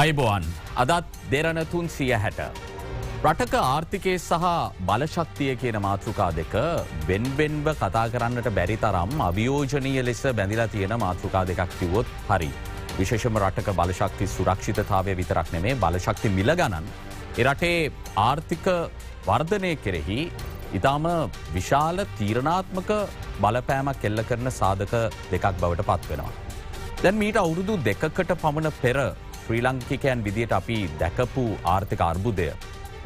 අයිබෝන් අදත් දෙරණතුන් සිය හැට. රටක ආර්ථිකයේ සහ බලශක්තිය කියන මාතෘකා දෙක වෙන්බෙන්බ කතා කරන්නට බැරි තරම් අභියෝජනීය ලෙස බැඳිලා තියෙන මාතෘකා දෙකක් කිවොත් හරි. විශේෂම රටක බලශක්ති සුරක්ෂිතතාවය විතරක් නෙමේ බලශක්ති මිල ගණන්. එරටේ ආර්ථික වර්ධනය කෙරෙහි ඉතාම විශාල තීරණාත්මක බලපෑමක් එල්ල කරන සාධක දෙකක් බවට පත්වෙනවා. දැන් මීට අවුරුදු දෙකකට පමණ පෙර ශ්‍රී ලංකිකයන් විදියට අපි දැකපු ආර්ථික අර්බුදය.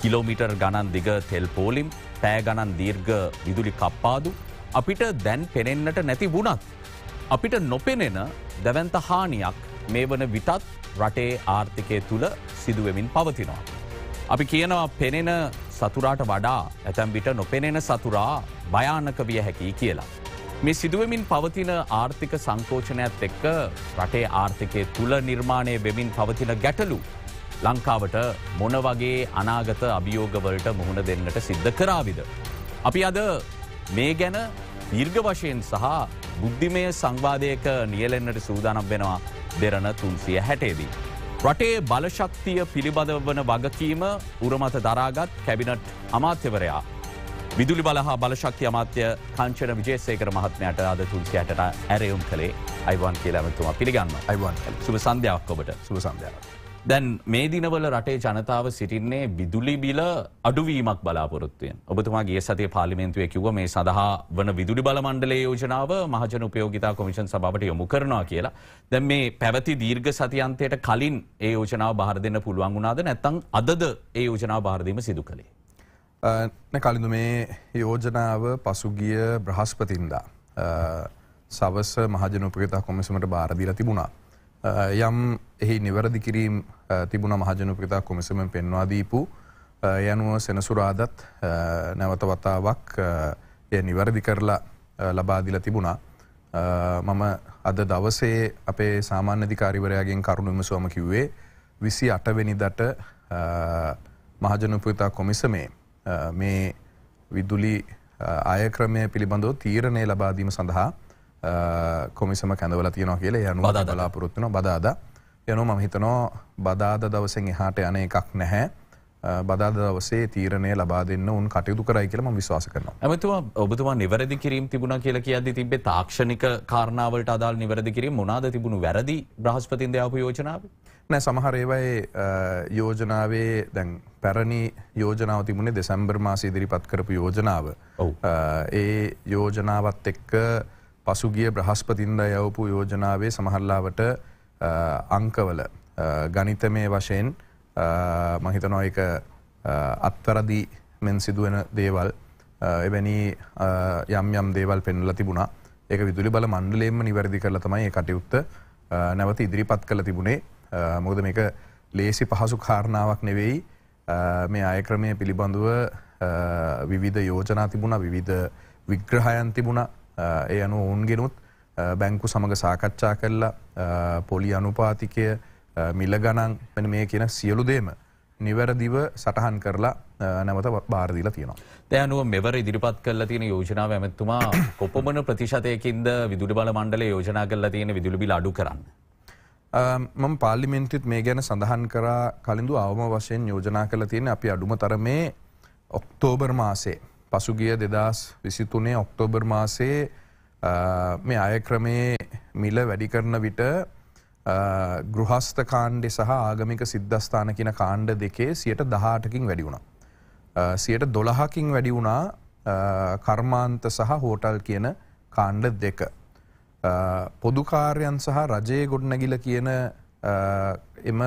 කිලෝමිටර් ගණන් දිග තෙල් පෝලිම් පෑ ගණන් දීර්ග විදුලි කප්පාදු අපිට දැන් පෙනෙන්නට නැති වුණත්. අපිට නොපෙනෙන දැවන්ත හානියක් මේ වන විටත් රටේ ආර්ථිකය තුළ සිදුවමින් පවතිනවා. අපි කියනවා පෙනෙන සතුරාට වඩා ඇතැම් විට නොපෙනෙන සතුරා භයානක විය හැකි කියලා. මේ සිදුවමින් පවතින ආර්ථික සංකෝචනයක්ත් එක්ක රටේ ආර්ථිකය තුළ නිර්මාණය වෙමින් පවතින ගැටලු. ලංකාවට මොන වගේ අනාගත අභියෝගවලට මුහුණ දෙන්නට සිද්ධ කරාවිද. අපි අද මේ ගැන දීර්ග වශයෙන් සහ බුද්ධිමය සංවාධයක නියලෙන්න්නට සූදානම් වෙනවා දෙරන තුන්සිය හැටේදී. රටේ බලශක්තිය පිළිබඳ වන වගකීම උරමත දරාගත් කැබිනට් අමාත්‍යවරයා විදුලි බලහා බලශක්ති අමාත්‍ය කංචන විජේසේකර මහත්මයට අද තුන්සියටට ඇරයුම් කළේ අයිවන් කියලාමතුමා පිළිගන්න අයිවන් සුබ සන්ධ්‍යාවක් ඔබට සුබ සන්ධ්‍යාවක්. දැන් මේ දිනවල රටේ ජනතාව සිටින්නේ විදුලි බිල අඩුවීමක් බලාපොරොත්තුවයෙන් ඔබතුමා ගේ සතිය පාලිමේන්තුවය කිව මේ සඳහා වන විදුලි බලමණ්ඩලේ යෝජනාව මහජන උපයෝගිතා කොමිෂන් සභට යොමු කරනවා කියලා. දැන් මේ පැවති දීර්ඝ සතියන්තයට කලින් ඒ යෝජනාව බාර දෙන්න පුළුවන් වුණාද නැත්තං අදද ඒ යෝජනාව භාරදීම සිදු කළේ. කලින්ඳු මේ යෝජනාව පසුගිය බ්‍රහස්පතින්දා. සවස මහජනපකතා කොමිසමට බාරදිල තිබුණා. යම් එහි නිවැරදි කිරීම් තිබුණ මහජනපකතා කොමිසම පෙන්වාදීපු යනුව සෙනසුරාදත් නැවතවතාවක් එය නිවැරදි කරලා ලබාදිල තිබුණා. මම අද දවසේ අපේ සාමාන්‍යධිකාරිවරයාගෙන් කරුණු විමසුවම කිව්වේ විසි අටවෙනිදට මහජනපතා කොමිසමේ මේ විදුලි ආයක්‍රමය පිළිබඳව තීරණය ලබාදීම සඳහා කොමිසම කැඳවල තියනවා කියල යනු බලාපොරොත්තුන බදාද යනු මම හිතනෝ බදාද දවසෙන් එහාට යන එකක් නැහැ. බදාද දවසේ තීරණය ලබා දෙන්න උන් කටයුතු කරයි කියලම විශවාස කරන. ඇමතුවා ඔබතුවා නිවැරදි කිරීම් තිබුණ කියල කියද තිබේ තාක්ෂණික කාරණාවට අදාල් නිවැරදි කිරීම මොනාද තිබුණු වැරදි බ්‍රහස්පතින්ද යපු යෝජනාව. නෑ සමහරේවයි යෝජනාවේ දැන් පැරණි යෝජනාව තිබුණේ දෙසැම්බර් මාස ඉදිරිපත් කරපු යෝජනාව. ඒ යෝජනාවත් එක්ක පසුගිය බ්‍රහස්පතින්ද යවපු යෝජනාවේ සමහරලාවට අංකවල ගනිතමය වශයෙන් මහිතනෝ එක අත්වරදි මෙන් සිදුවෙන දේවල් එවැනි යම් යම් දේවල් පෙන්ල තිබුණා එක විදුලි බල මණ්ඩලේම නිවැරදි කරල තමයි කටයුත්ත නැවත ඉදිරිපත් කළ තිබුණේ මොද මේක ලේසි පහසු කාරණාවක් නෙවෙයි මේ අයක්‍රමය පිළිබඳුව විවිධ යෝජනා තිබුණ විවිධ විග්‍රහයන් තිබුණ ඒ අනු ඔවුන්ගෙනුත් බැංකු සමඟ සාකච්ඡා කරලා පොලි අනුපාතිකය මිල ගණන් වෙන මේ කියෙන සියලු දේම නිවැරදිව සටහන් කරලා නැවත බාරදිල තියෙනවා. දැනුව මෙවර ඉදිරිපත් කල තියෙන යෝජනාව ඇමැත්තුමා කොපමන ප්‍රතිශතයකින්ද විදුඩි බල මණ්ඩල යෝජනා කරලා තියෙන විදුලිබිල අඩු කරන්න. මම පාලිමෙන්ටිත් මේ ගැන සඳහන් කරා කලින්දු අවම වශයෙන් යෝජනා කළ තියෙන අපි අඩුම තරමේ ඔක්තෝබර් මාසේ පසුගිය දෙදස් විසිතුනේ ඔක්තෝබර් මාසේ මේ අය ක්‍රමේ මිල වැඩි කරන විට ගෘහස්ත කාණ්ඩෙ සහ ආගමික සිද්ධස්ථාන කියන කාණ්ඩ දෙකේ සියට දහටකින් වැඩි වුණා. සියට දොළහකින් වැඩි වුණා කර්මාන්ත සහ හෝටල් කියන කාණ්ඩ දෙක. පොදුකාරයන් සහ රජයේ ගොඩනැගිල කියන එම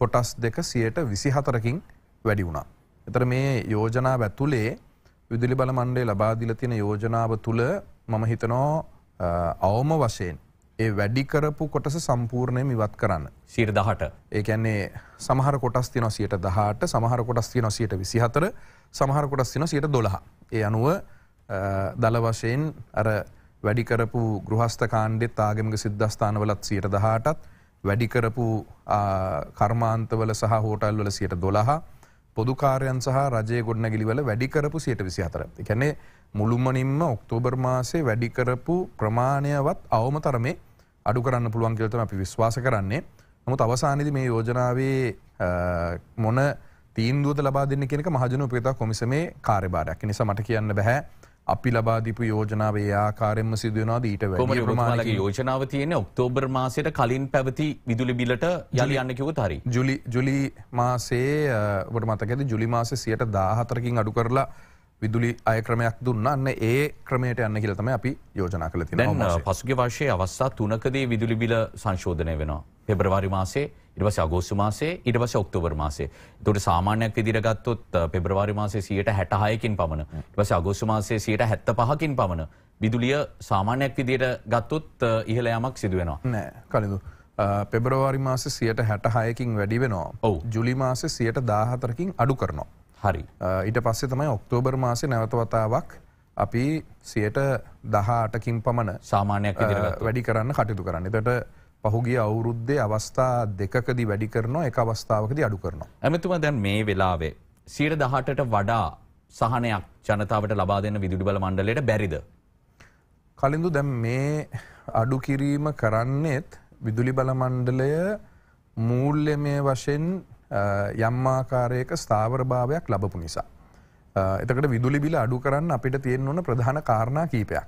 කොටස් දෙක සියයට විසි හතරකින් වැඩි වුණා. එතර මේ යෝජනා ඇතුලේ විදුලි බල මණ්ඩේ ලබාදිල තියෙන යෝජනාව තුළ මම හිතනෝ අවම වශයෙන්. ඒ වැඩිකරපු කොටස සම්පූර්ණය මිවත් කරන්න. සීර දහට ඒකැන්නේ සමහර කොටස් තින සියට දහට සමහර කොටස් තින සියට විසිහතර සමහර කොටස් තින සියට දොළහ. ඒ අනුව දල වශයෙන් අර වැඩිකරපු ගෘහස්ථ කාණ්ඩෙත් ආගමික සිද්ධස්ථානවලත් සීට දහටත් වැඩිකරපු කර්මාන්තවල සහ හෝටල්වල සියට දොළහ පොදුකාරයන් සහ රජය ගොඩන ගිලිවල වැඩිකරපු සයට විසි අතර එකැනේ මුළුම්මනින්ම ඔක්තෝබර් මාසේ වැඩිකරපු ප්‍රමාණයවත් අවම තරමේ අඩු කරන්න පුළුවන් කියලතම අපි විශ්වාස කරන්නේ නමුත් අවසානිදි මේ යෝජනාවේ මොන තීන්දුවත ලබා දෙන්න කෙනෙක මහජන උපේතා කොමිසමේ කාර්බාරයක් නිසා මට කියන්න බැහැ අපි ලබාධිපු යෝජනාව ආකාරෙන්ම සිදුවනවා ඊට වැඩ ප්‍රමාණක යෝජනාව තියන ඔක්තෝබර් මාසයට කලින් පැවති විදුලි බිලට යළි යන්නකිව හරි. ජුලි මාසේ වට මතකඇද ජුලි මාස සියට දාහතරකින් අඩු කරලා විදුලි අයක්‍රමයක් දුන්නන්න ඒ ක්‍රමයට යන්න කියලතම අපි යෝජනා කළ තින පසුගේ වශය අවස්ථා තුනකදේ විදුලි බිල සංශෝධනය වෙනවා. පෙබරවාරි මාසේ ඉටවස අගෝස්තු මාසේ ඉටවස ඔක්තෝබර් මාසේ තොට සාමාන්‍යයක් විදිරගත්තොත් පෙබ්‍රවාරි මාසේ සියයට හැටහයකින් පමණ වස අගෝස්තු මාසේ සියයට හැත්ත පහකින් පමණ විදුලිය සාමාන්‍යයක් විදියට ගත්තොත් ඉහල යමක් සිදුවෙනවා නෑ කලදු. පෙබරවාරි මාස සියට හැට හයකින් වැඩි වෙනවා ඔව ජුලි මාස සියට දාහතරකින් අඩු කරනවා. හරි ඊට පස්සේ තමයි ඔක්තෝබර් මාසය නැවතවතාවක් අපි සියට දහටකින් පමණ සාමානයක් වැඩි කරන්න කටයුතු කරන්න තට පහුගේ අවුරුද්දේ අවස්ථා දෙකකදි වැඩි කරනවා එක අවස්ථාවකද අඩු කරනවා. ඇමතුම දැන් මේ වෙලාවේ. සීර දහටට වඩා සහනයක් ජනතාවට ලබා දෙන්න විදුඩි බල මණ්ඩලයට බැරිද. කලින්දු දැම් මේ අඩු කිරීම කරන්නෙත් විදුලි බලමණ්ඩලය මූල්්‍ය මේ වශයෙන් යම්මාකාරයක ස්ථාවරභාවයක් ලබපු නිසා. එතකට විදුලි බිල අඩු කරන්න අපිට තියෙන් ඕන ප්‍රධාන කාරණා කීපයක්.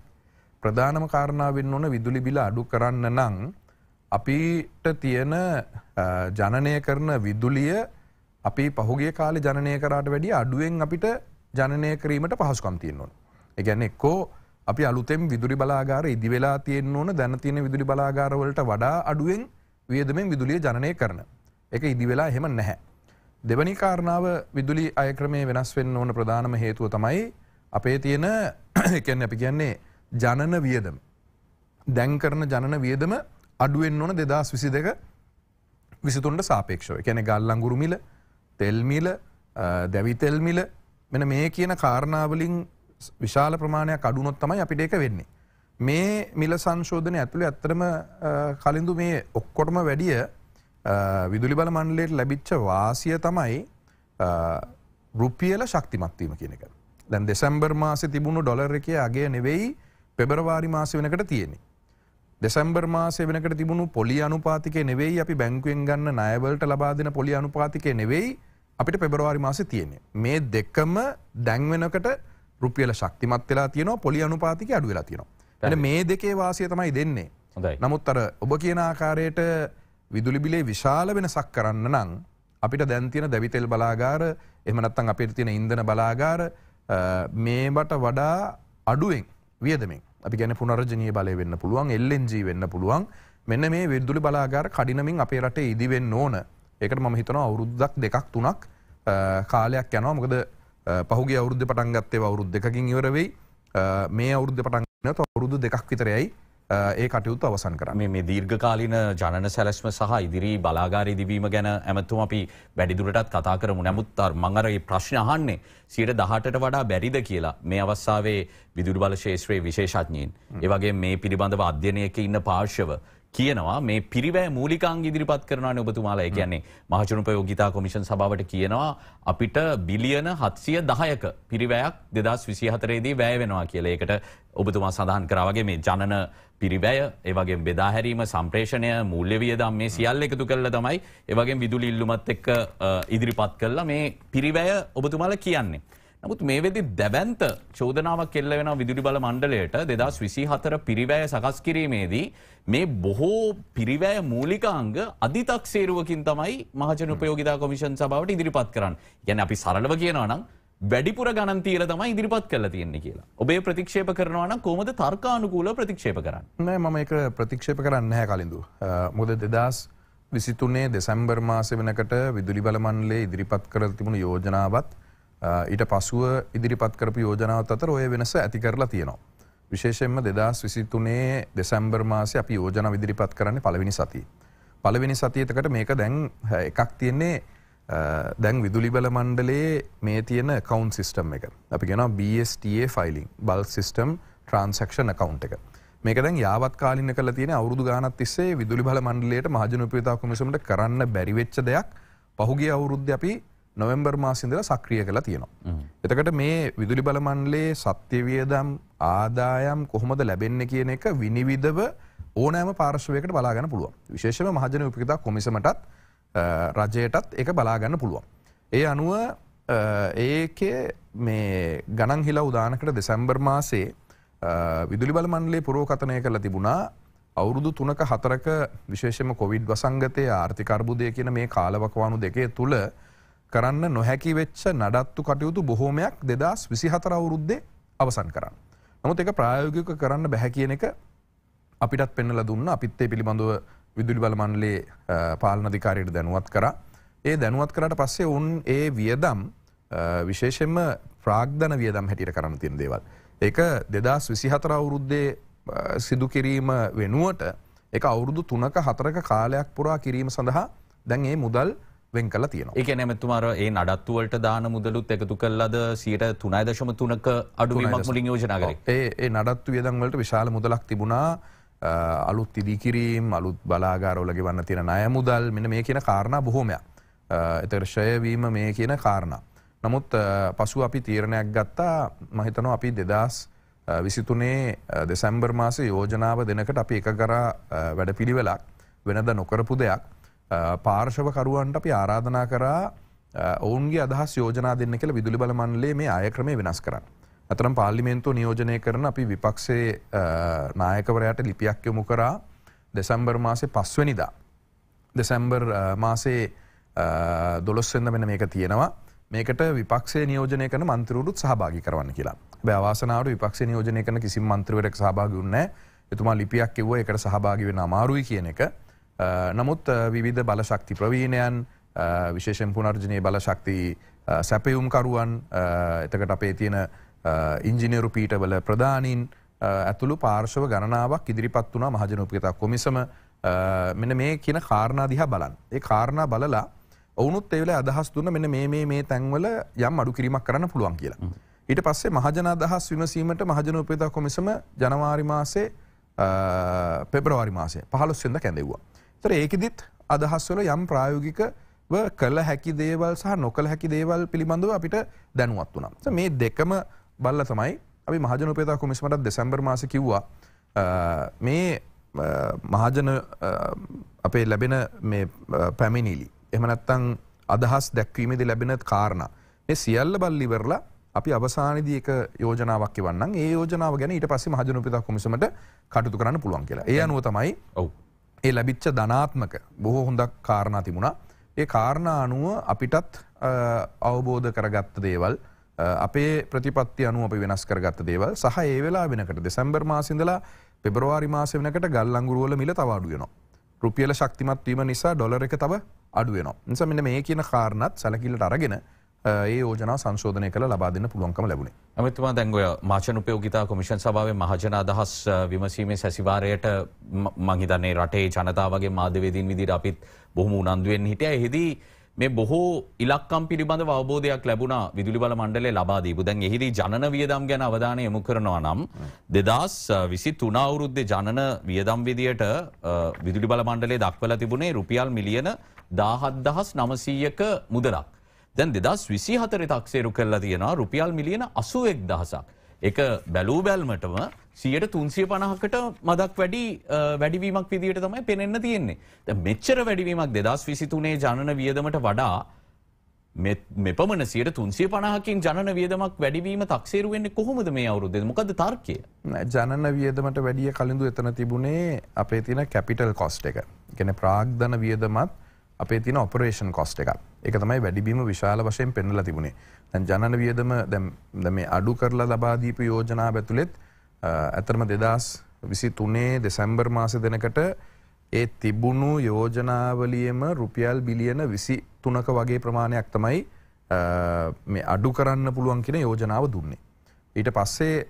ප්‍රධානම කාරණාවෙන් ඕන විදුලි බිල අඩු කරන්න නං අපිට තියෙන ජනනය කරන විදුලිය අපි පහුගේ කාලි ජනය කරට වැඩි අඩුවෙන් අපිට ජනය කිරීමට පහසුකම් තියෙන්නවා. එකැන එක්කෝ අපි අලුතෙම් විදුරි බලාගාර ඉදිවෙලා තියෙන් ඕන දැන තියෙන විදුරි බලාගාරවලට වඩා අඩුවෙන් වියදමෙන් විදුලිය ජනය කරන. එක ඉදිවෙලා හෙම නැහැ. දෙවනි කාරණාව විදුලි අයක්‍රමය වෙනස් වෙන්න ඕන ප්‍රධානම හේතුව තමයි අපේ තියෙන එකන්න අපි කියන්නේ ජනන වියදම. දැන් කරන ජනන වියදම අඩුවෙන් ඕන දෙදස් විසි දෙක විසිතුන්ට සාපේක්ෂව කැන ගල්ලංගුරුමිල තෙල්මිල දැවිතෙල්මිල මෙන මේ කියන කාරණාවලින් විශාල ප්‍රමාණයක් අඩුනොත් තමයි අපිට ඒක වෙන්නේ. මේ මිල සංශෝධනය ඇතුළි ඇත්තරම කලින්දු මේ ඔක්කොටම වැඩිය විදුලි බල මණ්ඩලයට ලැබිච්ච වාසිය තමයි රුපියල ශක්තිමත්වීම කියනක. දැන් දෙසැම්බර් මාසි තිබුණු ඩොලර එකේ අගේ නෙවෙයි පෙබරවාරි මාසි වෙනකට තියෙන්නේ. දෙසම්බර් මාසේ වෙනකට තිබුණු පොලි අනුපාතිකය නෙවෙයි අපි බැංකුවෙන් ගන්න ණයවලට ලබා දෙන පොලි අනුපාතිකය නෙවෙයි අපිට පෙබරවාරි මාසේ තියෙන්නේ. මේ දෙකම දැන් වෙනකොට රුපියල ශක්තිමත් වෙලා තියෙනවා පොලි අනුපාතිකය අඩු වෙලා තියෙනවා. එහෙනම් මේ දෙකේ වාසිය තමයි දෙන්නේ. නමුත් අර ඔබ කියන ආකාරයට විදුලි බිලේ විශාල වෙනසක් කරන්න නම් අපිට දැන් තියෙන දැවි තෙල් බලාගාර එහෙම නැත්නම් අපිට තියෙන ඉන්ධන බලාගාර මේවට වඩා අඩුවෙන් වියදමින් අපි ගැන පුනරජනය බලය වෙන්න පුළුවන් එල්ලෙන්ජී වෙන්න පුළුවන් මෙන්න මේ විදුලි බලාගාර කඩිනමින් අපේ රට ඉදිවෙන්න ඕන ඒකට මම හිතන අවුරුද්දක් දෙකක් තුනක් කාලයක් යනවා මොකද පහුගේ අවුද්ධ පටන්ගත්තේ අවුරුද් දෙකින් ඉවරවෙයි මේ අවුද්ධ පටන්ගන්න අවුරුදු දෙකක් විතරයයි ඒ කටයුතු අවසන් කරන්න මේ දීර්ඝකාලීන ජනන සැලස්ම සහ ඉදිරි බලාගාරය දිවීම ගැන ඇමතුම අපි වැඩිදුරටත් කතා කරමු නැමුත්තර් මංගරගේ ප්‍රශ්නහන්නේ සියට දහටට වඩා බැරිද කියලා මේ අවස්සාාවේ විදුර බල ශේෂත්‍රයේ විශේෂඥයෙන්. ඒවගේ මේ පිළිබඳව අධ්‍යනයක ඉන්න පාර්ශව කියනවා මේ පිරිවෑ මූලිකාංග ඉදිරිපත් කරනවාන ඔබතුමාලා කියන්නේ මහජනුපයෝගිතා කොමිෂන් සභාවට කියනවා අපිට බිලියන හත්සිය දහයක පිරිවෑයක් දෙදස් විසිහතරේදී වැෑ වෙනවා කියල ඒකට ඔබතුමා සඳහන් කරාවගේ මේ ජනන පිරිවැය ඒවගේ බෙදාහැරීම සම්ප්‍රේෂණය මුල්ලවියදම් මේ සියල් එකතු කරල තමයි ඒවගේ විදුලිල්ලුමත් එක්ක ඉදිරිපත් කරලා මේ පිරිවැය ඔබතුමාල කියන්නේ. නමුත් මේ වෙදි දැවන්ත චෝදනාවක් කෙල්ල වෙන විදුරි බල මණ්ඩලයට දෙදස් විසි හතර පිරිවැය සකස් කිරීමේදී මේ බොහෝ පිරිවැය මූලිකාංග අධිතක් සේරුවකින් තමයි මහජන උපයෝගිතා කොමිෂන් සභාවට ඉදිරිපත් කරන්න ගැන අපි සරලව කියනවනම් වැඩිපුර ගණන්තීර තමයි ඉදිරිපත් කල තියෙන්නේ කියලා ඔබේ ප්‍රතික්ෂේප කරනවන කොමද තර්කානුකූල ප්‍රතික්ෂේප කරන්න නෑ මම එක ප්‍රතික්ෂේප කරන්න හැ කලින්ඳු මොද දෙදස් විසිතුනේ දෙසැම්බර් මාස වෙනකට විදුලි බලමන්ලේ ඉදිරිපත් කර තිබුණු යෝජනාවත් ඊට පසුව ඉදිරිපත් කරපු යෝජනාවත් අතර ඔය වෙනස ඇති කරලා තියෙනවා. විශේෂෙන්ම දෙදස් විසිතුනේ දෙසැම්බර් මාසය අපි යෝජන විදිරිපත් කරන්නේ පළවෙනි සති. පළවෙනි සතියතකට මේක දැන් එකක් තියෙන්නේ දැන් විදුලිබල මණ්ඩලේ මේ තියෙන කවුන් සිිස්ටම් එක අපි ගෙන BSTA ෆයිලිං බල් සිිස්ටම් ට්‍රන්සක්ෂන් කවන්් එක මේක දැන් යාවත් කාලින කල තියෙන අවුදු ගානත් තිස්සේ විදුලි බල මණ්ඩලයට මහජනප්‍රතා කොමිසමට කරන්න බැරිවෙච්ච දෙයක් පහුගේ අවුරුද්ධ අපි නොවම්බර් මාසින්දල සක්‍රිය කලා තියෙනවා. එතකට මේ විදුලි බලමන්ලේ සත්‍යවියදම් ආදායම් කොහොමද ලැබෙන්න කියන එක විනිවිධව ඕනෑම පාර්ශවයකට බලාගන්න පුළුව විශේෂම මහජන උපිතා කොමිසමටත් රජයටත් එක බලාගන්න පුළුවන්. ඒ අනුව ඒක මේ ගණන් හිලා උදානකට දෙසැම්බර් මාසේ විදුලි බලමන්ලේ පුරෝකතනය කරලා තිබුණා අවුරුදු තුනක හතරක විශේෂම කොවිඩ් වසංගතය ආර්ථිකර්බුදය කියන මේ කාලවකවානු දෙකේ තුළ කරන්න නොහැකි වෙච්ච නඩත්තු කටයුතු බොහෝමයක් දෙදස් විසිහතර අවුරුද්දේ අවසන් කරන්න. නමුත් එක ප්‍රායෝගික කරන්න බැහැ කියන එක අපිටත් පෙන්නල දුන්න අපිත්තේ පිළිබඳව විදුලි බලමන්ලේ පාලනධිකාරයට දැනුවත් කර. ඒ දැනුවත් කරට පස්සේ උන් ඒ වියදම් විශේෂෙන්ම ප්‍රාග්ධන වියදම් හැටියට කරන්න තින් දේවල්. එක දෙදස් විසිහතර අවුරුද්දේ සිදුකිරීම වෙනුවට එක අවුරුදු තුනක හතරක කාලයක් පුරා කිරීම සඳහා දැන් ඒ මුදල් වෙන් කල තියෙන එක නැමතුමාර ඒ නඩත්තුවලට දාන මුදලුත් එකතු කල්ලද සීට තුනයි දශම තුනක අඩුවීමක් මුලින් යෝජනකර ඒ නඩත්තු වියදන්වලට විශාල මුදලක් තිබුණා අලුත් ඉදිකිරීම් අලුත් බලාගාරෝලගේ වන්න තියෙන අය මුදල් මෙන මේ කියන කාරණ බොහොමයක් එතර්ශයවීම මේ කියන කාරණ. නමුත් පසු අපි තීරණයක් ගත්තා මහිතනො අපි දෙදස් විසිතුනේ දෙසැම්බර් මාස යෝජනාව දෙනකට අපි එක කරා වැඩ පිළිවෙලක් වෙනද නොකරපු දෙයක් පාර්ශවකරුවන්ට අපි ආරාධනා කරා ඔවුන්ගේ අදහස් යෝජනා දෙන්න කළ විදුලි බලමන්ලේ මේ අයක්‍රමය වෙනස් කරන්න. ඇතරම් පාර්ලිමෙන්තු නියෝජනය කරන අපි විපක්ෂේ නායකවරයට ලිපියක් යොමු කරා දෙසැම්බර් මාසේ පස්වනිදා. දෙසැම්බර් මාසේ දොළොස්වෙන්න වෙන මේක තියෙනවා. මේකට විපක්ෂේ නියෝජනය කන මන්තරුත් සහභාගි කරවන්න කියලා බෑවාසනාවට විපක්ෂ නියෝජනය කන කිසි මන්ත්‍රවරක් සභාගුන්න එතුමා ලිපියක් කිව්ව එකට සහභාගි වෙන අමාරුයි කියන එක නමුත් විවිධ බලශක්ති ප්‍රවීණයන් විශේෂෙන් පුනර්ජනය බලශක්ති සැපයුම්කරුවන් එතකට අපේ තියෙන ඉංජිනරු පීටවල ප්‍රධානීන් ඇතුළු පාර්ශව ගණනාවක් ඉදිරිපත් වනා මහජනෝපිතා කොමිසම මෙන මේ කියන කාරණා දිහා බලන්. ඒ කාරණා බලලා ඔවුනුත් එවල අදහස් දුන්න මෙන මේ මේ තැන්වල යම් අඩු කිරීමක් කරන්න පුළුවන් කියලා. ඊට පස්සේ මහජන අදහස් විමසීමට මහජනෝපිතා කොමිසම ජනවාරි මාසේ පෙබ්‍රවාරි මාසේ පහලොස්සෙන්ද කැඳෙව්වා. තර ඒකෙදිත් අදහස්වල යම් ප්‍රායෝගික කළ හැකි දේවල් සහ නොකළ හැකි දේවල් පිළිබඳව අපිට දැනුවත් වනම් මේ දෙකම බල්ල තමයි අපි මහජන උපේතා කොමිස්මටත් දෙසැම්බර් මාස කිව්වා මේ මහජන අපේ ලැබෙන පැමිණිලි එමනත්තං අදහස් දැක්වීමද ලැබෙන කාරණ මේ සියල්ල බල්ලිවරලා අපි අවසානිදී එක යෝජනාවක් වන්න ඒ යෝජනාව ගැන ඊට පස්සේ මහජනපිතා කොමිසමට කටුතු කරන්න පුළුවන් කියලා ඒ අනුව තමයි ඔවු ඒ ලැබිච්ච ධනාත්මක බොහෝ හොඳක් කාරණා තිබුණා. ඒ කාරණ අනුව අපිටත් අවබෝධ කරගත්ත දේවල් අපේ ප්‍රතිපත්ති අනුව අපි වෙනස් කරගත්ත දේවල් සහ ඒ වෙලා වෙනකට දෙසැම්බර් මාසිදලා පෙබරවාරි මාස වෙනකට ගල්ලංගුරුවල මිල තවාඩුයනවා. රුපියල ශක්තිමත්වීම නිසා ඩොලර එක තව අඩුවනවා. නිසමෙන මේ කියන කාරණත් සැලකිලට අරගෙන ඒ යෝජනා සංශෝධනය කළ ලබාදන්න පුළුවන්කම ලැබුණේ ඇමතුමා දැංගොය මාචනුපයෝගිතා කොමිෂන් සභාවේ මහජන අදහස් විමසීමේ සැසිවාරයට මහිතන්නේ රටේ ජනතාවගේ මාධ්‍යවේදීන් විදිට අපිත් බොහොම උනන්දුවෙන් හිටිය එහිදී මේ බොහෝ ඉලක්කම් පිළිබඳ අවබෝධයක් ලැබුණ විදුලි බල මණ්ඩලේ ලබාදීපු දැන් එහිදී ජන වියදම් ගැන අවධානය යොමු කරනවා නම් දෙදස් විසි තුනවුරුද්ද ජනන වියදම් විදියට විදුලි බල මණ්ඩලේ දක්වල තිබුණේ රුපියල් මිලියන දාහත් දහස් නමසීයක මුදලක්. දැන් දෙදස් විසි හතර තක්සේරු කරලා තියෙනවා රුපියල් මිලියන අසුවෙක් දහසක්. එක බැලූ බැල්මටම සියට තුන්සිය පණහකට මදක් වැඩි වැඩිවීමක් විදිට තමයි පෙනෙන්න තියෙන්නේ. මෙච්චර වැඩිවීමක් දෙදස් විසිතුනේ ජනන වියදමට වඩා මෙපමණ සියට තුන්සේ පනාහකින් ජන වියදමක් වැඩවීම තක්සේරුවෙන්නේ කොහොමද මේ අවුරුද්ද මොකද තර්කය ජනන වියදමට වැඩිය කලින්ඳු එතන තිබුණේ අපේ තින කැපිටල් කොස්ට එක ගැන ප්‍රාග්ධන වියදමත් අපේ තින ඔපරේෂන් කොස්ට එක එක තමයි වැඩිබීම විශාල වශයෙන් පෙන්නල තිබුණේ තැන් ජනන වියදම දැ මේ අඩු කරලා ලබාදීප යෝජනා බැතුළෙත් ඇතරම දෙදස් විසි තුනේ දෙසැම්බර් මාස දෙනකට ඒ තිබුණු යෝජනාවලියම රුපියල් බිලියන විසි තුනක වගේ ප්‍රමාණයක් තමයි මේ අඩු කරන්න පුළුවන් කියෙන යෝජනාව දුන්නේ. ඊට පස්සේ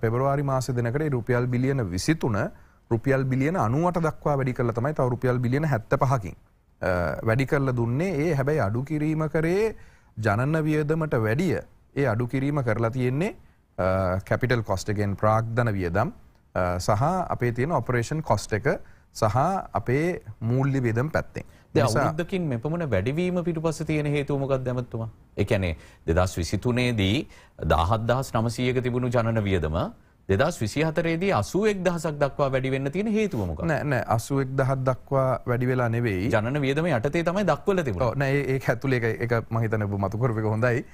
පෙබරවාරි මාස දෙනකට රුපියල් බිලියන විසිතුන රුපියල් බිලියන අනුවට දක්වා වැඩි කළ තමයි තව රුපියල් බිලියන හැත්ත පහකින්. වැඩි කරල දුන්නේ ඒ හැබැයි අඩු කිරීම කරේ ජනන්න වියදමට වැඩිය ඒ අඩු කිරීම කරලා තියෙන්නේ කැපිටල් කොස්ටගෙන් ප්‍රාග්ධන වියදම් සහ අපේ තියෙන ඔපරේෂන් කොස්ට එක සහ අපේ මූල්ලි වියදම් පැත්තෙන්. දකින් මෙපමන වැඩවීම පිටු පස තියෙන හේතුමකක් දැමත්තුවා. එකැනේ දෙදස් විසිතුනේදී දහත්දහස් නමසීයක තිබුණු ජනන වියදම දෙදස් විසිහතරේදී අසුවෙක් දහසක් දක්වා වැඩිවෙන්න තියෙන හේතුවමක නෑන අසුවෙක් දහත් දක්වා වැඩිවෙලා නෙවෙයි ජන වියදම යටතේ තමයි දක්වල තිබ නෑ ඒ හැතුලේ එක මහිතන මතුකරපක හොඳයි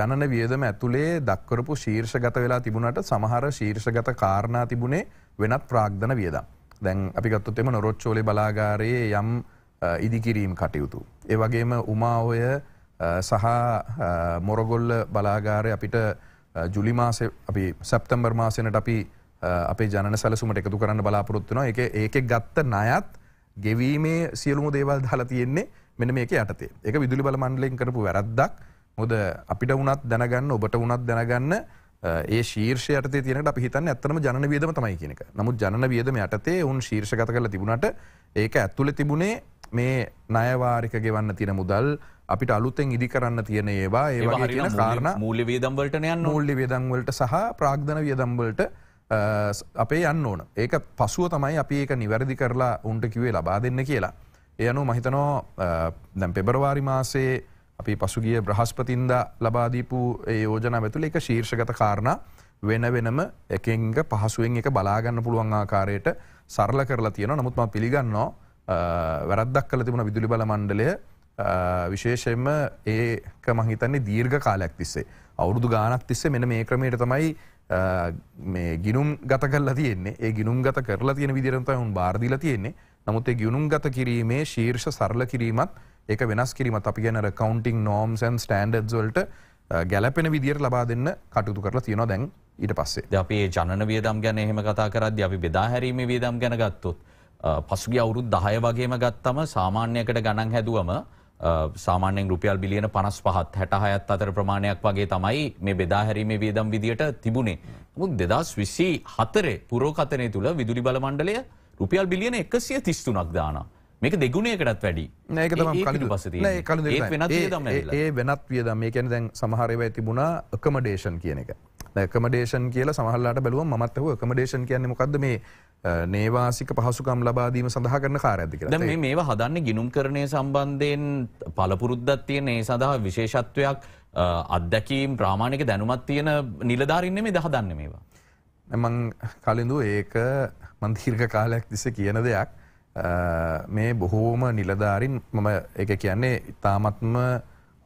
ජනන වියදම ඇතුළේ දක්කරපු ශීර්ෂගත වෙලා තිබුණට සමහර ශීර්ෂගත කාරණා තිබුණේ වෙනත් ප්‍රාග්ධන වියදම් දැන් අපිගත්තොත් එම නොරොච්චෝල බලාගාරයේ යම් ඉදිකිරීම් කටයුතු. ඒවගේම උමාඔය සහ මොරගොල්ල බලාගාරය අපිට ජුලි මාස අපි සැප්තම්බර් මාසනට අපි අපේ ජන සැලසුමට එකතු කරන්න බලාපොරොත්තුනවා එක ඒක ගත්ත නයත් ගෙවීමේ සියලුම දේවල් දාලා තියෙන්නේ මෙන මේක යටතේ එක විදුලි බල මණ්ඩලෙන් කරපු වැරද්දක් මොද අපිට වනත් දැනගන්න ඔබට වනත් දැනගන්න ඒ ශීර්ෂයට තියනට පිහිතන් ඇත්තම ජන වියදම තමයි කියනක නමුත් ජන වියදම යටතේ උන් ශීර්ෂගත කළ තිබුණට ඒක ඇත්තුල තිබුණේ මේ නයවාරික ගෙවන්න තින මුදල් අපිට අලුතෙන් ඉදි කරන්න තියෙන ඒවා ඒවා කියන කාරණ මූලි වේදම්වලට යන්න මුල්ලි වේදංවලට සහ ප්‍රාග්ධන වියදම්වලට අපේ යන්න ඕන ඒක පසුව තමයි අපි ඒක නිවැරදි කරලා උන්ට කිවේ ලබා දෙන්න කියලා. එයනු මහිතනෝ දැම් පෙබරවාරි මාසේ අපි පසුගිය බ්‍රහස්පතින්ද ලබාදීපු යෝජන ඇතුළ එක ශීර්ෂගත කාරණ වෙන වෙනම එකංග පහසුවෙන් එක බලාගන්න පුළුවන් ආකාරයට සරල කරලා තියෙන නමුත්ම පිළිගන්නෝ වැරද්දක් කල තිබුණ විදුලි බල මණ්ඩලය විශේෂයෙන්ම ඒක මහිතන්නේ දීර්ඝ කාලයක් තිස්සේ. අවුරුදු ගානක් තිස්සේ මෙන මේ ක්‍රමයට තමයි මේ ගිනුම් ගත කරලා තියෙන්නේ ඒ ගිනුම් ගත කරලා තියෙන විදිරන්ත උන් බාර්දිල තියෙන්නේ නමුත් ඒ ගිනුම් ගත කිරීමේ ශීර්ෂ සරල කිරීමත් ඒක වෙනස් කිරීමත් අපි ගැනර කවන්ටිං නෝම්සන් ස්ටන්ඩඩ් වලට ගැලපෙන විදිර ලබා දෙන්න කටුතු කරලා තියෙනවා දැන් ඊට පස්සේ අපි ජනන වියදම් ගැන එහෙම කතා කරද්දි අපි බෙදාහැරීම වියදම් ගැන ගත්තොත් පසුගිය අවුරුදු 10 වගේම ගත්තම සාමාන්‍යයකට ගණන් හැදුවම සාමාන්‍යෙන් රුපියල් බිලියන පනස් පහත් හැටහයත් අතර ප්‍රමාණයක් වගේ තමයි මේ බෙදාහැරීමේ වියදම් විදියට තිබුණේ. මුත් දෙදස් විසි හතරේ පුරෝකතනය තුළ විදුලි බලමණ්ඩලය රුපියල් බිලියන එකසිය තිස්තුනක් දාන. මේක දෙගුණයකටත් වැඩි ඒ වෙනත් වියද මේකැන දැන් සමහරවයි තිබුණා කමඩේෂන් කියන එක. කමඩේෂන් කියල සහල්ලාට බැලුව මත්තව කමඩේෂන් කියන්නේ මොකක්ද මේ නේවාසික පහසුකම් ලබාදීම සඳහා කරන කාරඇදි කියලා මේ මේ හදන්න ගිනුම් කරණය සම්බන්ධයෙන් පලපුරුද්දත් තියෙන ඒ සඳහා විශේෂත්වයක් අත්දැකීම් ප්‍රාමාණික දැනුමත් තියෙන නිලධාරන්න මේ දහදන්න මේවා. මං කලින්දු ඒක මන්තීර්ක කාලයක් තිස කියන දෙයක් මේ බොහෝම නිලධාරින් මම එක කියන්නේ ඉතාමත්ම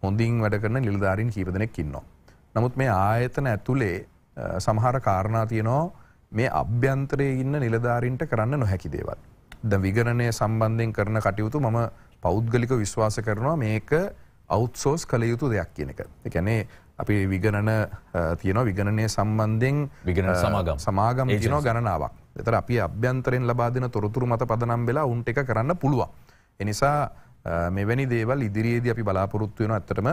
හොඳින් වැඩ කරන නිලධාරින් කීපදනෙක් ඉන්නවා. නමුත් මේ ආයතන ඇතුළේ සමහර කාරණා තියනවා මේ අභ්‍යන්තරයේ ඉන්න නිලධාරීන්ට කරන්න නොහැකි දේවල්. ද විගණනය සම්බන්ධයෙන් කරන කටයුතු මම පෞද්ගලික විශ්වාස කරනවා මේක අවුත්සෝස් කළ යුතු දෙයක් කියන එක. එකැනේ අපි විගණන තියන විගණනය සම්බන්ධෙන් විගණ සමාගම් සමාගම් තියන ගණනාවක් එතර අපි අභ්‍යන්තරෙන් ලබාදන තොරතුරු මත පදනම් වෙලා උන්ට එක කරන්න පුළුවන්. එනිසා මෙවැනි දේවල් ඉදිරියේද අපි බලාපොරොත්තු වෙන ඇතටම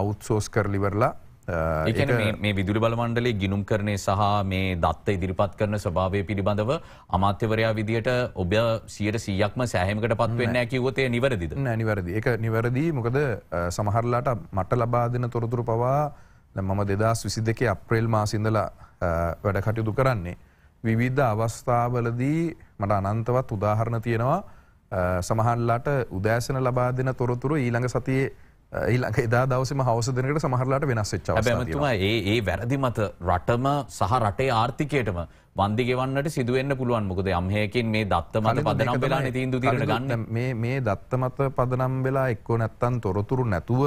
අවුත්සෝස් කරලිවරලා එකන මේ විදුලි බලමණ්ඩලේ ගිනුම් කරණය සහ මේ දත්ත ඉදිරිපත් කරන ස්භාවය පිළිබඳව අමාත්‍යවරයා විදිට ඔබ සියට සීයක්ම සෑහමකට පත්වෙන්න කිවතේ නිවැරදිද නිවැරදි එක නිවැරදිී මොකද සමහරලාට මට ලබාදන තොරතුරු පවා මම දෙදස් විසි දෙකේ අප්‍රේල් මාසිඳලා වැඩ කටයුතු කරන්නේ. විවිද්ධ අවස්ථාවලදී මට අනන්තවත් උදාහරණ තියෙනවා සමහල්ලාට උදෑසන ලබා දෙන තොරතුරු ඊළඟ සතියේ ඒල්ලක එදා දවසම හවස දෙනකට සමහරලාට වෙනස් වෙච්ච බැමතුම ඒ ඒ වැරදි මත රටම සහ රටේ ආර්ථිකයටම වන්දිගෙවන්නට සිදුවෙන්න්න පුළුවන් මොකද අම්හයකින් මේ දත්තමත පදනම් වෙලා තිීන්දු තිරට ගන්න මේ දත්තමත පදනම් වෙලා එක්කෝ නැත්තන් තොරතුරු නැතුව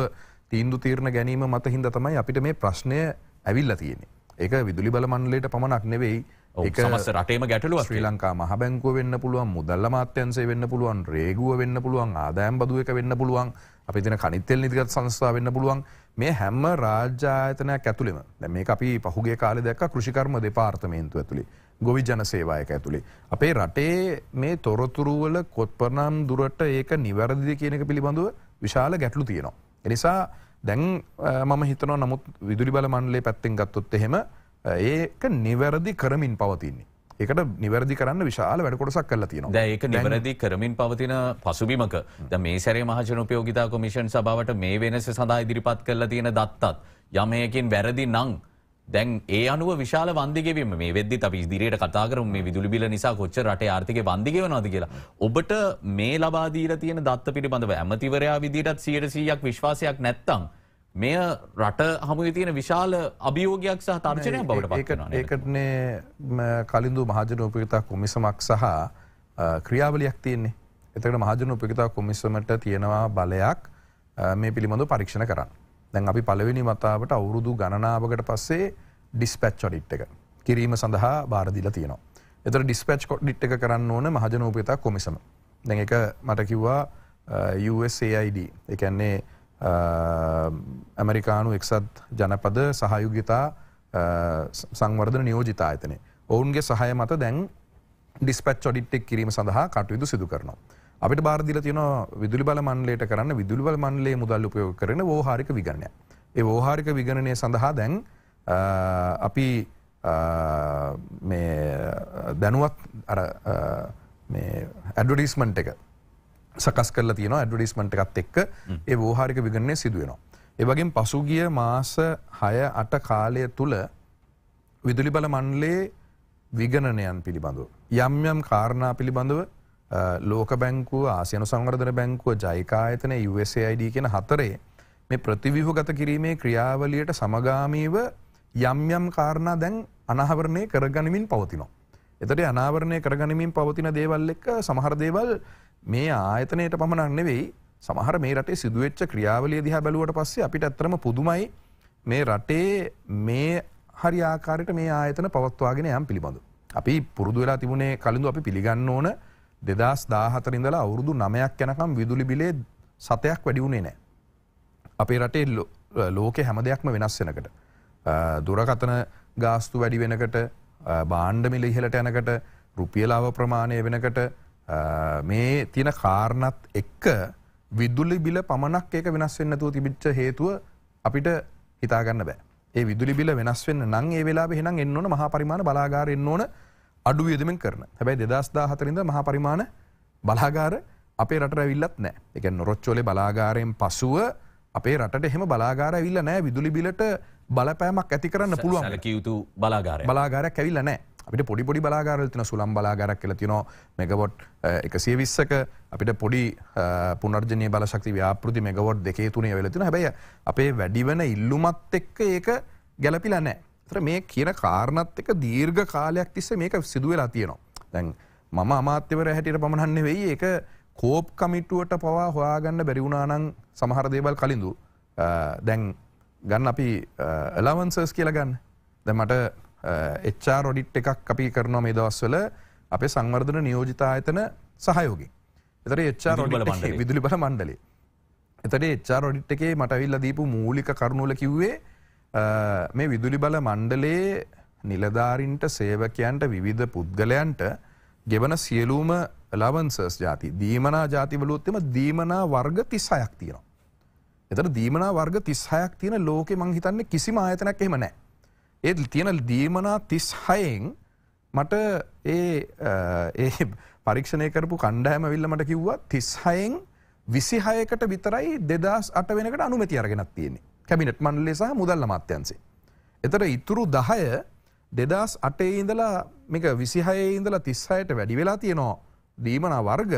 තීන්දු තීරණ ගැනීම මත හින්ද තමයි අපිට මේ ප්‍රශ්නය ඇවිල්ල තියෙන. ඒ විදුලි බලමන්ලට පමණක් නෙවෙයි සමස් රටේම ගැටලුව ශ්‍රී ලංකා මහබැංකුව වෙන්න පුළුවන් මුදල්ල මාත්‍යන්සේ වෙන්න පුළුවන් රේගුව වෙන්න පුළුවන් ආදායම් බදුවක වෙන්න පුළුවන් අපි තින කනිත්තෙල් නිතිගත් සංස්ථාව වෙන්න පුළුවන් මේ හැම්ම රාජ්‍යායතනයක් ඇතුළෙම දැ මේ අපි පහුගේ කාලෙ දැක් කෘෂිකර්ම දෙපාර්තමේන්තු ඇතුළි ගොවි ජනසේවායක ඇතුළේ. අපේ රටේ මේ තොරතුරුවල කොත්පරනම් දුරට ඒක නිවැරදිද කියනක පිළිබඳව විශාල ගැටලු තියෙනවා. එනිසා දැන් මම හිතනව නමුත් විදුරි බල මණ්ඩලේ පැත්තෙන් ගත්තොත් එහෙම ඒක නිවැරදි කරමින් පවතින්නේ. ඒකට නිවැරදි කරන්න විශාල වැඩකොටසක් කල තින ඒක නිවැරදි කරමින් පවතින පසුබිමක ද මේ සැරේ මහජනපයෝගිතා කොමිෂන් සභාවට මේ වෙනස සඳහා ඉදිරිපත් කරලා තියෙන දත්තත් යමයකින් වැරදි නං දැන් ඒ අනුව විශාල වන්දිගෙවීම මේ වෙද්දි අපි ඉදිරියට කතා කරමු මේ විදුලි බිල නිසා කොච්චර රටේ ආර්ථිකය වන්දිගෙවනවද කියලා. ඔබට මේ ලබා දීලා තියෙන දත්ත පිළිබඳව ඇමතිවරයා විදිහටත් 100%ක් විශ්වාසයක් නැත්නම් මෙය රට හමුවේ තියෙන විශාල අභියෝගයක් සහ තර්ජනයක් බවට පත්වනවා. ඒකටනේ කලින්දු මහජන උපයතා කොමිසමක් සහ ක්‍රියාවලයක් තියන්නේ එතකට මහජන උපිතා කොමිසමට තියෙනවා බලයක් මේ පිළිබඳු පරීක්ෂණ කරන්න. දැන් අපි පලවෙනි මතාවට අවුරුදු ගණනාවකට පස්සේ ඩිස්පැච් ොඩිට් එක කිරීම සඳහා බාරදිල තියනවා. එත ඩිස්පච් කොඩ්ඩිට් එක කරන්න ඕන මහජන උපිතා කොමිසම. දැ එක මට කිව්වා USAID එකන්නේ ඇමරිකානු එක්සත් ජනපද සහයුගිතා සංවර්ධන නියෝජිතා ඇතනේ. ඔවුන්ගේ සහය මත දැන් ඩිස්පච් ොඩිට්ටෙක් කිරීම සඳහා කටයුතු සිදු කරනවා. අපිට බාරදිල තියන විදුලි බල මන්ලට කරන්න විදුලි බල මන්ලේ මුදල් උපයෝ කරන ෝහාරික විගණය. ඒ ෝහාරික විගණනය සඳහා දැන් අපි දැනුවත් ඇඩඩිස්මන්ට් එක සකස් කරලා තියෙන ඇඩවඩිස්මට එකත් එක්ක ඒ වෝහාරික විගණය සිදුවෙනවා. එවගේ පසුගිය මාස හය අට කාලය තුළ විදුලි බල මන්ලේ විගණනයන් පිළිබඳු. යම් යම් කාරණා පිළිබඳව ලෝක බැංකුව ආසියන සංවර්ධන බැංකුව ජයිකායතන USAID කියෙන හතරේ මේ ප්‍රතිවිහගත කිරීමේ ක්‍රියාවලියට සමගාමීව යම් යම් කාරණා දැන් අනහවරණය කරගනිමින් පවතිනවා. එතට අනාවරණය කරගනිමින් පවතින දේවල් එක්ක සමහර දේවල් මේ ආයතනයට පමණක් නෙවෙයි සමහර මේ රටේ සිදුවෙච්ච ක්‍රියාවලිය දිහා බැලුවට පස්සේ අපිට ඇත්තම පුදුමයි මේ රටේ මේ හරි ආකාරයට මේ ආයතන පවත්වාගෙන යම් පිළිබඳ. අපි පුරුදු වෙලා තිබුණේ කලින්ඳු අපි පිළිගන්න ඕන දෙදස් දාහතර ඉඳලා අවුරුදු නමයක් යනකම් විදුලි බිලේ සතයක් වැඩි වුණේ නෑ. අපේ රටේ ලෝකෙ හැම දෙයක්ම වෙනස් වෙනකට. දුරකතන ගාස්තු වැඩි වෙනකට බාණ්ඩමිල ඉහලට යනකට රුපියලාව ප්‍රමාණය වෙනකට මේ තියෙන කාරණත් එක්ක විදුලි බිල පමණක් ඒක වෙනස් වෙන්න තුව තිබිච්ච හේතුව අපිට හිතාගන්න බෑ. ඒ විදුලි බිල වෙනස් වෙන්න නම් ඒ වෙලාවෙ එහෙනම් එන්න ඕන මහා පරිමාණ බලාගාර එන්න ඕන අඩු වියදමෙන් කරන. හැබැයි 2014 ඉඳන් මහා පරිමාණ බලාගාර අපේ රටට ඇවිල්ලත් නෑ. ඒ කියන්නේ නොරොච්චෝලේ බලාගාරයෙන් පසුව අපේ රටට එහෙම බලාගාර ඇවිල්ලා නෑ විදුලි බිලට බලපෑමක් ඇති කරන්න පුළුවන්. සැලකිය යුතු බලාගාරයක්. බලාගාරයක් ඇවිල්ලා නෑ. අපිට පොඩිපොඩි බලාගාරල් තින සුළම් බලාගරක් කියල තිනෝ මෙගවොට් එකසිය විස්සක අපිට පොඩි පුනර්ජනය බලශක්ති ව්‍යාපෘති මෙගවොට් දෙකේ තුනේ වෙලතින හැබැයි අපේ වැඩිවන ඉල්ලුමත් එක්ක ඒක ගැලපිලා නෑ. තර මේ කියන කාරණත් එක දීර්ඝ කාලයක් තිස්සේ මේක සිදුවෙලා තියෙනවා. දැන් මම අමාත්‍යවර හැටියට පමණන්නේ වෙයි ඒක කෝප් කමිටුවට පවා හොයාගන්න බැරිවුණානං සමහර දේවල් කලින්දු. දැන් ගන්න අපි එලවන්සර්ස් කියලගන්න. දැමට එච්චා රොඩිට් එකක් අපි කරනවා මේ දවස්වල අපේ සංවර්ධන නියෝජිතා අයතන සහයෝගි. එතර එච්චා රොඩිට විදුලි බල මණ්ඩලේ. එතට එච්චා රොඩිට් එකේ මටවිල්ල දීපු මූලික කරුණුල කිව්වේ මේ විදුලි බල මණ්ඩලේ නිලධාරින්ට සේවකයන්ට විවිධ පුද්ගලයන්ට ගෙවන සියලූම ලවන්සර්ස් ජාති දීමනා ජාතිවලොත්තම දීමනා වර්ග තිස්සායක් තියෙනවා. එතට දීමනා වර්ග තිස්සායක් තියෙන ලෝකෙ මංහිතන්නේ කිසිම ආයතනක් එහෙමනෑ ඒ තියෙන දීමනා තිස් හයෙන් මට ඒ පරීක්ෂණය කරපු කණ්ඩෑම විල්ල මට කිව්වා තිස්හයෙන් විසි හයකට විතරයි දෙදස් අට වෙනකට අනුමති අරගෙනත් තියෙන්නේ කැබිනට් මන්ලේ සහ මුදල්ල මත්‍යන්සේ. එතට ඉතුරු දහය දෙදස් අටේ ඉඳලා මේක විසිහයේ ඉඳලා තිස්සයට වැඩි වෙලා තියෙනවා දීමනා වර්ග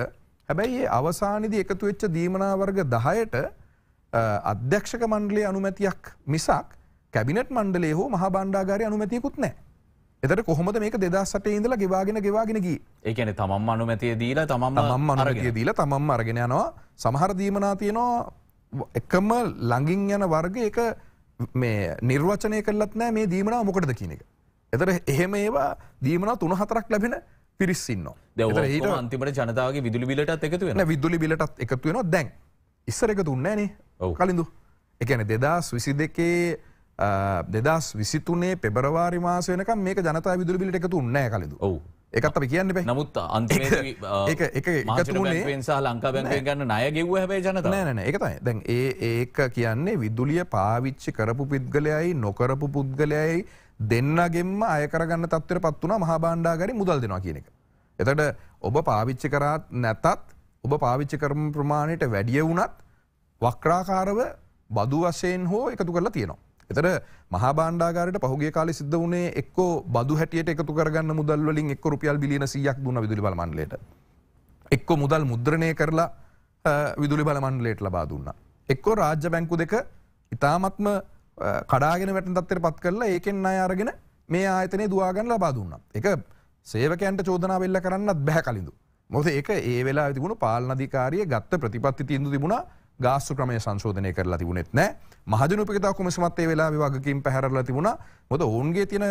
හැබැයි ඒ අවසානිදි එකතු වෙච්ච දීමනා වර්ග දහයට අධ්‍යක්ෂක මණ්ඩලේ අනුමැතියක් මිසක් කැබිනට් මණ්ඩලේ හෝ මහා බණ්ඩාගාරය අනුමැතියකුත් නෑ. එතට කොහොමද මේක දෙදස්සටේ ඉඳලා ගෙවාගෙන ගෙවාගෙනගී ඒකන තමම් අනුමැතිය දීලා තමම් මම් අනුමැතිය දීලා තමම් අරගෙන යනවා සමහර දීමනා තියෙනවා එකම ළඟින් යන වර්ග එක මේ නිර්වචනය කරලත් නෑ මේ දීමනා මොකටද කියන එක. එතට එහෙම ඒවා දීමනා තුන හතරක් ලැබෙන පිරිස්සින්නවා. දැ ඊට අන්තිමට ජනතාවගේ විදුලි බිලටත් එකතු වෙන විදුලි බිලටත් එකතු වෙනවා දැන් ඉස්සර එක දුන්නෑනේ කලින්දු. එකන දෙදස් විසි දෙකේ දෙදස් විසිතුනේ පෙබරවාරි මාස වෙනක මේ ජනතා විදුර බිලට එකතු නෑ කලද ඔ එකත් අපි කියන්න නමුත් අන් එකසා ලංකාබැ ගන්න නය ගෙව්ව හැබේ ජනත නෑන එකතයි දැන් ඒ ඒක කියන්නේ විදුලිය පාවිච්චි කරපු පිද්ගලයයි නොකරපු පුද්ගලයයි දෙන්නගෙම අයකරගන්න තත්වර පත් වන මහාබණ්ඩාගරි මුදල් දෙනවා කියන එක. එතට ඔබ පාවිච්චි කරාත් නැතත් ඔබ පාවිච්චි කරම ප්‍රමාණයට වැඩිය වුනත් වක්‍රාකාරව බදු වශයෙන් හෝ එකතු කරලා තියෙනවා. එතර මහා බාණ්ඩාගාරට පහුගේ කාලි සිද්ධ වනේ එක් බදු හැටියට එකතු කරගන්න මුදල්වලින් එක් රුපියල් බිලියන සියක් දුන්න විදුලි බලමන්ලට එක්ක මුදල් මුද්‍රණය කරලා විදුලි බලමන්ලේට ලබා දුන්න. එක්කෝ රාජ්‍ය බැංකු දෙක ඉතාමත්ම කඩාගෙන වැට තත්තර පත් කරලා ඒකෙන් අය අරගෙන මේ ආයතනය දවාගන්න ලබා දුන්න. එක සේවකන්ට චෝදනා වෙල්ල කරන්නත් බැහැ කලින්ඳු. මොද එක ඒ වෙලා තිබුණු පාලනධිකාරය ගත්ත ප්‍රතිපත්ති තිීන්දු තිබුණා ගාස්තු ක්‍රමය සංශෝධනය කරලා තිබුණෙත් නෑ මහජනුපිතා කොමසමත්තේ වෙලාවි වගකින් පැහැරල තිබුණ මොද ඔවුන්ගේ තියෙන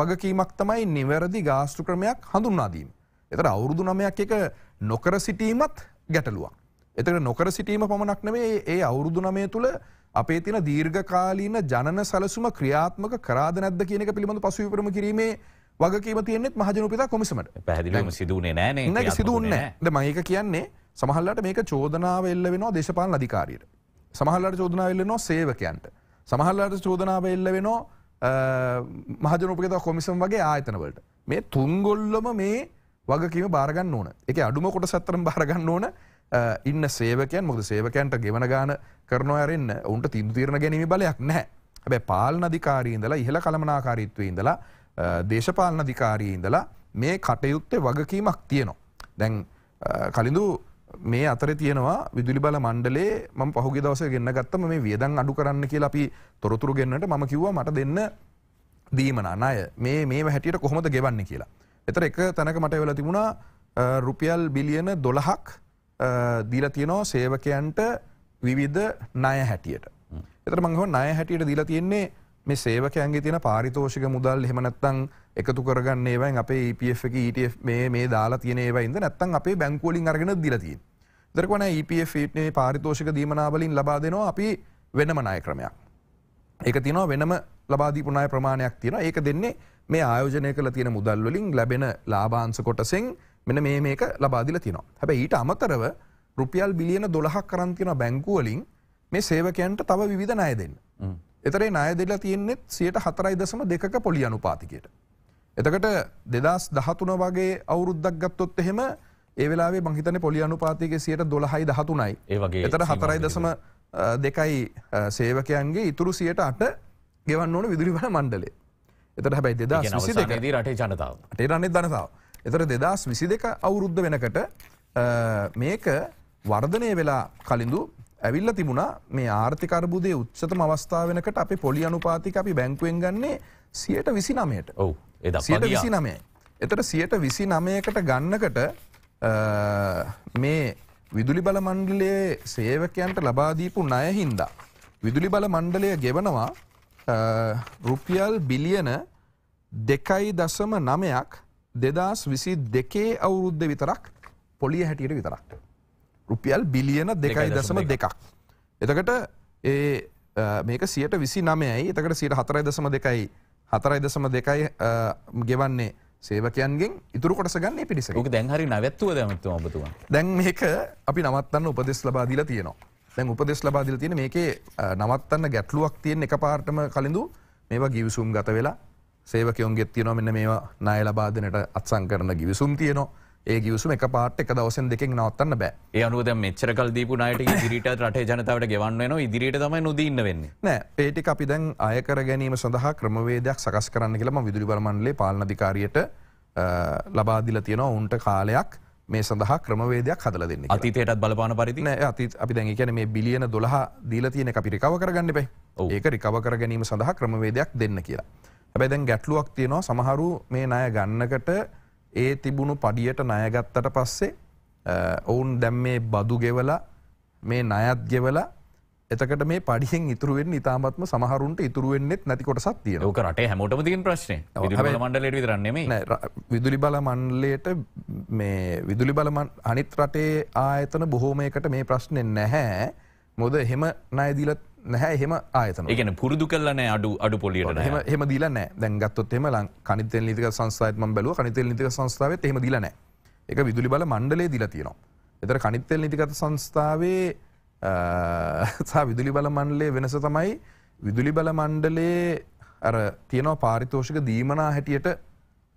වගකීමක් තමයි නිවැරදි ගාස්තු ක්‍රමයක් හඳුන්නාදීම. එතර අවුරුදු නමයක් එක නොකර සිටීමත් ගැටලුවක්. එතට නොකර සිටීම පමණක් නෙවේ ඒ අවුරුදු නමය තුළ අපේ තින දීර්ඝකාලීන ජනන සලසුම ක්‍රියාත්මක කරාද නැද්ද කියනක පිළිබඳ පසුවිපරම කිරීමේ වගකීම තියනෙත් මහජනුපිතා කොමිසමට පැදිලීම සිදුවනේ නෑ සිදුවන්න ද මඒක කියන්නේ සමහල්ලට මේක චෝදනාව එල්ල වෙනවා දේශපාලන අධිකාරියට. සමහල්ලට චෝදනාව එල්ල වෙනවා සේවකයන්ට. සමහල්ලට චෝදනාව එල්ල වෙනවා මහජන උපකේත කොමිසම් වගේ ආයතනවලට. මේ තුන්ගොල්ලම මේ වගකීම බාරගන්න ඕන. ඒකේ අඩුම කොටසක් තරම් බාරගන්න ඕන. ඉන්න සේවකයන් මොකද සේවකයන්ට ගෙවන ගාන කරනවා හැරෙන්න උන්ට තීන්දුව తీරන ගැනීම බලයක් නැහැ. හැබැයි පාලන අධිකාරී ඉඳලා ඉහළ කළමනාකාරීත්වයේ ඉඳලා දේශපාලන අධිකාරී ඉඳලා මේ කටයුත්තේ වගකීමක් තියෙනවා. දැන් කලින්දු මේ අතර තියෙනවා විදුලි බල මණ්ඩලේ ම පහුගි දවස ගන්න ගත්තම මේ වියදන් අඩු කරන්න කියලා අපි තොරතුරු ගන්නට ම කිව්වා මට දෙන්න දීමනාය මේ මේ හැටියට කොහොමද ගෙවන්න කියලා. එතර එක තැනක මට වෙල තිබුණා රුපියල් බිලියන දොළහක් දීල තියනෝ සේවකයන්ට විවිධ නය හැටියට. එතර මංහ නය හැටියට දීලා තියෙන්නේ මේ සේවකයන්ගේ තියෙන පාරිතෝෂික මුදල් හෙමනත්තං එකතු කරගන්න ඒවයින් අපේ EPF එක ඊට e මේ දාලා තියෙන ඒවයින්ද නැත්තන් අපේ බැංකෝලින් අරගෙන දිලතිී. දරකවන EPF නේ e පාරිතෝෂක දීමනාවලින් ලබා දෙනවා අපි වෙනම නාය ක්‍රමයක්. ඒක තිනවා වෙනම ලබාදීපුනාය ප්‍රමාණයක් තියෙන ඒක දෙන්නේ මේ ආයෝජනය කළ තියෙන මුදල්වලින් ලැබෙන ලාබාන්ස කොටසිං මෙන මේ මේක ලබාදිල තිනවා. හැබ ඊට අමතරව රුපියල් බිලියන දොළහක් කරන්තින බැංකුවලින් මේ සේවකයන්ට තව විධ නය දෙන්න. එතරේ නාය දෙලා තියෙන්නේෙත් සියට හතරයි දසම දෙක පොලි අනුපාතිකයට. එතකට දෙදස් දහතුන වගේ අවුරුද්දක් ගත්තොත් එහෙම ඒවෙලාේ මහිතන පොලි අනුපාතික සියට දොළහයි දහතුනයි ඒගේ එතට හතරයි දසම දෙකයි සේවකයන්ගේ ඉතුරු සියට අට ගෙවන් ඕන විදුරිවන මණ්ඩලේ එතට හැබයි දෙදස් විසි දෙක දී රටේ ජනතාව ටේ රන්නේ දනතාව එතට දෙදස් විසි දෙක අවුරුද්ධ වෙනකට මේක වර්ධනය වෙලා කලින්දු ඇවිල්ල තිබුණා මේ ආර්ථිකරබුදය උත්සතම අවස්ථාවනකට අපි පොලි අනුපාතික අපි බැංකුවෙන් ගන්නේ සියට විසි නමයට ඔව සියට විසි නමේ. එතට සියට විසි නමයකට ගන්නකට මේ විදුලි බල මණ්ඩලයේ සේවකයන්ට ලබාදීපු නය හින්දා. විදුලි බල මණ්ඩලය ගෙවනවා රුපියල් බිලියන දෙකයි දසම නමයක් දෙදස් විසි දෙකේ අවුරුද්ධ විතරක් පොලිය හැටියට විතරක්. රුපියල් බිලියන දෙකයි දසම දෙකක්. එතකට ඒ මේක සියට විසි නමයයි එතකට සියට හතරයි දසම දෙකයි හතරයි දසම දෙකයි ගෙවන්නේ සේවකයන්ගෙන් ඉතුර කොටස ගන්න පිරිස ක දැහරි නැවත්ව දැමත්තු ඔබතුව දැන් මේක අපි නවත්තන්න උපදෙස් ලබාදීල තියෙනවා දැන් උපදෙස් ලබාදිල තියෙන මේකේ නවත්තන්න ගැටලුවක් තියෙන් එක පාර්ටම කලින්ඳු මේවා ගිවිසුම් ගත වෙලා සේවකයොන්ගෙත් තියනවා මෙන්න මේවා නාය ලබාදනට අත්සං කරන ගිවිසුම් තියනවා ඒ ගියසු එක පාට එක දවසෙන් දෙකින් නවත්තන්න බෑ ඒ අනුවද මෙච්චරකල් දීපුනායට ඉදිරිට රට ජනතාවට ගෙවන්න වෙන ඉදිරිට තමයි නොදන්න වෙන්න නෑ ඒටි අපි දැන් අයකර ගැනීම සඳහා ක්‍රමවේදයක් සකස් කරන්න කියලම විදුරි බරමන්ලේ පාලනධිකාරයට ලබාදිල තියෙනවා උන්ට කාලයක් මේ සඳහා ක්‍රමවේදයක් හදල දෙන්න අතීතයටත් බලපාන පරිතින ඇති අපි දැන් කියන මේ බිලියන දොළහ දීල තියෙන අපි රිකව කරගන්න පේ ඒක රිකව කර ගැනීම සඳහා ක්‍රමවේදයක් දෙන්න කියලා. හැබැදැන් ගැටලුවක් තියෙනවා සමහරු මේ නය ගන්නකට ඒ තිබුණු පඩියට ණයගත්තට පස්සේ ඔවුන් දැම් මේ බදු ගෙවලා මේ නයත් ගෙවලා එතකට මේ පඩියෙන් ඉතුරුවෙන් ඉතාමත්ම සමහරුන්ට ඉතුරුවෙන්නෙත් නැතිකොට සත්තිය ඕක රට හැමෝටම තින් ප්‍රශ්න මණ්ඩලට විදරන්නේ විදුලි බල මණ්ලයට මේ විදුලි බල අනිත් රටේ ආයතන බොහෝමයකට මේ ප්‍රශ්නය නැහැ මොද එහෙම නයදිලත් නැහැ හෙම ආයතන ගැන පුරදු කලන අඩු අඩු පොලියට හම හෙම දිල නෑ දැන්ගත්තොත් එෙම කනිත නිතික සංස්ථායම බැලුව කනිත නිතික සංස්ථාවත් හෙම දිලනෑ එක විදුලි බල මණ්ඩලේ දිල තියෙනවා. එතර කනිත්තෙල් නිතිගත සංස්ථාවේ විදුලි බල මණ්ඩලේ වෙනස තමයි විදුලි බල මණ්ඩලේ අර තියනව පාරිතෝෂක දීමනා හැටියට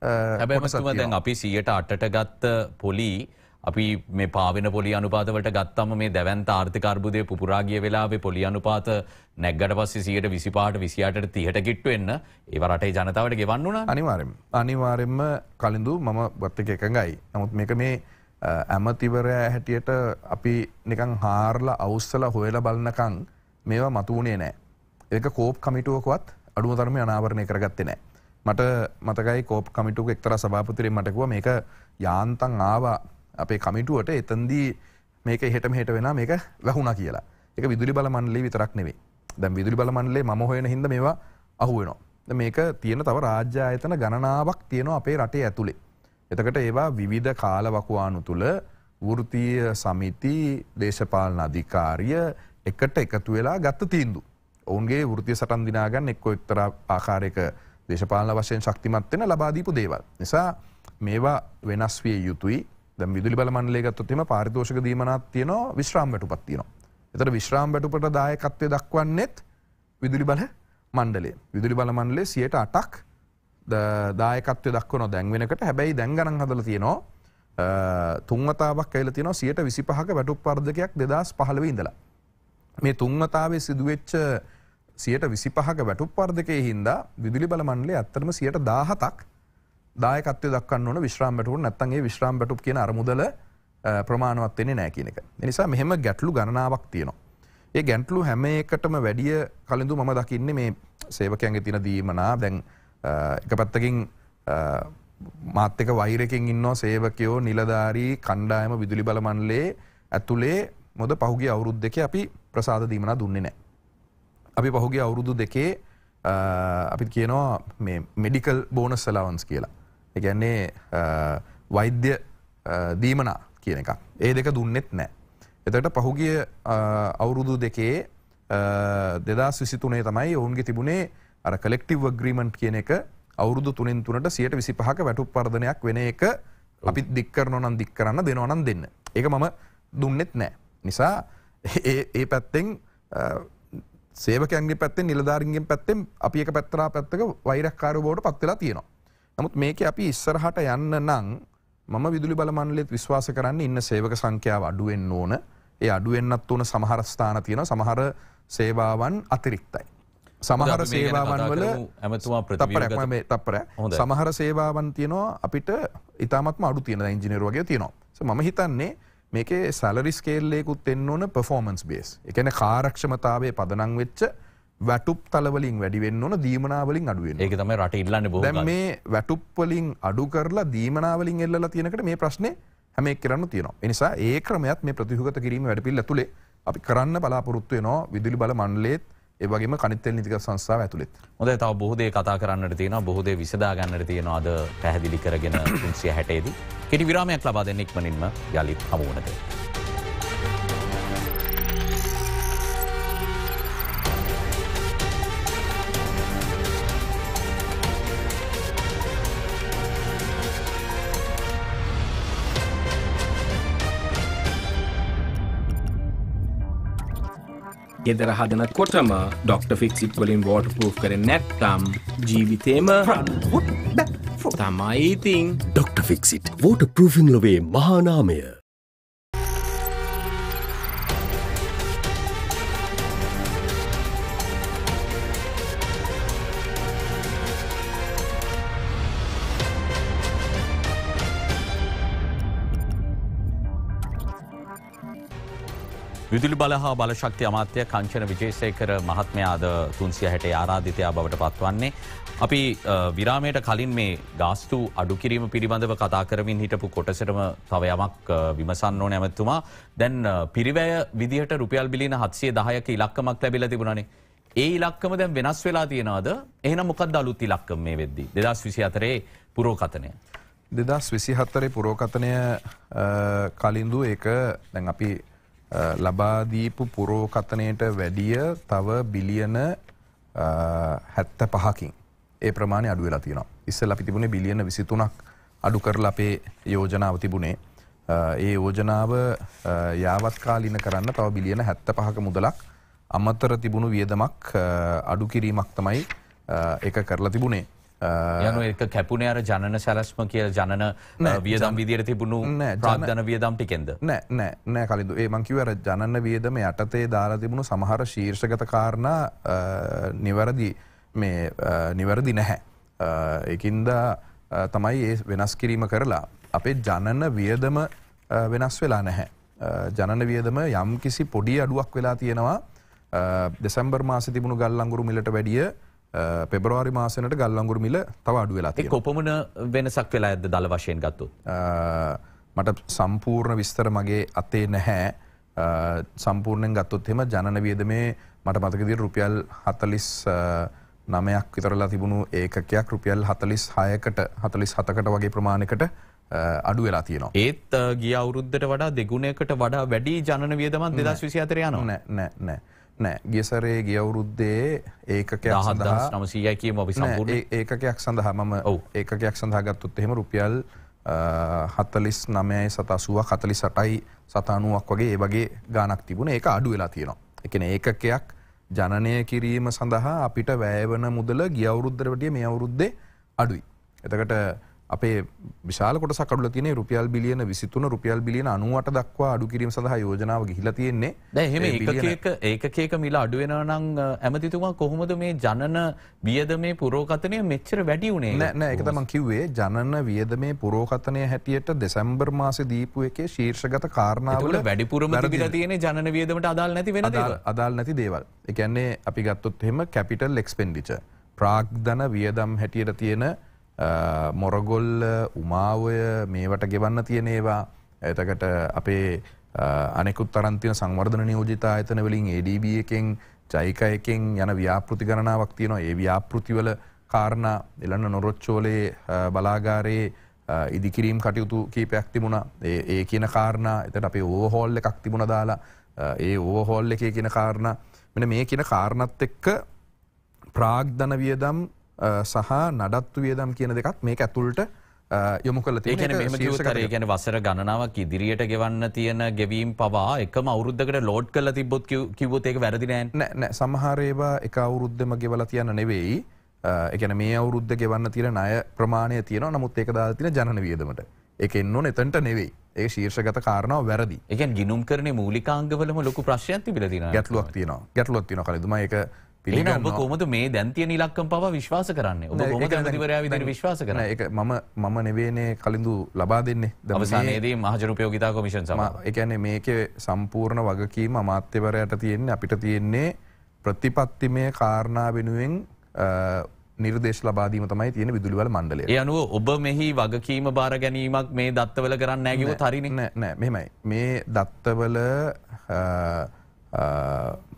හැබැමතුම දැන් අපි සියට අටට ගත්ත පොලී අපි මේ පාවෙන පොලි අනුපාතවලට ගත්තම මේ දැවන්ත ආර්ථිකර්බුදය පුරාගිය වෙලාවේ පොලි අනුපාත නැග්ගට පස්සේ සියට විසිපාට විසියාට තිහට කිට්ටු එන්න ඒවරටේ ජනතාවට ගෙවන්න වුණා අනිවාරෙන් අනිවාරෙන්ම කලින්ඳු මම බත්තක එකඟයි නමුත් මේක මේ ඇමතිවරය හැටියට අපි නිකං හාර්ල අවස්සල හොයල බලන්නකං මේවා මතු වුණේ නෑ. ඒක කෝප් කමිටුවකොත් අඩුවතරම අනාවරණය කරගත්තෙ නෑ. මට මතකයි කෝප් කමිටුක් එක්තර සභාපතිරෙන් මටකුව මේක යාන්තන් ආවා අපේ කමිටුවට එතන්දී මේක හෙට හෙට වෙන මේක වැහුණ කියලා එක විදුලි බලමන්ලේ විතරක් නෙවේ දැම් විදුලි බලමන්ලේ ම හොයන හිද මේවා අහුවෙනවා මේක තියෙන තව රාජ්‍යායතන ගණනාවක් තියෙනවා අපේ රටේ ඇතුළේ එතකට ඒවා විවිධ කාලවකවානු තුළ වෘතිය සමිති දේශපාලන අධිකාරිය එකට එකතු වෙලා ගත්ත තීන්දු. ඔවුන්ගේ වෘතිය සටන් දිනාගන්න එක්කො එක්තර ආකාරයක දේශපාලන වශයෙන් ශක්තිමත්වෙන ලබාදීපු දේවල්. නිසා මේවා වෙනස් විය යුතුයි දැ විදුලි බල මන්ලේ ගත්තොත්ම පාරිදෝෂක දීමනත් තියනවා විශ්‍රාම් වැටුපත් තියනවා. එතට විශ්‍රාම් වැටුපට දායකත්වය දක්වන්නෙත් විදුලි බල මණ්ඩලේ විදුලි බල මන්ලේ සියට අටක් දායකත්වය දක්වන දැන්වෙනකට හැබැයි දැන්ගනන් හදල තියනවා තුන්වතාවක් කල තින සියට විසි පහක වැටුප පර්ධකයක් දෙදස් පහලව ඉඳලා. මේ තුන්වතාවේ සිදුවෙච්ච සියට විසි පහක වැටුප පර්ධකය හින්දා විදුලි බලමන්ලේ අත්තරම සියට දාහතක් දායකත්වය දක්න්න ඕන විශ්‍රම් බැටුට නැත්තන්ගේ විශ්‍රම් බැටු කියන අරමුදල ප්‍රමාණවත්වෙන්නේ නෑකිනක. නිසා මෙහෙම ගැටලු ගණනාවක් තියෙනවා. ඒ ගැන්ටලු හැම එකටම වැඩිය කලින්ඳු මම දකින්නේ මේ සේවකයන්ගේ තින දීමනා දැන් එක පැත්තකින් මාත්‍යක වෛරකින් ඉන්න සේවකයෝ නිලධාරී කණ්ඩායම විදුලි බලමන්ලේ ඇතුළේ මොද පහුගේ අවුරුද් දෙක අපි ප්‍රසාධ දීමනා දුන්නේ නෑ. අපි පහුගේ අවුරුදු දෙකේ අපි කියනවා මෙඩිකල් බෝනස් සලාවන්ස් කියලා එකන්නේ වෛද්‍ය දීමනා කියන එක. ඒ දෙක දුන්නෙත් නෑ. එතට පහුගිය අවුරුදු දෙකේ දෙදා සිතුනේ තමයි ඔවුන්ගේ තිබුණේ අර කලෙක්ටිව් ග්‍රීමන්ට් කියන එක අවුරුදු තුනින් තුනට සියට විසි පහක වැටු පර්ධනයක් වෙන එක අපි දික්කරන නම් දික් කරන්න දෙනවනම් දෙන්න. ඒක මම දුන්නෙත් නෑ. නිසා ඒ පැත්තෙන් සේවකයන්ගේ පැත්තෙන් නිලධාරගෙන් පැත්තෙන් අපි එක පැත්තරා පැත්තක වෛරක්කාරබෝට පත්වෙලා තියෙනවා. නමුත් මේක අපි ඉස්සරහට යන්න නං මම විදුලි බලමන්ලෙත් විශ්වාස කරන්න ඉන්න සේවක සංඛ්‍යාව අඩුවෙන් ඕන ඒ අඩුවෙන්න්නත් ඕන සමහර ස්ථාන තියෙන සමහර සේවාවන් අතිරික්තයි. සමහර සේවාවන් වල ඇමතුවා ප්‍රතපරක්ම තපර සමහර සේවාවන් තියනවා අපිට ඉතාමත්ම අඩු තියෙන ඉංජිනරුවගේ තියෙනවා ම හිතන්නේ මේකේ සැලරිස්කේල්ලෙකුත් එන්න ඕන පෆෝමන්ස් බේස් එකන කාරක්ෂමතාවේ පදනං වෙච්ච වැටුප් තලවලින් වැඩිවෙන්න ඕන දීමනාවලින් අඩුවෙන් ඒක තම රට ඉල්ලන්න බෝ මේ වැටුප්වලින් අඩු කරලා දීමනාවලින් එල්ලලා තියෙනකට මේ ප්‍රශ්නය හැමේ කරන්න තියෙනවා එනිසා ඒ ක්‍රමයත් මේ ප්‍රතිහගත කිරීම වැඩපිල් ඇතුළේ අපි කරන්න බලාපොරොත්තුවය නවා විදුලි බල මණ්ලේත් ඒවගේම කනිත්තෙල් නිතික සංස්ථාව ඇතුළෙත් හොද තව බොහෝදේ කතා කරන්න තියෙන බොහෝදේ විසදාගන්නට තියෙනවාද පැහැදිලි කරගෙන තුන්සිය හැටේදී කෙටි විරාමයක් ලබා දෙන්නෙක් මනින්ම යලිත් හමුවනද. ගෙදර හදන කොටම ඩොක්ට ෆික්සිට් වලින් වෝට පූ් කර නැත්තම් ජීවිතේම තමයිඉතින් ඩොක්ට ෆික්සිට් වෝට පූෆින් ලොවේ මහානාමය විදුලි බල හා බලශක්ති අමාත්‍ය කංචන විජේසයකර මහත්මයාද තුන්සිය හැටේ ආරාධිතයා බවට පත්වන්නේ. අපි විරාමයට කලින් මේ ගාස්තු අඩුකිරීම පිළිබඳව කතා කරමින් හිටපු කොටසටම තව යමක් විමසන්න ඕන ඇමැත්තුමා දැන් පිරිවැය විදිහට රුපියල් බිලින හත්සේ දහයක ඉලක්කමක් ලැබිල තිබුණනේ. ඒ ඉලක්කම දැන් වෙනස් වෙලා තියෙනවාද එහන මොකක් දලුත් ඉලක්කම මේ වෙද්දී දෙදස් විසි අතරේ පුරෝකතනය. දෙදස් විසි හත්තරේ පුරෝකතනය කලින්දු ඒක දැන් අපි ලබාදීපු පුරෝකතනයට වැඩිය තව බිලියන හැත්ත පහකින් ඒ ප්‍රමාණ අඩුව ලතින ඉස්සල පිතිබුණ බිලියන විසිතුනක් අඩු කරල අපේ යෝජනාව තිබුණේ ඒ යෝජනාව යාවත්කාලින කරන්න තව බිලියන හැත්ත පහක මුදලක් අමත්තර තිබුණු වියදමක් අඩු කිරීමක් තමයි එක කරලා තිබුණේ යනු එක කැපුණ අර ජනන සැලස්ම කිය ජනන වියදම් විදිර තිබුණු ප්‍රාධන වියදම් ටිකෙන්ද නෑ නෑ නෑ කලින්දු ඒ මංකිවර ජනන්න වියදම යටතේ දාලා තිබුණු සමහර ශීර්ෂගත කාරණ නිවැරදි මේ නිවැරදි නැහැ. එකින්ද තමයි ඒ වෙනස් කිරීම කරලා. අපේ ජනන වියදම වෙනස් වෙලා නැහැ. ජනන වියදම යම් කිසි පොඩි අඩුවක් වෙලා තියෙනවා දෙසම්බර් මාස තිබුණු ගල්ලංගුරු මිලට වැඩිය පෙබරවාරි මාසනට ගල්ලංගුරු මිල තව අඩු වෙලා කොපමන වෙනසක් වෙලා ඇද දල වශයෙන් ගත්තු. මට සම්පූර්ණ විස්තර මගේ අතේ නැහැ සම්පූර්ණයෙන් ගත්තොත් එෙම ජනන වියද මේ මට මතකදි රුපියල් හතලිස් නමයක් විතරලා තිබුණු ඒකයක් රුපියල් හතලිස් හයකට හතලිස් හතකට වගේ ප්‍රමාණකට අඩු වෙලා තියනවා. ඒත් ගිය අවුරුද්ධට වඩා දෙගුණයකට වඩා වැඩි ජනන වියදමන් දෙදස් විසිාතරයනවා නෑ නෑ නෑ. නෑ ගියසරේ ගියවුරුද්දේ ඒකක සඳහා නමසීය කියම අපි සම්පූර්ණ ඒකයක් සඳහා මම ඒකයක් සඳහාගත්තුත් එහෙම රුපියල් හත්තලිස් නමයයි සතසුව කතලි සටයි සතානුවක් වගේ ඒ වගේ ගානක් තිබුණ ඒක අඩු වෙලා තියෙනවා එකන ඒකකයක් ජනනය කිරීම සඳහා අපිට වැෑවන මුදල ගියවුරුද්ධරවටිය මේ අවුරුද්දේ අඩුයි. එතකට අපේ විශාල කොට සකඩල තින රුපියල් බිලියන විසිතුන රුපියල් බිලියන අනුවට දක්වා අඩු කිරීම සඳහා යෝජනාව ගිහිල තියෙන්නේ දැහෙම ඒකකේක මිල අඩුවෙනනං ඇමතිතුමා කොහොමද මේ ජනන වියද මේ පුරෝකතනය මෙච්චර වැඩි වුණේ නෑ එකතමන් කිව්වේ ජනන වියද මේ පුරෝකතනය හැටියට දෙසැම්බර් මාස දීපු එකේ ශීර්ෂගත කාරණාවල වැඩිපුරම තියෙන ජන වියදමට අදාල් නැති වෙන අදාල් නැති දේවල් එකන්නේ අපි ගත්තොත් හෙම කැපිටල් එක්ස්පෙන්ඩිච ප්‍රාග්ධන වියදම් හැටියට තියෙන මොරගොල්ල උමාවය මේවට ගෙවන්න තියෙන ඒවා ඇතකට අපේ අනෙකුත් තරන්තින සංවර්ධන නියෝජිතා ඇතන වලින් ADB එකෙන් ජයික එකෙන් යන ව්‍යාපෘති ගණනාවක් තියනවා ඒ ව්‍යාපෘතිවල කාරණ එලන්න නොරොච්චෝලේ බලාගාරයේ ඉදිකිරීම් කටයුතු කීපයක් තිබුණ ඒ කියන කාරණ එතට අපේ ඕහෝල් එකක් තිබුණ දාලා ඒ ඕහෝල් එකේ කියන කාරණ මෙන මේ කියන කාරණත් එක්ක ප්‍රාග්ධන වියදම් සහ නඩත්තු වියදම් කියන දෙකත් මේ ඇතුළට යොමු කල ඒකනර ගැන වසර ගණනාවක් ඉදිරියට ගෙවන්න තියෙන ගෙවීම් පවා එකම අවුද්ධකට ලෝඩ් කල තිබොත් කිවොත් ඒක වැරදිනෑන් නෑ සමහරේවා එක අවුරුද්ධම ගෙවල තියන්න නෙවෙයි එකන මේ අවුද්ධ ගෙවන්න තියෙන අය ප්‍රමාණය තියෙන නමුත් ඒක දා තින ජන වියදමට එකන්න එතැට නෙවෙයි ඒ ශීර්ෂගත කාරණාව වැරදි එක ගිනුම් කරන මූලිකාංගවලම ලොකු ප්‍රශ්යන්ති පිලදින ගැටලුවක් තියන ගැටලොත් තින කලදම එක පිළිගන්න ඔබ කොමද මේ දැන්තිය නිලක්කම් පව විශ්වාස කරන්න ඔබ ොම ැතිවරයා විදිර විශ්වාස කරන එක මම මම නෙවේනේ කලින්දු ලබා දෙන්නේ දවසානයේදී මහජරපයෝගතා කොමිෂන් සම එකන මේක සම්පූර්ණ වගකීම අමාත්‍යවරයට තියෙන්නේ අපිට තියෙන්නේ ප්‍රතිපත්තිමය කාරණා වෙනුවෙන් නිර්දේශ ලබාදීම තමයි තියෙන විදුලිවල මණ්ඩලය යනුව ඔබ මෙහි වගකීම බාර ගැනීමක් මේ දත්තවල කරන්න ඇගව තරිණ නෑ මෙමයි මේ දත්තවල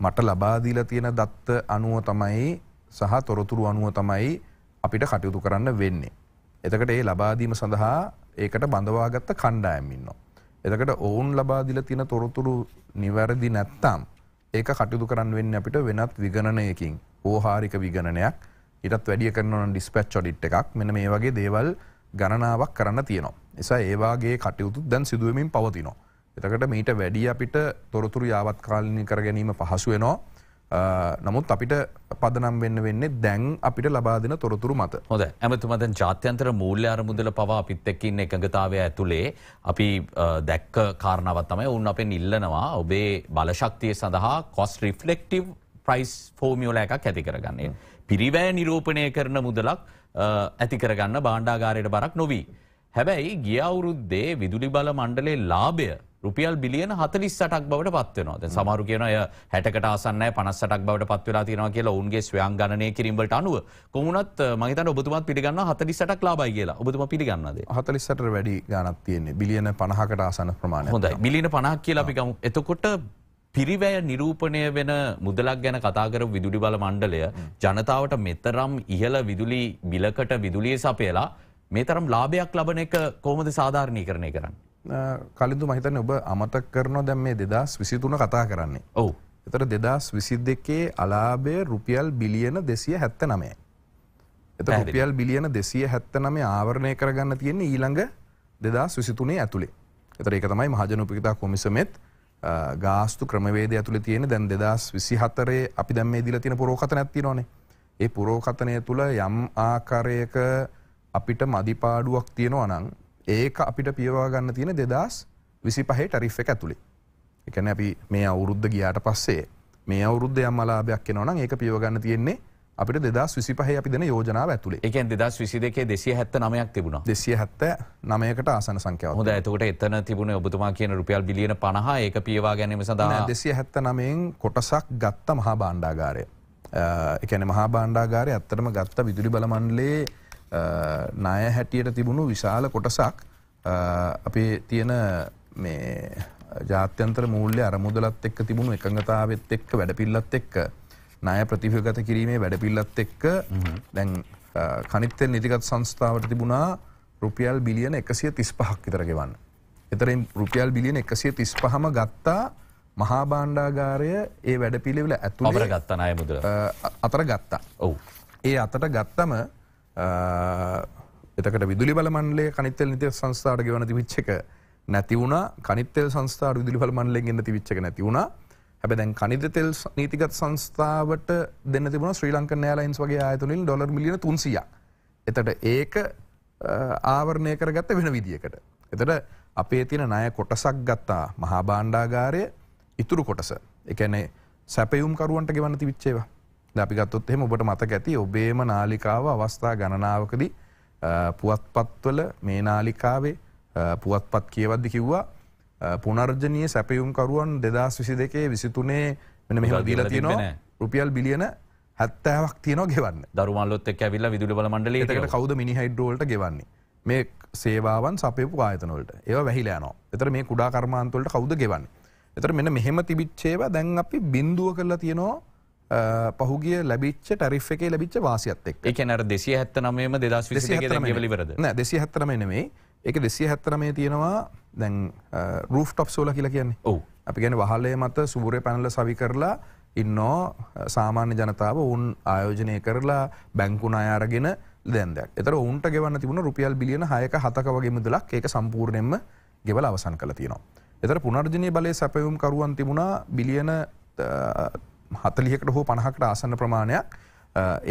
මට ලබාදීල තියෙන දත්ත අනුව තමයි සහ තොරතුරු අනුව තමයි අපිට කටයුතු කරන්න වෙන්නේ. එතකට ඒ ලබාදීම සඳහා ඒකට බඳවාගත්ත කණ්ඩායමින්න. එතකට ඔවුන් ලබාදිල තින තොරතුරු නිවැරදි නැත්තම් ඒක කටයුතු කරන්න වෙන්න අපිට වෙනත් විගණනයකින් ඕහාරික විගණනයක් ඉටත් වැඩිය කරනවන ඩිස්පැච් ොඩිට් එකක් මෙන මේ වගේ දේවල් ගණනාවක් කරන්න තියෙනවා. එසා ඒවාගේ කටයුතු දැන් සිදුවමින් පවතිනවා. එතකට මීට වැඩිය අපිට තොරතුරු යාවත් කාලනය කර ගැනීම පහසු වෙනවා නමුත් අපිට පදනම් වෙන්න වෙන්නේ දැන් අපිට ලබාදන තොරතුරු මත හොද ඇමතුමද ජාත්‍යන්තර මූල්‍ය අරමුදල පවා අපිත් එක්කින්න එකඟතාවය ඇතුළේ අපි දැක්ක කාරණාවත් තමයි උන් අපෙන් ඉල්ලනවා ඔබේ බලශක්තිය සඳහා කොස් රිෆලෙක්ටව් ප්‍රයිස් ෆෝමියෝල එකක් ඇති කරගන්නේ. පිරිවෑ නිරෝපණය කරන මුදලක් ඇති කරගන්න බාණ්ඩාගාරයට බරක් නොවී. හැබැයි ගිය අවුරුද්දේ විදුලි බල මණ්ඩලේ ලාභය රුපියල් බිලියන හතලිස් සටක් බවට පත්වෙනවා දැන් සමහරු කියන අය හැටකට ආසන්නය පනස්සටක් බවට පත්වෙලා තියෙනවා කියලා ඔවුන්ගේ ස්වයං ගණනය කිරීමට අනුව කොමුණත් මහිතන ඔබතුමත් පිළිගන්න හතලිස්සටක් ලාබයි කියලා ඔබතුම පිළිගන්නද හතලිස්සට වැඩි ගණක් තියන්නේ බිලියන පණහකට ආසන ප්‍රමාණය හොඳයි බිලියන පණහක් කියලා අපිකම එතකොට පිරිවැය නිරූපණය වෙන මුදලක් ගැන කතාකර විදුලි බල මණ්ඩලය ජනතාවට මෙතරම් ඉහළ විදුලි බිලකට විදුලිය සපයලා මේ තරම් ලාභයක් ලබන එක කොහොමද සාධාරණී කරණය කරන්න කලින්දු මහිතන ඔබ අමතක් කරනවා දැම් මේ දෙදස් විසිතුන කතා කරන්නේ ඔවු එතට දෙදස් විසි දෙකේ අලාභය රුපියල් බිලියන දෙසිය හැත්ත නමේ එත රුපියල් බිලියන දෙසිය හැත්ත නමේ ආවරණය කරගන්න තියෙන්නේ ඊළඟ දෙදස් විසිතුනේ ඇතුළේ එතර එක තමයි මහජනපිතා කොමිසමෙත් ගාස්තු ක්‍රමවේද ඇතුළ තියෙන දැන් දෙදස් විසි හතරේ අපි දැම් මේ දිල තියෙන පුරෝකතන ඇති නොනේ ඒ පුරෝකතනය තුළ යම් ආකාරයක අපිට මදිපාඩුවක් තියෙනවා නං ඒක අපිට පියවා ගන්න තියෙන දෙදස් විසි පහේ ටරිෆ් එක ඇතුළේ එකන අපි මේ අවුරුද්ධ ගියාට පස්සේ මේ අවුරුද්ධ යම්මලාභයක් එනවන ඒක පියවගන්න තියෙන්නේ අපිට දෙදස් විසි පහ අපි දෙන යෝජනාව ඇතුළේ එක දෙදස් විසි දෙකේ දෙසිය හැත්ත නමයක් තිබුණ දෙසිය හැත්ත නමයකට ආසන සංකව හොද ඇතකට එතන තිබුණ ඔබතුමා කියන රුපියල් බිලියන පණහ ඒක පියවා ගැනීම සඳහා දෙසිය හැත්ත නමයෙන් කොටසක් ගත්ත මහා බාණ්ඩාගාරය එකන මහා බාණ්ඩාගාරය ඇත්තටම ගත්ත විදුරි බලමන්ලේ ණය හැටියට තිබුණු විශාල කොටසක් අපේ තියෙන මේ ජාත්‍යන්ත්‍ර මූල්‍ය අරමුදලත් එක්ක තිබුණු එකඟතාවත් එක්ක වැඩපිල්ලත් එක්ක ණය ප්‍රතිභගත කිරීමේ වැඩපිල්ලත් එක්ක දැන් කනිත්තෙන් නිතිගත් සංස්ථාවට තිබුණා රුපියල් බිලියන එකසිය තිස් පහක් විතර ගෙවන්න. එතරින් රුපියල් බිලියන එකසිය තිස් පහම ගත්තා මහා බාණ්ඩාගාරය ඒ වැඩපිළිවෙල ඇතු අතර ගත්තා. ඒ අතට ගත්තම එතකට විදුලි බලමන්ලේ කනිතල් නිතය සංස්ථාට ගවනති විච්චක නැතිවුණ කනිතල් සංස්ථාට විදුලි බලමන්ලෙන් ගන්නති විච්චක නැතිවුණ හැබ දැන් කනිතෙල් නීතිගත් සංස්ථාවට දෙන්න තිබන ශ්‍රී ලංක නෑලයින්ස් වගේ ආයතුනින් ඩොර් මිලියන තුන්සිය එතට ඒක ආවරණය කරගත්ත වෙන විදිියකට. එතට අපේ තින නය කොටසක් ගත්තා මහා බාණ්ඩාගාරය ඉතුරු කොටස එකනේ සැපයුම් කරුවන්ට ගෙවන්නති විච්චේවා අපිගත්තොත් එහෙම ඔබට මතක ඇති ඔබේම නාලිකාව අවස්ථා ගණනාවකදී පුවත්පත්වල මේ නාලිකාවේ පුවත්පත් කියවද්දි කිව්වා පුනර්ජනීය සැපයුම්කරුවන් 2022 23 මෙන්න මෙහෙම දීලා තියෙනවා රුපියල් බිලියන 70ක් තියෙනවා ගෙවන්න. දරුමල්ලොත් එක්ක ඇවිල්ලා විදුලි බල මණ්ඩලයේ එතකොට කවුද මිනි හයිඩ්‍රෝ වලට ගෙවන්නේ? මේ සේවාවන් සපයපු ආයතන වලට. ඒවා වැහිලා යනවා. එතකොට මේ කුඩා කර්මාන්ත වලට කවුද ගෙවන්නේ? එතකොට මෙන්න මෙහෙම තිබිච්ච ඒවා දැන් අපි බිඳුව කරලා තියෙනවා පහුගිය ලැබිච් ටරිෆ් එක ලබිච් වාසියත් එක් එකනර දෙසිය හැත්ත නමේම දෙදස් විසිලිවරද න දෙසිය හැත්තරම නෙමේ එක දෙසිය හැත්තරමේ තියෙනවා දැන් රූෆ් ටප් සෝල කියලා කියන්නේ ඕ අපි ගැන වහල්ලේ මත සූරය පැනල සවි කරලා ඉන්නෝ සාමාන්‍ය ජනතාව ඔවුන් ආයෝජනය කරලා බැංකුණ අයාරගෙන දැන්දක් එතර ඔන්ට ගෙවන්න තිබුණ රුපියල් බිලියන හයක හතක වගේ මුදලක් ඒක සම්පූර්ණයෙන්ම ගෙවල අවසන් කළ තියෙනවා. එතර පුනර්ජනය බලය සැපයුම් කරුවන් තිබුණා බිලියන හතලියකට හෝ පණහකට ආසන්න ප්‍රමාණයක්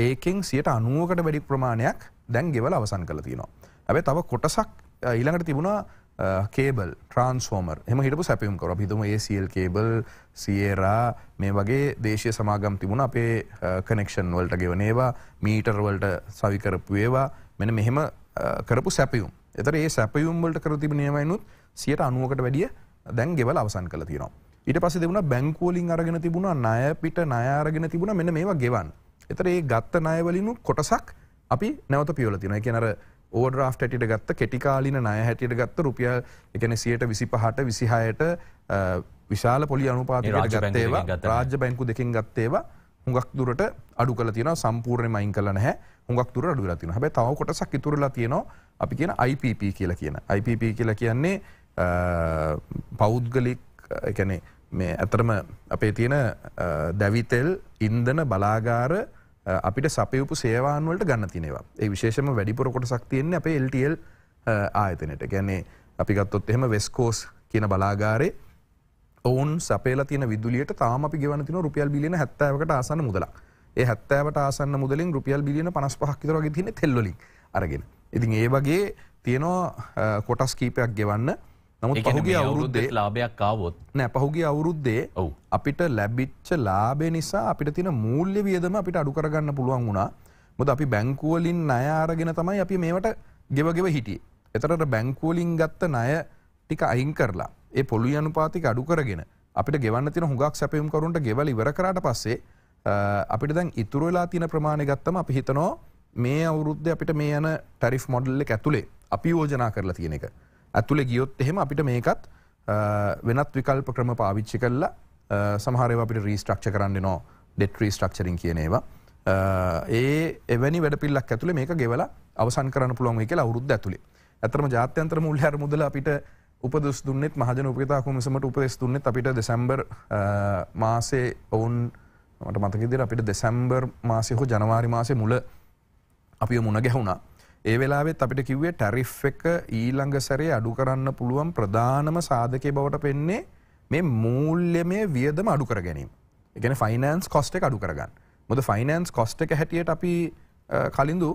ඒකෙන් සියට අනුවකට වැඩි ප්‍රමාණයක් දැන් ගෙවල අවසන් කළ තියෙනවා. ඇබේ තව කොටසක් ඊළඟට තිබුණා කේබල් ට්‍රන්ස්ෝමර් එම හිටපු සැපියම් කර හිතුම ඒසිල් කේබල් සේරා මේ වගේ දේශය සමාගම් තිබුණ අපේ කනෙක්ෂන් වලට ගෙවනේවා මීටර්වලට සවිකරපු ඒවා මෙන මෙහෙම කරපු සැපියුම් එතර ඒ සැපියුම් වලට කර තිබ නියමයිනුත් සියට අනුවකට වැඩිය දැන් ගෙවල අවසන් කළ තිනවා. ඉට පස දෙවුණ බැංකෝලින් අරගෙන තිබුණ නය පිට නයාරගෙන තිබුණ මෙන මේවා ගෙවන්. එතර ඒ ගත්ත නයවලිනු කොටසක් අපි නැවත පියවල තින එකනර ඕඩ්‍රාෆ් ඇටිට ගත්ත කෙටිකාලින නය හැටියට ගත්ත රුපිය එකන සියට විසි පහට විසිහයට විශාල පොලි අනුපාතිට ගත්තේවා රාජ්‍ය බැංකු දෙකින් ගත්තේවා හුඟක් දුරට අඩු කල තියෙන සම්පූර්ණ මයින් කල නැහැ හුඟක් දුර අඩු ලතින හැබ තව කොටසක් ඉතුරලා තියෙනවා අපි කියන IPP කියලා කියන IPP කියලා කියන්නේ පෞද්ගලික් එකන මේ ඇතරම අපේ තියෙන දැවිතෙල් ඉන්දන බලාගාර අපිට සපයපු සේවාන්වලට ගන්න තිනවා ඒ විශේෂම වැඩිපුර කොටසක් තියෙන්නේ අප එල්ටල් ආයතනයට ගැන්නේ අපි ගත්තොත් එහෙම වෙස්කෝස් කියන බලාගාරේ ඔවුන් සපේල තින විදුලියට තාම අපි ගෙවන තින රුපියල් බිලියන හැත්තවට ආසන්න මුදලා ඒ හැත්තෑවට ආසන්න මුදලින් රුපියල් බිලියන පනස් පහක්කිතරගේ තින තෙල්ලොලින් අරගෙන. ඉතින් ඒ වගේ තියනෝ කොටස් කීපයක් ගෙවන්න නමුත් පහුගේ අවුරුද්දේ ලාභයක් කාවොත් නෑ පහුගේ අවුරුද්දේ ඔවු අපිට ලැබිච්ච ලාබේ නිසා අපිට තින මූල්්‍ය වියදම අපිට අඩුකරගන්න පුළුවන් වුණා මොද අපි බැංකුවලින් නයාරගෙන තමයි අපි මේවට ගෙවගෙව හිටිය. එතරට බැංකුවලින් ගත්ත නය ටික අයින් කරලා ඒ පොළු අනුපාතික අඩුකරගෙන අපිට ගෙවන්න තින හුඟක් සැපයම් කරුන්ට ගෙවල ඉවරකරට පස්සේ අපිට දැන් ඉතුරවෙලා තින ප්‍රමාණය ගත්තම අපි හිතනෝ මේ අවුරුද්ධ අපිට මේ යන ටරිෆ් මොඩල්ල ඇතුළේ අපි යෝජනා කරලා තියෙන එක ඇතුළ ගියොත් එහෙම අපිට මේකත් වෙනත් විකල්ප ක්‍රම පාවිච්චි කල්ලා සමහරව අපිට රීස්ට්‍රක්ෂ කරන්න නෝ ඩෙට්‍රී ස්ට්‍රක්ෂරින් කියනේවා ඒ එවැනි වැඩ පිල්ලක් ඇතුළ මේක ගෙවල අවසන් කරන පුළුවන් එක අවුරුද්ධ ඇතුළේ ඇතරම ජාත්‍යන්ත්‍ර මුල්හර මුදල අපිට උපදස් දුන්නෙත් මහජන උපතා කොමසමට උපදෙස් දුන්නෙත් අපිට දෙසැම්බර් මාසේ ඔවුන් මට මතකෙදර අපිට දෙසැම්බර් මාසය හෝ ජනවාරි මාසය මුල අපි මුණ ගැහුණා ඒ වෙලාවෙත් අපිට කිව්වේ ටැරිෆ් එක ඊළඟ සැරේ අඩු කරන්න පුළුවන් ප්‍රධානම සාධකය බවට පෙන්නේ මේ මූල්‍යමය වියදම අඩු කර ගැනීම. එකන ෆයිනන්ස් කොස්ට එක අඩු කරගන්න. මොද ෆයිනන්ස් කොස්ට එක හැටියට අපි කලින්දු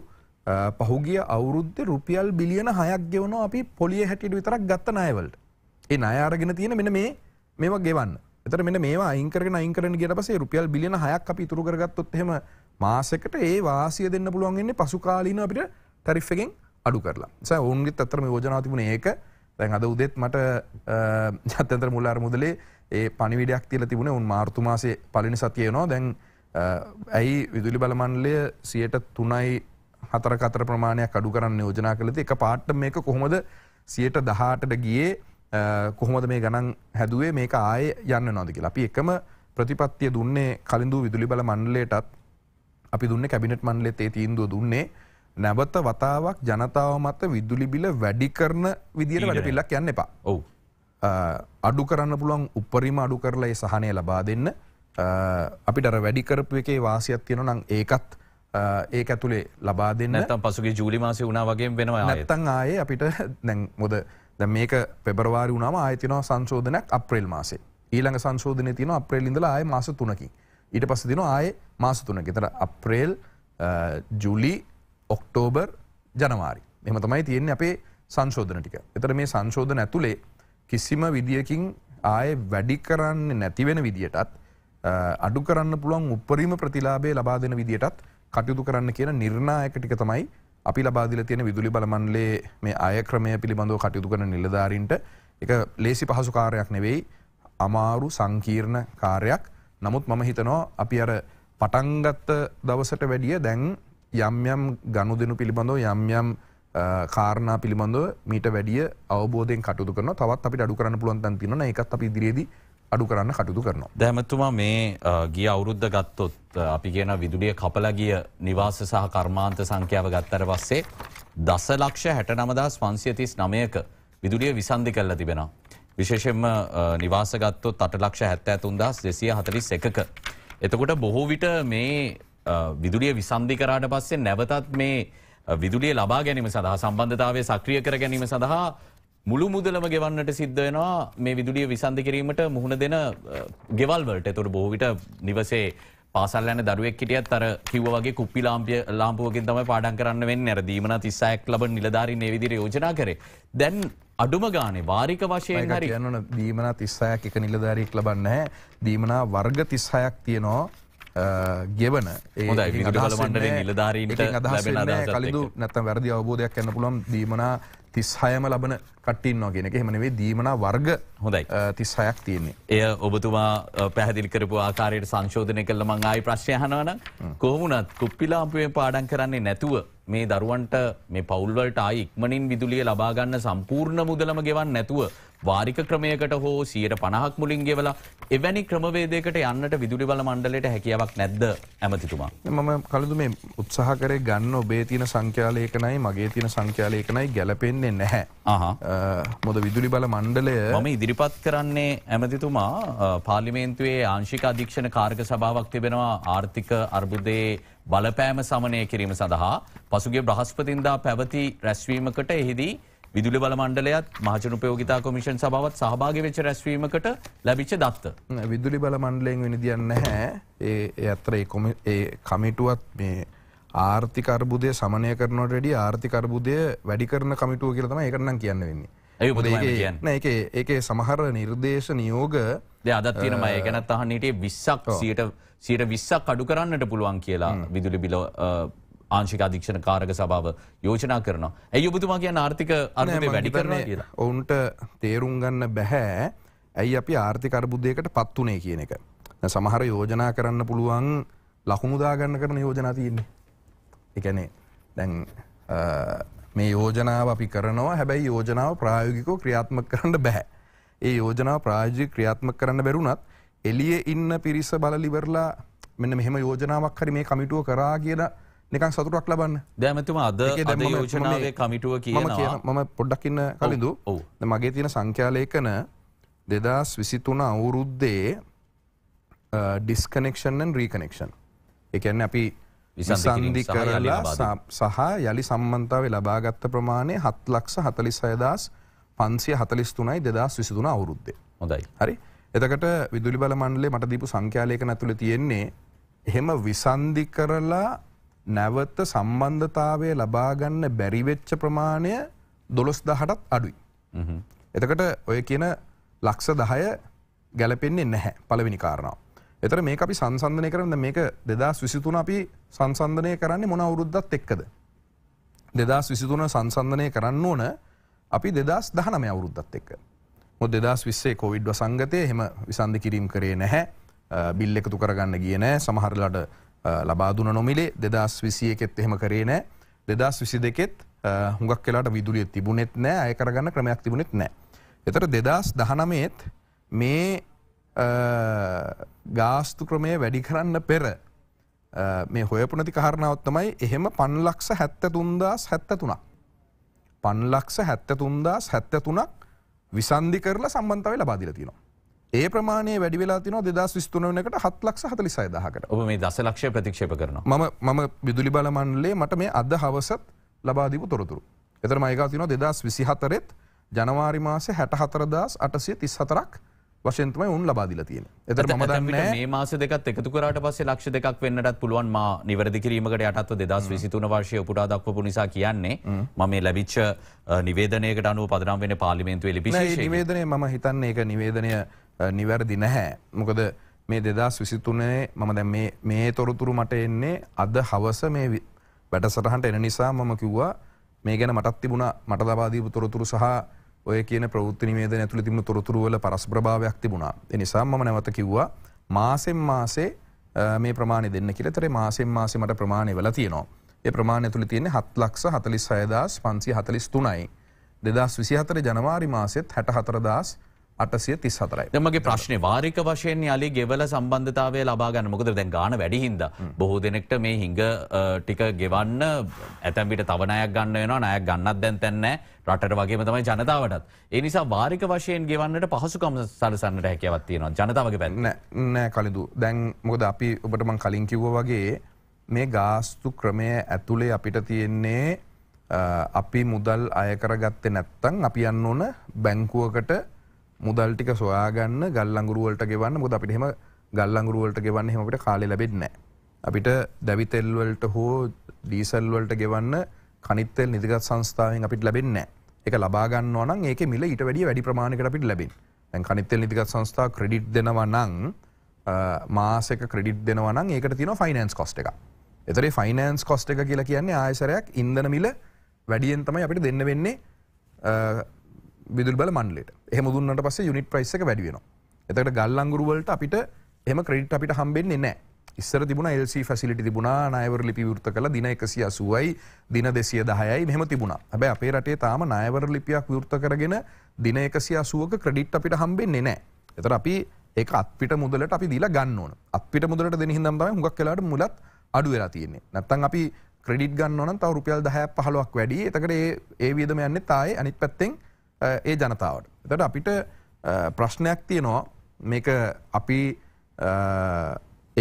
පහුගිය අවුරුද්ධ රුපියල් බිලියන හයක් ගෙවන අපි පොලිය හැටිට විතරක් ගත්ත නයවලට. ඒ අයාරගෙන තියෙන මෙන මේ මේවා ගෙවන්න එතර මෙ මේ අංකර අංකර ගෙට පසේ රුපියල් බිලියන හයක් අපි තුරගත්ොත් හෙම මාසකට ඒ වාසිය දෙන්න පුළුවන්ගන්නේ පසුකාලීන අපිට තරිෆ්ෙන් අඩු කරලා ස ඔවුන්ගේ අතරම යෝජනා තිබුණ ඒක දැන් අද උදෙත් මට ජත්‍යන්ත්‍ර මුල්ලාර මුදලේ ඒ පනිවිඩයක් තියල තිබුණ උන් මාර්තුමාසේ පලිනි සතියනවා දැන් ඇයි විදුලි බලමන්ලය සියට තුනයි හතර කතර ප්‍රමාණයක් අඩු කරන්න යෝජනා කළති එක පාට්ට මේක කොහොමද සියට දහටට ගියේ කොහොමද මේ ගණන් හැදුවේ මේක ආය යන්න නොද කියලා අපි එකම ප්‍රතිපත්තිය දුන්නේ කලින්ඳූ විදුලි බල මණ්ඩලයටත් අපි දුන්න කැබිනට මණ්ඩලෙත් ඒ තීන්දුව දුන්නේ නැවත වතාවක් ජනතාව මත විදුලිබිල වැඩි කරන විදිර වැඩ පිල්ලක් යන්න එපා ඔවු. අඩු කරන්න පුළුවන් උපරිම අඩු කරලා ඒ සහනය ලබා දෙන්න අපි ඩර වැඩිකරපු එකේ වාසියක් තියෙන නම් ඒකත් ඒ ඇතුළේ ලබා දෙන්න තම් පසුගේ ජූලි මාසය වුණාවගේ වෙනවා ඇත්තන් ආය අපිට නැන් මොද දැ මේක පෙබරවාරි වුණම ආයතිනව සංශෝධනයක් අප්‍රේල් මාසේ ඊළඟ සංශෝධනය තින අප්‍රේලින්ඳල ආය මාස තුනකින් ඊට පස දින ආය මාස තුනකෙතර අප්‍රේල් ජුලි ඔක්ටෝබර් ජනවාරි මෙම තමයි තියෙන් අපේ සංශෝධන ටික එතර මේ සංශෝධන ඇතුළේ කිසිම විදිියකින් ආය වැඩි කරන්න නැතිවෙන විදිටත් අඩු කරන්න පුළුවන් උපරීම ප්‍රතිලාබේ ලබා දෙන විදිටත් කටයුතු කරන්න කියන නිර්ණායක ටික තමයි අපි ලබාදිල තියෙන විදුලි බලමන්ලේ මේ අය ක්‍රමය පිළිබඳව කටයුතු කරන නිලධාරින්ට එක ලේසි පහසු කාරයක් නෙවෙයි අමාරු සංකීර්ණ කාරයක් නමුත් මම හිතනවා අපි අර පටන්ගත්ත දවසට වැඩිය දැන් යම් යම් ගණු දෙනු පිළිබඳව යම් යම් කාරණා පිළිබඳව මීට වැඩිය අවබෝධෙන් කටුතු කරන තවත් අපි අඩු කරන්න පුළුවන් තින එකත් අපි දිරියේදී අඩු කරන්න කටුතු කරනවා. දැමතුමා මේ ගිය අවුරුද්ධ ගත්තොත් අපි කියන විදුලිය කපලගිය නිවාස සහ කර්මාන්ත සංඛ්‍යාව ගත්තර වස්සේ දසලක්ෂ හැට නමදස් පන්සියතිස් නමයක විදුලිය විසන්ධි කල්ල තිබෙන. විශේෂෙන්ම නිවාසගත්තොත් අටලක්ෂ හැත්ත ඇතුන්දස් දෙසිය හතලිස් එකක. එතකොට බොහෝ විට මේ විදුලිය විසන්ධි කරාට පස්සේ නැවතත් මේ විදුලිය ලබා ගැනීම සඳහා සම්බන්ධතාවය සක්‍රිය කර ගැනීම සඳහා මුළු මුදලම ගෙවන්නට සිද්ධයනවා මේ විදුලිය විසන්ධ කිරීමට මුහුණ දෙන ගෙවල්වලට තුර බොහවිට නිවසේ පාසල් යන දරුවෙක් හිටියත් අර කිව්ව වගේ කුප්පි ලාම්පිය ලාම්පුවකින් තමයි පාඩම් කරන්න වෙන්නේ අර දීමන 36ක් ලබන නිලධාරීන් මේ විදිහට යෝජනා කරේ. දැන් අඩුම ගානේ වාරික වශයෙන් හරි කියන්න ඕන දීමන 36ක් එක නිලධාරියෙක් ලබන්නේ නැහැ. දීමන වර්ග 36ක් තියෙනවා. ගෙවන ඒමට නිලධාරීට කලින්දු නැතම් වැරදි අවබෝධයක් කන්න පුළන් දීමනා තිස්හයම ලබන කටින් නොගෙන හෙමනවේ දීමන වර්ග හොඳයි තිස්හයක් තියන්නේ. එය ඔබතුමා පැහදිල් කරපු ආකාරයට සංශෝධනය කළ මං ආයි ප්‍රශ්යහනවන කොහමුණත් කුප්පිලාම්පුවෙන් පාඩන් කරන්නේ නැතුව මේ දරුවන්ට මේ පවුල්වලට ආයි ඉක්මනින් විදුලිය ලබා ගන්න සම්පූර්ණ මුදලම ගෙවන්න නැතුව වාරික ක්‍රමයකට හෝ 150ක් මුලින් ගෙවලා එවැනි ක්‍රමවේදයකට යන්නට විදුලි බල මණ්ඩලයට හැකියාවක් නැද්ද ඇමතිතුමා මම කලදු මේ උත්සාහ කරේ ගන්න ඔබේ තියෙන සංඛ්‍යාලයකනයි මගේ තියෙන සංඛ්‍යාලයකනයි ගැලපෙන්නේ නැහැ මොද විදුලි බල මණ්ඩලය මම ඉදිරිපත් කරන්නේ ඇමතිතුමා පාර්ලිමේන්තුවේ ආංශික අධීක්ෂණ කාර්ක සභාවක් තිබෙනවා ආර්ථික අර්බුදයේ බලපෑම සමනය කිරීම සඳහා පසුගේ බ්‍රහස්පතින්දා පැවති රැස්වීමකට එහිදී විදුලි බල මණ්ඩලයත් මහජන උපයෝගිතා කොමිෂන් සභාවත් සහභාගී වෙච්ච රැස්වීමකට ලැබිච්ච දත්ත. විදුලි බල මණ්ඩලයෙන් වෙනදියන්නේ නැහැ. ඒ අතර ඒ කමිටුවත් මේ ආර්ථික අර්බුදය සමනය කරනට වැඩි ආර්ථික අර්බුදය වැඩි කරන කමිටුව කියලා තමයි ඒකනම් කියන්න වෙන්නේ. ඒක ඒක සමහර නිර්දේශ නියෝග අදත් තියෙනම ඒ ගැනත් අහන්නට විස්සක් සියට සියට විස්සක් අඩු කරන්නට පුළුවන් කියලා විදුලි බිල ආංශික අධීක්ෂණ කාරග සභාව යෝජනා කරනවා. ඇයි ඔබතුමා කියන්න ආර්ථික අර්ථය වැඩි කරනවා කියලා. ඔවුන්ට තේරුම් ගන්න බැහැ ඇයි අපි ආර්ථික අර්බුදයකට පත් වනේ කියන එක. සමහර යෝජනා කරන්න පුළුවන් ලහුමුදාගන්න කරන යෝජනා තියන්නේ. එකනේ දැන් මේ යෝජනාව අපි කරනවා හැබැයි යෝජනාව ප්‍රායෝගිකෝ ක්‍රියාත්ම කරන්න බැහැ. ඒ යෝජනා ප්‍රාජි ක්‍රියාත්ම කරන්න බැරුණත් එලිය ඉන්න පිරිස බලලිවරලා මෙන්න මෙහෙම යෝජනාවක් හරි මේ කමිටුව කරා කියලා නිකන් සතුරක් ලබන්න දැමතුම අද යෝජනාවේ කමිටුව කියනවා මම පොඩ්ඩක්ඉන්න කලින්දු මගේ තියෙන සංඛ්‍යාලයකන දෙදස් විසිතුන අවුරුද්දේ ඩිස්කනෙක්ෂන් රීකනෙක්ෂන් එකන්න අපි විසන්ධි කරලා සහ යළි සම්මන්තාවේ ලබාගත්ත ප්‍රමාණය හත් ලක්ෂ හතලි සයදස් පන්සිය හතලිස් තුනයි දෙදස් විසිතුන අවුරුද්ද හොඳයි හරි එතකට විදුලි බල මණ්ඩලේ මට දීපු සංඛ්‍යාලයක නැතුළ තියෙන්නේ එහෙම විසන්ධි කරලා නැවත සම්බන්ධතාවය ලබාගන්න බැරිවෙච්ච ප්‍රමාණය දොළොස් දහටත් අඩුයි. එතකට ඔය කියන ලක්ෂ දහය ගැලපෙන්නේ නැහැ පලවෙනි කාරණාව. එතර මේ අපි සංසන්ධනය කරන්න මේක දෙදස් විසිතුන අපි සංසන්ධනය කරන්නේ මොන අවුරුද්දත් එක්කද. දෙදස් විසිතුන සංසන්ධනය කරන්න ඕන අපි දෙදස් දහනම අවුරුද්දත් එක්ක. මො දෙදස් විස්සේ කොවිඩ්ව සංගතය හෙම විසන්ධ කිරීම් කරේ නැහැ බිල් එකතු කරගන්න ගිය නෑ සමහරලට ලබාදුන නොමිලේ දෙදස් විසිය එකෙත් එහෙම කරේ නෑ දෙදස් විසි දෙකෙත් හුඟක් කියලාට විදුලිය තිබුණෙත් නෑ අය කරගන්න ක්‍රමයක් තිබුණෙත් නෑ. එතට දෙදස් දහනමේත් මේ ගාස්තු ක්‍රමය වැඩි කරන්න පෙර මේ හොයපනති කාරණාවත්තමයි එහෙම පන්ලක්ෂ හැත්ත තුන්දස් හැත්ත තුනා පන්ලක්ෂ හැත්තතුන්දස් හැත්තතුනක් විසන්ධි කරලා සම්බන්ධාව ලබාදිල තිනවා. ඒ ප්‍රමාණය වැඩි වෙලා තින දෙදස් විස්තුනකට හත් ලක්ෂ හතලි සයදහකට ඔබ මේ දසලක්ෂය ප්‍රතික්ෂප කරන ම ම විදුලි බලමන්ලේ මට මේ අද හවසත් ලබාදීපු තොරතුරු. එතර මයිගා තින දෙදස් විසිහතරෙත් ජනවාරි මාසේ හැට හතරදස් අටසය තිස් හතරක් වශයන්තමයි උන් ලබාදිල තියෙන එතට ම දන්න මේ මාස දෙකත් එකතු කරට පස්සේ ලක්ෂ දෙකක් වෙන්නටත් පුළුවන් මා නිවැරදි කිරීමකට අටත්ව දෙදස් විසිතුන වර්ශය පුඩා දක්වපු නිසා කියන්නේ ම මේ ලැබිච්ච නිවේදනයකට අනුව පදනම් වෙන පාලිමේන්තුවේ ලිපි නිවේදනය ම හිතන්නේ එක නිවේදනය නිවැරදි නැහැ මොකද මේ දෙදස් විසිතුනේ මම දැ මේ තොරතුරු මට එන්නේ අද හවස මේ වැඩසටහන්ට එන නිසා මම කිව්වා මේ ගැන මටත් තිබුණ මට ලබාදීපු තොරතුරු සහ ඔය කියන ප්‍රෘතිනිමේද ඇතුළ තිබුණ තොරතුරුවල පරස්ප්‍රභාවයක් තිබුණා. එනිසා මම නැවත කිව්වා මාසෙන් මාසේ මේ ප්‍රමාණය දෙන්න කියලතරේ මාසෙන් මාසමට ප්‍රමාණය වෙලා තියෙනවා. ඒ ප්‍රමාණය තුළ තියෙන හත් ලක්ෂ හතලිස් සයදස් පන්සි හතලිස් තුනයි. දෙදස් විසිහතර ජනවාරි මාසෙත් හැට හතරදස් අටසිය තිස් හතරයි. දෙමගේ ප්‍රශ්නය වාරික වශයෙන් යලි ගෙවල සම්බන්ධතාවය ලබාගන්න මොකද දැන් ගාන වැඩිහින්ද. බොහෝ දෙනෙක්ට මේ හිඟ ටික ගෙවන්න ඇතැම්ිට තවනයක් ගන්න වෙන නයක් ගන්නත් දැන් තැන්න රට වගේ තමයි ජනතාවටත්. එනිසා වාරික වශයෙන් ගෙවන්නට පහසුකම සලසන්නට හැකවත්තියනවා ජනතාවගේ පැන්න නෑ කලදු දැන් මොකද අපි ඔබටමන් කලින් කිව්ව වගේ මේ ගාස්තු ක්‍රමය ඇතුළේ අපිට තියෙන්නේ අපි මුදල් අයකරගත්තේ නැත්තං අපි යන්න ඕන බැංකුවකට මුදල්ටික සොයාගන්න ගල්ලංගුරුවලට ගෙවන්න මුොද අපිටහෙම ගල්ලංගුරුවලට ගෙවන්න හෙමට කාලි ලබෙන්න අපිට දැවිතෙල්වලට හෝ දීසල්වලට ගෙවන්න කනිත්තෙල් නිදිගත් සංස්ථාවෙන් අපිට ලැබෙන්න එක ලබාගන්න ඕනන් ඒක මිල ඊට වැඩිය වැඩි ප්‍රමාණකට අපිට ලැබෙන ඇන් කනිත්තෙල් නිදිගත් සංස්ථා ක්‍රඩිට් දෙනවා නං මාසක ක්‍රඩිට් දෙනවන ඒක තින ෆයිනන්ස් කොස්ට එක එතරේ ෆයිනන්ස් කොස්ට එක කියලා කියන්නේ ආයසරයක් ඉන්දන මිල වැඩියෙන් තමයි අපිට දෙන්න වෙන්නේ විදුල් බල මන්ලට එහම දුන්නට පස යුනිට ප්‍රයිසක වැඩියෙන එතකට ගල්ලංගුරුවලට අපිට එම ක්‍රඩ් අපිට හම්බෙන්නේ නෑ ඉස්සර තිබුණ එල් ෆසිලිටි තිබුණා නායවර ලිපි ෘත කළ දින එකසි අසුවයි දින දෙසිය දහයයි මෙම තිබුණ හැබැ අපේ රටේ තාම නායවර ලිපියක් විෘත කරගෙන දින එකසි අසුවක ක්‍රඩිට් අපිට හම්බෙන්නේ නෑ එතර අපි ඒ අපිට මුදලට අපි දිලා ගන්න ඕන අපිට මුදලට දෙන හිදම්බම හුඟක් කලාට මුලත් අඩු වෙලා තියෙන්නේ නැත්තන් අපි ක්‍රඩිට් ගන්නවන තව රුපියල් දහ පහලොක් වැඩි එතකට ඒ වියදම යන්න තායි අනිත් පැත්තෙන් ඒ ජනතාවට. එතට අපිට ප්‍රශ්නයක් තියෙනවා මේක අපි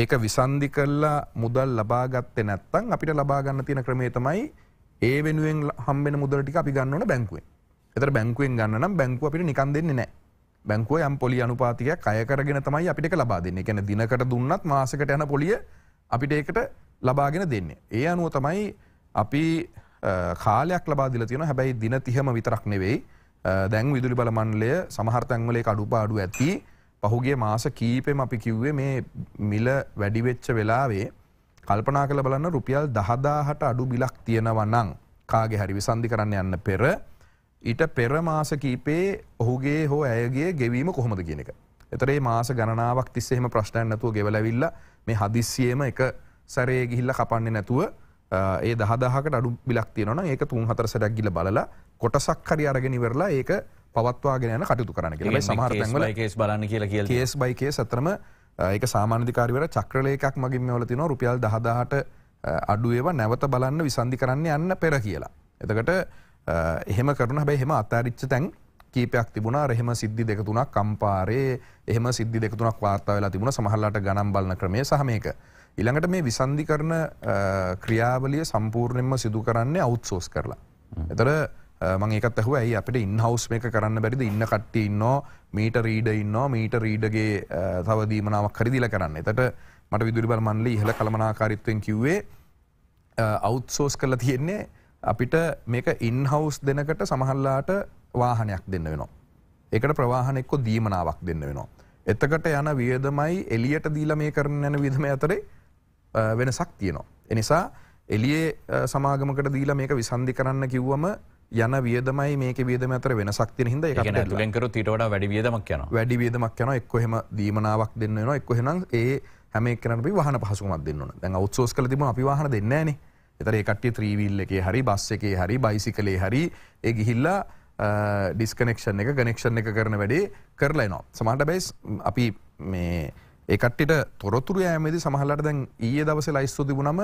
ඒක විසන්ධි කල්ලා මුදල් ලබාගත්තේ නැත්තන් අපිට ලබාගන්න තියෙන ක්‍රමේ තමයි ඒ වෙනුවෙන් හම්බෙන මුදලටි අපි ගන්නවන බැංකුවෙන් එතර බැංකුවෙන් ගන්න බැංකුව අපිට නිකන් දෙන්නේ නෑ බැංකුව යම් පොලි අනුපාතිකයක් අයකරගෙන තමයි අපිට ලබා දෙන්න එකැන දිනකට දුන්නත් මාසකට යන පොලිය අපිට ඒකට ලබාගෙන දෙන්නේ. ඒ අනුව තමයි අපි කාලයක් ලබාදිල තියෙන හැබැයි දින තිහම විතරක් නෙවෙයි දැන් විදුලි බලමන්ලය සමහර්තැන්වලේ අඩුපාඩු ඇති පහුගේ මාස කීපෙම අපි කිව්වේ මේ මිල වැඩිවෙච්ච වෙලාවේ කල්පනා කළ බලන්න රුපියල් දහදාහට අඩු බිලක් තියෙනවන්නං කාගේ හරි විසන්ධි කරන්න යන්න පෙර ඊට පෙර මාස කීපේ ඔහුගේ හෝ ඇයගේ ගෙවීම කොහොමද කියන එක. එතරේ මාස ගණනාවක් තිස්සෙම ප්‍රශ්ටයන් නැතුව ගෙවලවිල්ල මේ හදිස්සියම එක සැරේ ගිහිල්ල කපන්නේ නැතුව ඒ දහදාහකට අඩු බිලක් තියෙනවන ඒක තුන් හතර සැඩක් ගිල බලලා කොටසක් හරි අරගෙන ඉවරලා ඒක පවත්වාගෙන යන කටයුතු කරන්න කියලා සමහර තැන්වල කේස් බලන්න කියලා කියලා කේස් බයි කේස් අතරම ඒක සාමාන්‍යධිකාරිවර චක්‍රලේකක් මගින් මෙවල තිනවා රුපියල් 10000ට අඩු ඒවා නැවත බලන්න විසන්ධි කරන්න යන්න පෙර කියලා. එතකොට එහෙම කරන හැබැයි එහෙම අතාරිච්ච තැන් කීපයක් තිබුණා රහෙම සිද්ධි දෙක තුනක් කම්පාරේ එහෙම සිද්ධි දෙක තුනක් වාර්තා වෙලා තිබුණ සමහරලාට ගණන් බලන ක්‍රමය සහ මේක. ඊළඟට මේ විසන්ධි කරන ක්‍රියාවලිය සම්පූර්ණයෙන්ම සිදු කරන්නේ අවුට්සෝස් කරලා. එතකොට Uh, මංඒකත් ඇහුව ඇයි අපට ඉන්හවස් එක කරන්න බැරිද ඉන්න කට්ට ඉන්නෝ මීට රීඩ ඉන්නෝ මීට රීඩගේ uh, තවදීමනාවක් හරිදිල කරන්න එතට මට විදුරිබල් මන්ලි ඉහල කළමනාකාරිත්වෙන් කිව්වේ අවුත්සෝස් uh, කරලා තියෙන්නේ අපිට මේක ඉන්හවස් දෙනකට සමහල්ලාට වාහනයක් දෙන්න වෙනවා. එකට ප්‍රවාහනෙක්කො දීමනාවක් දෙන්න වෙනවා. එතකට යන වියදමයි එලියට දීල මේ කරන යන විදම අතරේ වෙනසක් තියනවා. එනිසා එලියේ සමාගමකට දීලා මේක විසන්ධි කරන්න කිව්වම යන වියදමයි මේක වියදම අතර වෙනසක් තියෙන හින්දා ඒකට ඇතුලෙන් කරොත් ඊට වඩා වැඩි වියදමක් යනවා. වැඩි වියදමක් යනවා එක්ක එහෙම දීමනාවක් දෙන්න වෙනවා එක්ක එහෙනම් ඒ හැම එකකට අපි වාහන පහසුකමක් දෙන්න ඕන. දැන් අවුට්සෝස් කරලා තිබුණා අපි වාහන දෙන්නේ නැහනේ. ඒතර ඒ කට්ටිය 3 wheel එකේ හරි බස් එකේ හරි බයිසිකලේ හරි ඒ ගිහිල්ලා ඩිස්කනෙක්ෂන් එක කනෙක්ෂන් එක කරන වැඩේ කරලා එනවා. සමහරට බයිස් අපි මේ ඒ කට්ටියට තොරතුරු යෑමේදී සමහරලාට දැන් ඊයේ දවසේ ලයිස්තු තිබුණම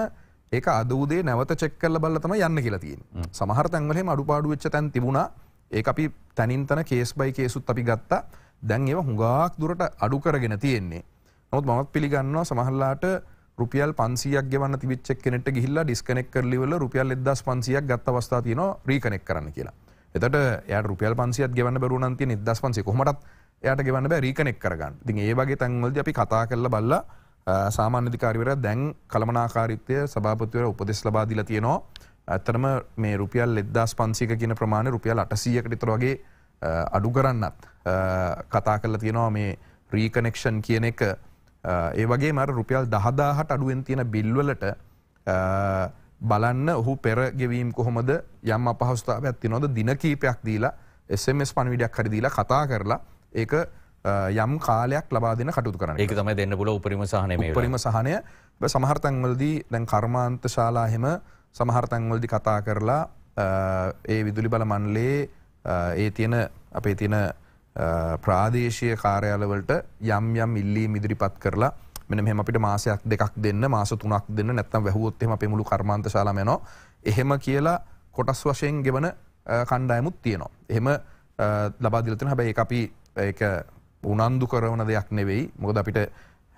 ඒක අදූදේ නැවත චෙක් කරලා බලලා තමයි යන්න කියලා තියෙන්නේ. සමහර තැන්වල එහෙම අඩුපාඩු වෙච්ච තැන් තිබුණා. ඒක අපි තනින් තන කේස් බයි කේසුත් අපි ගත්තා. දැන් ඒවා හුඟක් දුරට අඩු කරගෙන තියෙන්නේ. නමුත් මමත් පිළිගන්නවා සමහරලාට රුපියල් 500ක් ගෙවන්න තිබිච්ච කෙනෙක්ට ගිහිල්ලා ඩිස්කනෙක්ට් කරලි වල රුපියල් 1500ක් ගත්ත අවස්ථා තියෙනවා රීකනෙක්ට් කරන්න කියලා. එතකොට එයාට රුපියල් 500ක් ගෙවන්න බැරුව නම් තියෙන 1500 කොහොමදත් එයාට ගෙවන්න බෑ රීකනෙක්ට් කරගන්න. ඉතින් ඒ වගේ තැන්වලදී අපි කතා කරලා බලලා සාමාන්‍යධිකාරිවර දැන් කළමනාකාරිත්වය සභාපතිවර උපදෙස් ලබාදිල තියෙනවා ඇත්තරම මේ රුපියල් එද්දාස් පන්සික කියන ප්‍රමාණ රුපියල් අටසීයකට තර වගේ අඩු කරන්නත් කතා කල තියෙනවා මේ රීකනෙක්ෂන් කියන එක ඒ වගේ මර රුපියල් දහදාහට අඩුවෙන් තියෙන බිල්වලට බලන්න ඔහු පෙරගෙවීම් කොහොමද යම් අපහස්ථාව ඇති නොද දින කීපයක් දීලා එස්මස් පණවිඩයක් හරිදිලා කතා කරලා ඒක යම් කාලයක් ලබා දෙන කටුතු කරන එක තම දෙන්න පුල උපරිම සහනය උපරිම සහනය සමහර්තැන්වලදී දැන් කර්මාන්ත ශාලාහෙම සමහර්තැන්වලදි කතා කරලා ඒ විදුලි බල මන්ලේ ඒ තියෙන අපේ තියෙන ප්‍රාදේශය කාරයාලවලට යම් යම් ඉල්ලී මිදිරිපත් කරලා මෙන මෙම අපිට මාසයක් දෙකක් දෙන්න මාස තුනක් දෙන්න නැත්තම් වැහුවොත්තෙම අප මුළු කර්මාන්ත ශාලමයනවා එහෙම කියලා කොටස් වශයෙන් ගෙවන කණ්ඩායමුත් තියෙනවා. එහෙම ලබාදිලතන හැබැයි අපි උනන්දු කරවන දෙයක් නෙවෙයි මොකද අපිට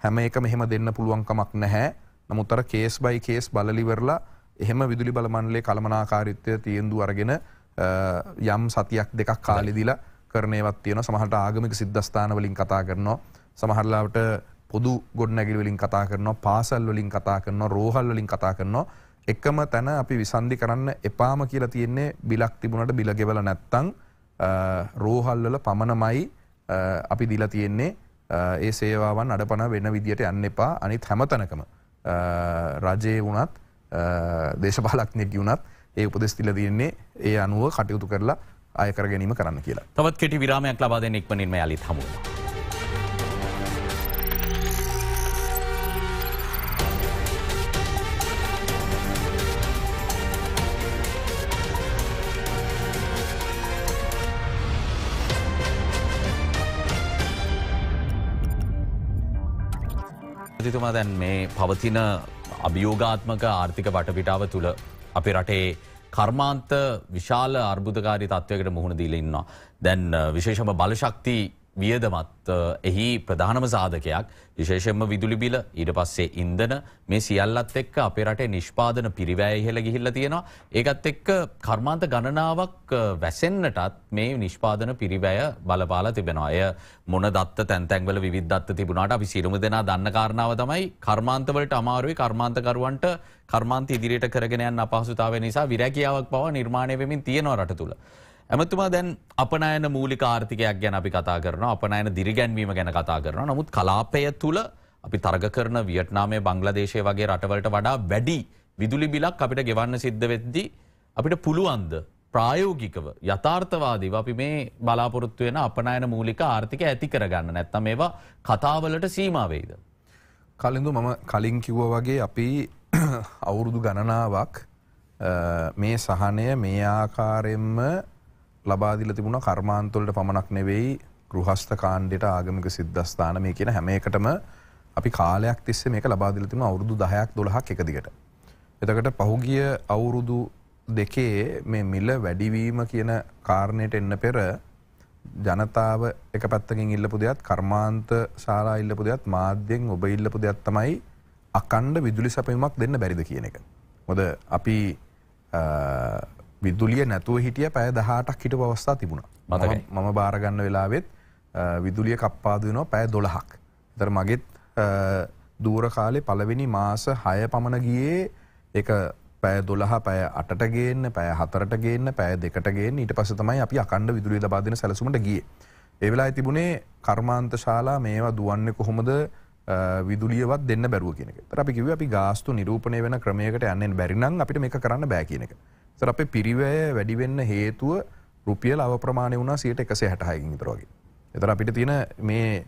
හැම එක මෙහෙම දෙන්න පුළුවන්කමක් නැහැ නමුත් අර කේස් බයි කේස් බලලිවරලා එහෙම විදුලි බලමන්ලේ කළමනාකාරිත්වය තියන්දු අරගෙන යම් සතියක් දෙකක් කාලිදිලා කරනයවත් තියෙන සමහට ආගමික සිද්ධස්ථානවලින් කතා කරනවා සමහරලාට පොදු ගොඩනැගිලිවලින් කතා කරනවා පාසල් වලින් කතා කරනවා රෝහල් වලින් කතා කරනවා එකම තැන අපි විසන්ධි කරන්න එපාම කියලා තියෙන්නේ බිලක් තිබුණට බිලගෙවල නැත්තං රෝහල්වල පමණමයි අපි දිලා තියෙන්නේ ඒ සේවාවන් අඩපන වෙන විදියට යන්න එපා අනිත් හැමතනකම රජයේ වුණත් දේශපාලක්නෙට වුණත් ඒ උපදෙස් තිල තියෙන්නේ ඒ අනුව කටයුතු කරලා අයකර ගැනීම කරන්න කියලා තවත් කෙටි විරාමයක් ලබාදෙනෙක් පනින්ම යලිත් හමුවා. සභාපතිතුමා දැන් මේ පවතින අභියෝගාත්මක ආර්ථික වටපිටාව තුළ අපි රටේ කර්මාන්ත විශාල අර්බුධකාරි තත්ත්වයකට මුහුණ දීලඉන්නවා. දැන් විශේෂම බලශක්ති වියදමත් එහි ප්‍රධානම සාධකයක් විශේෂෙන්ම විදුලිබිල ඊට පස්සේ ඉන්දන මේ සියල්ලත් එක්ක අපේ රටේ නිෂ්පාදන පිරිවෑ ඉහළ ගිහිල්ල තියෙනවා. ඒකත් එක්ක කර්මාන්ත ගණනාවක් වැසෙන්න්නටත් මේ නිෂ්පාදන පිරිවැය බලපාල තිබෙනවා. අය මොන දත්ත තැන්තැන්වල විදත්ත තිබුණට අපි සිරුම දෙනා දන්න කාරණාව තමයි කර්මාන්තවලට අමාරුවයි කර්මාන්තකරුවන්ට කර්මාන්ත ඉදිරියට කරගෙනයන් අපහසුතාව නිසා විරැකියාවක් පව නිර්මාණය වෙමින් තියෙනවා රට තුළ. ඇමතුමා දැන් අපනයන මූලික ආර්ථිකයක් ගැන අපි කතා කරන අපනයන දිරිගැන්වීම ගැන කතා කරන නමුත් කලාපය තුළ අපි තර්ග කරන වියට්නාමය බංගලදේශය වගේ රටවලට වඩා වැඩි විදුලි බිලක් අපිට ගෙවන්න සිද්ධ වෙද්දි අපිට පුළුවන්ද ප්‍රායෝගිකව යථාර්ථවාදීව අපි මේ බලාපොරොත්තු වෙන අපනයන මූලික ආර්ථික ඇති කරගන්න නැත්තම් ඒවා කතාවලට සීමාවෙයිද. කලින්දු මම කලින් කිව්ව වගේ අපි අවුරුදු ගණනාවක් මේ සහනය මේ ආකාරයෙන්ම ලබාදිල තිබුණ කර්මාන්තොලට පමණක් නෙවෙයි ගෘහස්ථ කාණ්ඩෙට ආගමික සිද්ධස්ථාන මේ කියන හැම එකටම අපි කාලයක් තිස්සේ මේක ලබාදිල තිබුණ අවුරුදු 10ක් 12ක් එක දිගට. එතකොට පහුගිය අවුරුදු දෙකේ මේ මිල වැඩිවීම කියන කාරණයට එන්න පෙර ජනතාව එක පැත්තකින් ඉල්ලපු දෙයක් කර්මාන්ත ශාලා ඉල්ලපු දෙයක් මාධ්‍යෙන් ඔබ ඉල්ලපු දෙයක් තමයි අකණ්ඩ විදුලි සැපයුමක් දෙන්න බැරිද කියන එක. මොද අපි විදුලිය නැතුව හිටිය පැය දහටක් හිට පවස්ථා තිබුණා මම භාරගන්න වෙලාවෙත් විදුලිය කප්පාදනෝ පැය දොළහක්. තර මගෙත් දූර කාලේ පළවෙනි මාස හය පමණ ගියේ එක පැය දොළහ පැය අට ගේන්න පැය හතරට ගේන්න පැය දෙකටගේන්න ඊට පස තමයි අපි අකණ්ඩ විදුලිය ලබාදන සැලසුමට ගිය. ඒවෙලා තිබුණේ කර්මාන්ත ශාලා මේවා දුවන්න කොහොමද විදුලියවත් දෙන්න බැරුව කියෙනෙ තරපිකිව අපි ගාස්තු නිරූපණය වෙන ක්‍රමයකට යන්නෙන් බැරිනම් අපිට මේ කරන්න බැ කියනක. තර අපේ පිරිවය වැඩිවෙන්න හේතුව රුපියල් අව ප්‍රමාණය වුණ සියට එකසේ හැටහයකින් තරෝගේ. එතර අපිට තියෙන මේ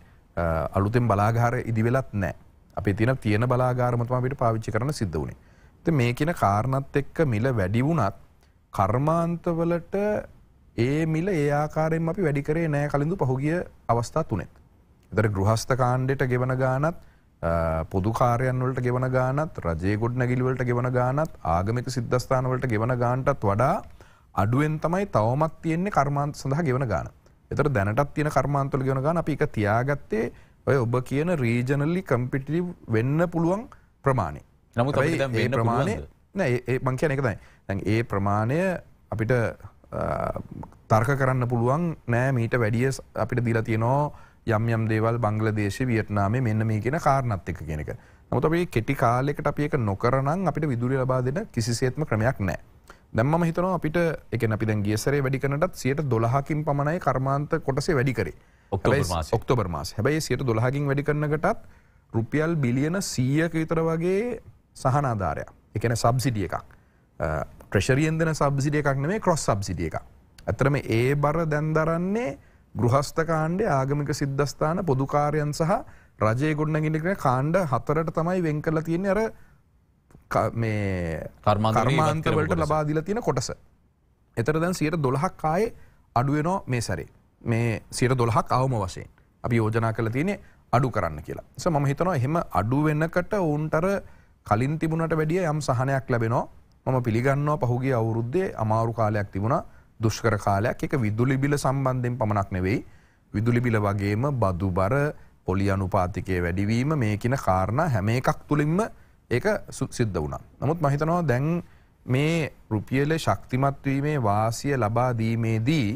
අලුතෙන් බලාගාර ඉදිවෙලත් නෑ අපි තින තියෙන බලාගාරමතුම අපිට පාවිච්චි කරන සිද්ධ වුණේ. ත මේ කියන කාරණත් එක්ක මිල වැඩි වුණත් කර්මාන්තවලට ඒ මිල ඒආකාරෙන් අපි වැඩිකරේ නෑ කලින්ඳු පහුගිය අවස්ථා තුනෙත්. එතර ගෘහස්ථ කාණ්ඩෙට ගෙවන ගානත් පොදු කාරයන්වලට ගෙවන ගානත් රජේ ගොඩ නැගිලිවලට ගෙවන ගානත් ආගමික සිද්ධස්ථානවලට ගෙවන ගාන්ටත් වඩා අඩුවෙන් තමයි තවමත් තියෙන්නේ කර්මාන්ත සඳහා ගෙවන ගාන. එතට දැනටත් තියෙන කර්මාන්තවල ගෙවන ගාන අපි එක තියාගත්තේ ඔය ඔබ කියන රීජනල්ලි කම්පිටිව වෙන්න පුළුවන් ප්‍රමාණය. නමුත් ඒ ප්‍රමාණය නෑ මංකයන එකතයි. දැන් ඒ ප්‍රමාණය අපිට තර්ක කරන්න පුළුවන් නෑ මීට වැඩියස් අපිට දීලා තියනෝ යම් යම් දේවල් බංගලදේශ වියට්නාමේ මෙන්න මේ කියෙන කාරණත් එක කියෙනෙක. නමුත් අපේ කෙටි කාලෙකට අප එක නොකරනම් අපිට විදුරිය ලබා දෙන කිසිසේත්ම ක්‍රමයක් නෑ. දැම්ම හිතනවා අපිට එක අපි දැන් ගියසරේ වැඩිකනටත් සියට දොළහකින් පමණයි කර්මාන්ත කොටසේ වැඩිකරේ. ඔක්තෝබර් මාස හැබයි සියට දොළහකින් වැඩිකරනකටත් රුපියල් බිලියන සීයක විතර වගේ සහනාධාරයක් එකන සබ්සිඩිය එකක්. ප්‍රශරියෙන්දන සබ්සිඩිය එකක් නෙේ කොස් සබ්සිඩිය එකක්. ඇතරම ඒ බර දැන්දරන්නේ ගෘහස්ථකාණ්ඩේ ආගමික සිද්ධස්ථාන පොදුකාරයන් සහ රජය ගොඩනගිනිකන කාණ්ඩ හතරට තමයි වෙන් කල තියෙන අර කර්මාන්තවලට ලබාදිල තියෙන කොටස. එතර දැන් සියට දොළහක් කායේ අඩුවනෝ මේ සැරේ මේ සිර දොළහක් අවම වශයෙන් අපි යෝජනා කළ තියනෙ අඩු කරන්න කියලා ස ම හිතනවා එහෙම අඩුවෙන්නකට ඔවුන්ටර කලින් තිබුණට වැඩිය යම් සහනයක් ලැබෙනෝ මම පිළිගන්නවා පහුගේ අවුරුද්දේ අමාරු කාලයක් තිබුණා දුෂ්කර කාලයක් එක විදුලි බිල සම්බන්ධයෙන් පමණක් නෙවෙයි විදුලි බිල වගේම බදු බර පොලි අනුපාතිකය වැඩිවීම මේකින කාරණ හැම එකක් තුළින්ම ඒක සිද්ධ වුණා. නමුත් මහිතනවා දැන් මේ රුපියල ශක්තිමත්වීමේ වාසිය ලබා දීමේදී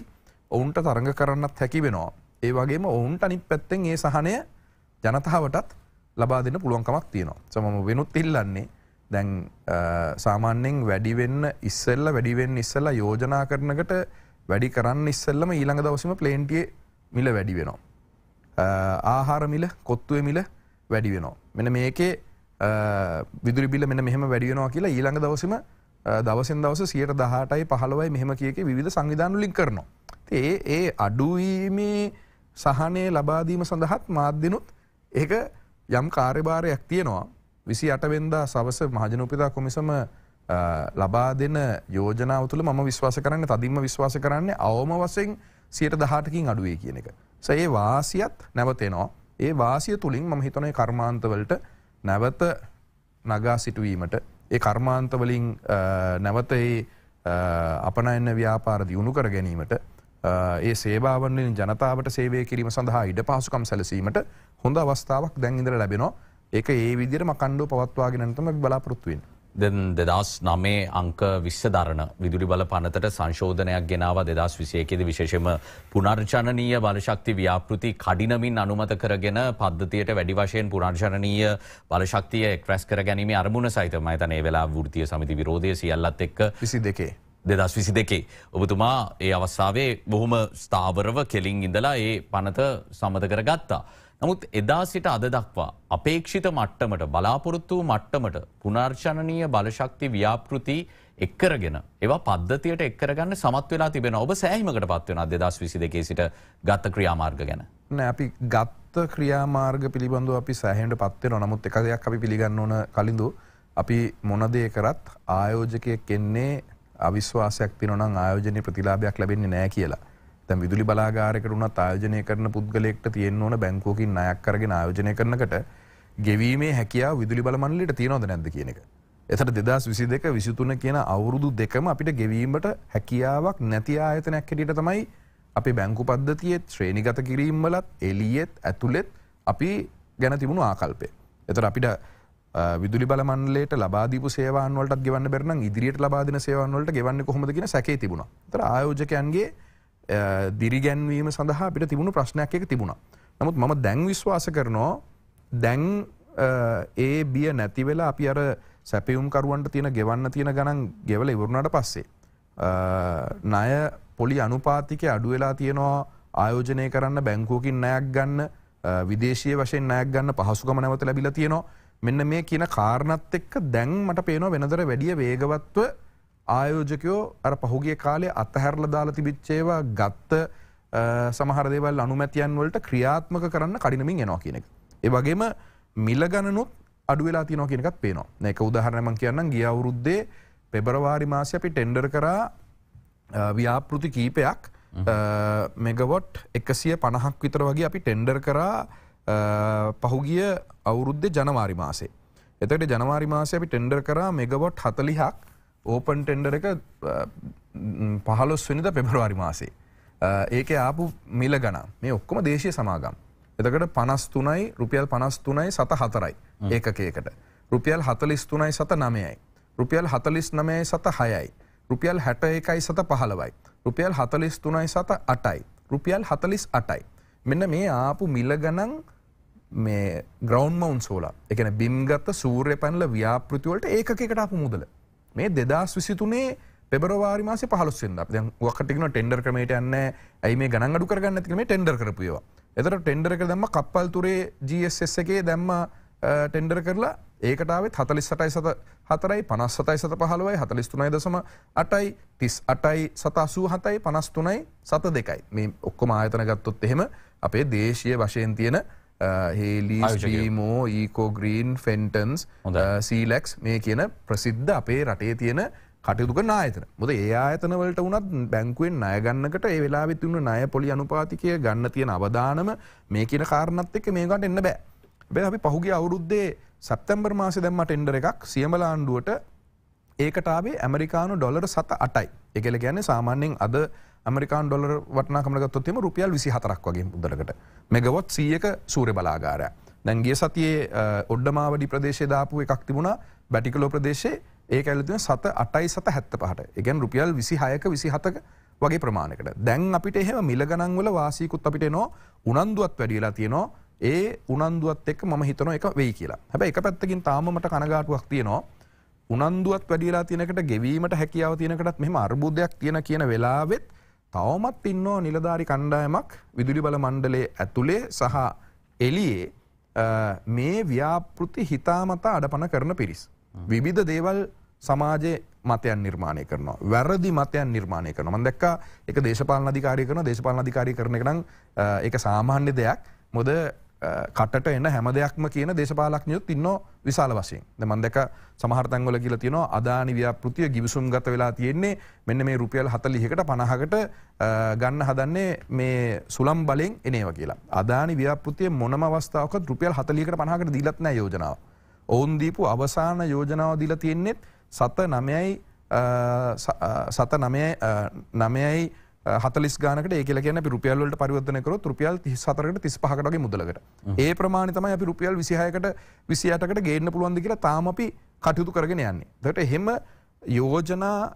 ඔවුන්ට තරඟ කරන්නත් හැකි වෙනවා. ඒ වගේම ඔවුන්ට අනිත් පැත්තෙන් ඒ සහනය ජනතාවටත් ලබා දෙන්න පුළුවන්කමක් තියෙනවා. සමම වෙනුත් ඉල්ලන්නේ දැන් සාමාන්‍යෙන් වැඩිවෙන්න ඉස්සල්ල වැඩිවෙන් ඉස්සල්ලා යෝජනා කරනකට වැඩි කරන්න ඉස්සල්ලම ඊළඟ දවසම ප්ලේන්ටිය මිල වැඩි වෙනවා. ආහාර මිල කොත්තුව මිල වැඩි වෙනවා. මෙන මේකේ විදුරිබිල මෙන මෙහම වැඩියනවා කියලා ඊළඟ දවසම දවසෙන් දවස සියට දහටයි පහළවයි මෙහම කියක විධ සංවිධානුලින් කරනවා. ඒ ඒ අඩුවීමේ සහනය ලබාදීම සඳහත් මාධ්‍යනුත් ඒ යම් කාර්යභාරයක් තියෙනවා විසි අටවෙන්දා සවස මහජනෝපිතා කොමිසම ලබා දෙන යෝජනාව තුළ ම විශ්වාස කරන්න තදින්ම විශ්වාස කරන්නේ අවම වසෙන් සියට දහටකින් අඩුවේ කියන එක. සඒ වාසියත් නැවතෙනවා. ඒ වාසිය තුළින් මම හිතනේ කර්මාන්තවලට නැවත නගා සිටුවීමට ඒ කර්මාන්තවලින් නැවත අපනන්න ව්‍යාපාර දියුණු කර ගැනීමට ඒ සේභාවන්ෙන් ජනතාවට සේවය කිරීම සඳහා ඉඩ පහසුකම් සැලසීමට හොඳ අවස්ථාවක් දැන් ඉදර ලැබෙනවා ඒක ඒ විදිර මකණ්ඩු පවත්වාගෙනනතම බලාපොරොත්තුවෙන්. දෙන් දෙදස් නමේ අංක විශ්ධරණ විදුලි බල පනතට සංශෝධනයක් ගෙනාව දෙදස් විසයකෙද විශේෂම පුනර්චණනීය බලශක්ති ව්‍යාපෘති කඩිනමින් අනුමත කරගෙන පද්ධතියට වැඩි වශයෙන් පුනර්ශණනීය බලශක්තිය එක්්‍රැස් කර ගැනීම අරමුණ සහිතමයි තනේ වෙලා ෘතිය සමති විරෝධය සියල්ලත් එක් විසි දෙකේ. දෙදස් විසි දෙකේ. ඔබතුමා ඒ අවස්සාාවේ බොහොම ස්ථාවරව කෙලින් ඉඳලා ඒ පනත සමත කර ගත්තා. නමුත් එදා සිට අද දක්වා අපේක්ෂිත මට්ටමට බලාපොරොත්තු වූ මට්ටමට පුනර්ශනනීය බලශක්ති ව්‍යාපෘති එක්කරගෙන ඒවා පද්ධතියට එක්කරගන්න සමත් වෙලා තිබෙන ඔබ සෑහිමකට පත්වෙන අදදස් විසි දෙකේ සිට ගත්ත ක්‍රියාමාර්ග ගැන නෑ අපි ගත්ත ක්‍රියාමාර්ග පිළිබඳව අපි සෑහෙන්ට පත්වෙන නමුත් එක දෙයක් අපි පිළිගන්න ඕන කලින්ඳු අපි මොනදය කරත් ආයෝජකයක් එන්නේ අවිශ්වාසයක් තිනොනම් ආයෝජනය ප්‍රතිලාභයක් ලැබෙන්නේ නෑ කියලා දැන් විදුලි බලාගාරයකට වුණත් ආයෝජනය කරන පුද්ගලයෙක්ට තියෙන්න ඕන බැංකුවකින් ණයක් කරගෙන ආයෝජනය කරනකට ගෙවීමේ හැකියාව විදුලි බල මණ්ඩලයට තියනවද නැද්ද කියන එක. එතට දෙදස් විසි දෙක විසිතුන කියන අවුරුදු දෙකම අපිට ගෙවීමට හැකියාවක් නැති ආයතනයක් හැටියට තමයි අපි බැංකු පද්ධතියෙත් ශ්‍රේණිගත කිරීම්වලත් එලියෙත් ඇතුළෙත් අපි ගැන තිබුණු ආකල්පය. එතට අපිට විදුලි බලමන්ලට ලබාදීපු සේවාන්වලට ගෙවන්න බැරන ඉදිරියට ලබාදන සේවන්වලට ගෙවන්න කොහොමදගෙන සැකේ තිබුණ තර ආයෝජකයන්ගේ දිරිගැන්වීම සඳහා අපිට තිබුණු ප්‍රශ්නයක් එක තිබුණා. නමුත් මම දැන් විශ්වාස කරනවා දැන් ඒ බිය නැතිවෙලා අපි අර සැපියුම්කරුවන්ට තියෙන ගෙවන්න තියෙන ගණන් ගෙවල ඉවරුණට පස්සේ. ණය පොලි අනුපාතික අඩුවෙලා තියෙනවා ආයෝජනය කරන්න බැංකෝකින් නෑක් ගන්න විදේශය වශයෙන් නෑක් ගන්න පහසුකම නැවත ලැබිලා තියෙනවා මෙන්න මේ කියන කාරණත් එක්ක දැන් මට පේනවා වෙනදර වැඩිය වේගවත්ව ආයෝජකයෝ අර පහුගේ කාලේ අත්තහැරල දාලා තිබිච්චේවා ගත්ත සමහරදේවල් අනුමැතියන් වලට ක්‍රියාත්මක කරන්න කඩිනමින් එනවා කියනෙක්. ඒවගේම මිල ගණනුත් අඩුවෙලා තියනෝ කියනකත් පේනවා එක උදාහරණම කියන්න ගිය අවුරුද්දේ පෙබරවාරි මාසය අපි ටෙන්ඩර් කරා ව්‍යාපෘති කීපයක් මෙගවොට් එකසිය පණහක් විතර වගේ අපි ටෙන්ඩර් කරා පහුගිය අවුරුද්ධ ජනවාරි මාසේ. එතට ජනවාරි මාසය අපි ටෙන්ඩර් කරා මෙගවොට් හතලිහක් ඕපන් ටෙන්ඩර එක පහලොස් වනිද පෙබරවාරි මාසේ. ඒක ආපු මිල ගන මේ ඔක්කොම දේශය සමාගම්. එතකට පනස් තුනයි රුපියල් පනස් තුනයි සත හතරයි ඒකකේකට. රුපියල් හතලිස් තුනයි සත නමයයි. රුපියල් හතලිස් නමයයි සත හයයි. රුපියල් හැට එකයි සත පහලවයි. රුපියල් හතලිස් තුනයි සත අටයි. රුපියල් හතලිස් අටයි. මෙන්න මේ ආපු මිල ගනන් මේ ග්‍රවන්් මවන්් සෝලා එකන බිම්ගත්ත සූර්ය පැන්ල ව්‍යාපෘතිවලට ඒකකට අප මුදල මේ දෙදස් විසිතුනේ පෙබරවාරි මාස පහලොස්සෙන්ද දැන් වක්කටිකන ටෙන්ඩර් ක්‍රමට යන්න ඇයි මේ ගණන් අඩු කරගන්න තිකම ටෙන්ඩර් කරපුයවා එතට ටෙන්ඩර එක දැම්ම කප්පල් තුරේ ජස් එකේ දැම්ම ටෙන්ඩර් කරලා ඒකටාවත් හතලිස් සටයි සත හතරයි පනස් සතයි සත පහළුවයි හතලිස්තුනයි දසම අටයි තිස් අටයි සතසූ හතයි පනස්තුනයි සත දෙකයි මේ ඔක්කොම ආයතන ගත්තොත් එහෙම අපේ දේශය වශයෙන් තියෙන හේලිස් ්‍රීමෝ ඒකෝග්‍රීන් ෆෙන්ටන්ස් සීලෙක්ස් මේ කියන ප්‍රසිද්ධ අපේ රටේ තියෙන කටයුතුක නායතන මුද ඒ අතනවලට වනත් බැංකුවෙන් අයගන්නකට ඒ වෙලා විතුන්න නය පොලි අනුපාතිකය ගන්න තියෙන අවධානම මේ කියන කාරණත් එක මේකට එන්න බෑ. බැ අපි පහුගේ අවුරුද්දේ සැප්තැම්බර් මාසි දැම්මට එන්ඩර එකක් සියමලාණ්ඩුවට ඒකටාවේ ඇමරිකානු ඩොලර සත අටයි එකල ගැන සාමාන්‍යෙන් අද ඇමරිකාන් ඩොලර වටනාකමගත්තොත්තෙම රුපියල් විසි හතරක් වගේ උදරකට මෙගවොත් සියක සූර බලාගාරය දැන්ගේ සතියේ ඔඩ්ඩමාවඩි ප්‍රදේශය දාපු එකක් තිබුණා බැටිකලෝ ප්‍රදේශයේ ඒ ඇලතින සත අටයි සත හැත්ත පහට එකගැන් රුපියල් විසි හයක විසි හතක වගේ ප්‍රමාණකට දැන් අපිට එහෙම මිල ගණන්වල වාසීකුත් අපිට නෝ උනන්දුවත් වැඩියලා තියනවා ඒ උනන්දුවත් එක් ම හිතන එක වෙයි කියලා හැබ එක පැත්තකින් තාමට කනගාටුවක් තියනවා උනන්දුවත් වැඩියලා තියනකට ගෙවීමට හැකියාව තියනකටත් මෙම අර්බුදයක් තියෙන කියන වෙලාවෙත් තවමත් ඉන්නෝ නිලධාරි කණ්ඩායමක් විදුලි බල මණ්ඩලේ ඇතුළේ සහ එලියේ මේ ව්‍යාපෘති හිතාමතා අඩපන කරන පිරිස්. විවිධ දේවල් සමාජයේ මතයන් නිර්මාණය කරනවා. වැරදි මතයන් නිර්මාණය කරන මදක් එක දේශපාල අධිකාරය කරන දේශපාල අධිකාරය කරන නම් එක සාමාන්‍ය දෙයක් මොද කටට එන්න හැම දෙයක්ම කියන දේශපාලක්ඥයොත් ඉන්න විශාල වශයෙන් දෙමන්දක සමහර්තංගොල කියල තියෙන අදානි ව්‍යාපෘතිය ගිවිසුම් ගත වෙලා තියෙන්නේ මෙන්න මේ රුපියල් හත ලිහිකට පණහකට ගන්න හදන්නේ මේ සුළම් බලෙන් එනේව කියලා අදානි ව්‍යාපෘතිය මොනම අවස්ථාවක රුපියල් හතලිකට පණහකට දීලත්න යෝජනාව ඔවුන් දීපු අවසාන යෝජනාව දිල තියෙන්නේෙත් සත නමයයි සත නමයයි හතලස් ගානට ඒකල කියන රුපියල්ලට පරිවදනකර රුපියල් සතරට තිස් පහකටගේ මුදලකට ඒ ප්‍රමාණ තමයි අපි රුපියල් විසිහයකට විසියටකට ගේන්න පුළුවන්ද කියලා තාම අපි කටයුතු කරගෙන යන්නේ. දට එහෙම යෝජනා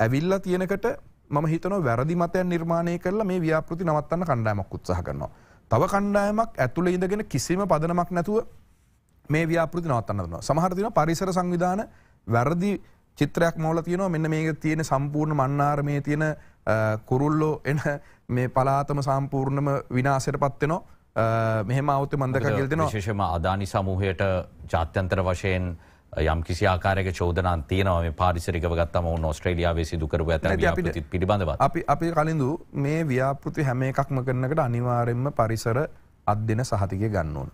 ඇවිල්ල තියනකට ම හිතන වැරදි මතයන් නිර්මාණය කරලා මේ ව්‍යාපෘති නවත්තන්න කණ්ඩායමක් උත්සාහ කරනවා. තව කණ්ඩායමක් ඇතුළ ඉඳගෙන කිසිම පදනමක් නැතුව මේ ව්‍යාපෘති නවත්තන්න දනවා. සමහරතින පරිසර සංවිධාන වැරදි චිත්‍රයක් මෝල තියනවා මෙන්න මේ තියෙන සම්පූර්ණ මන්නාර්මය තියෙන කුරුල්ලෝ එන මේ පලාතම සම්පූර්ණම විනාසයට පත්වෙනවා. මෙහෙම අවත මන්දක ගෙල්දෙන ශේෂම අදානි සමූහයට ජාත්‍යන්තර වශයෙන් යම් කිසි ආකාරක චෝදනන් තියනව පාරිසරිකව ගත්තම ඔන්න ඔස්ට්‍රේලියාවේ සිදුකරුව ඇත පිළිබඳව අපි අපි කලින්දු මේ ව්‍යාපෘති හැම එකක්ම කරනකට අනිවාරෙන්ම පරිසර අත් දෙන සහතිකය ගන්නවන්.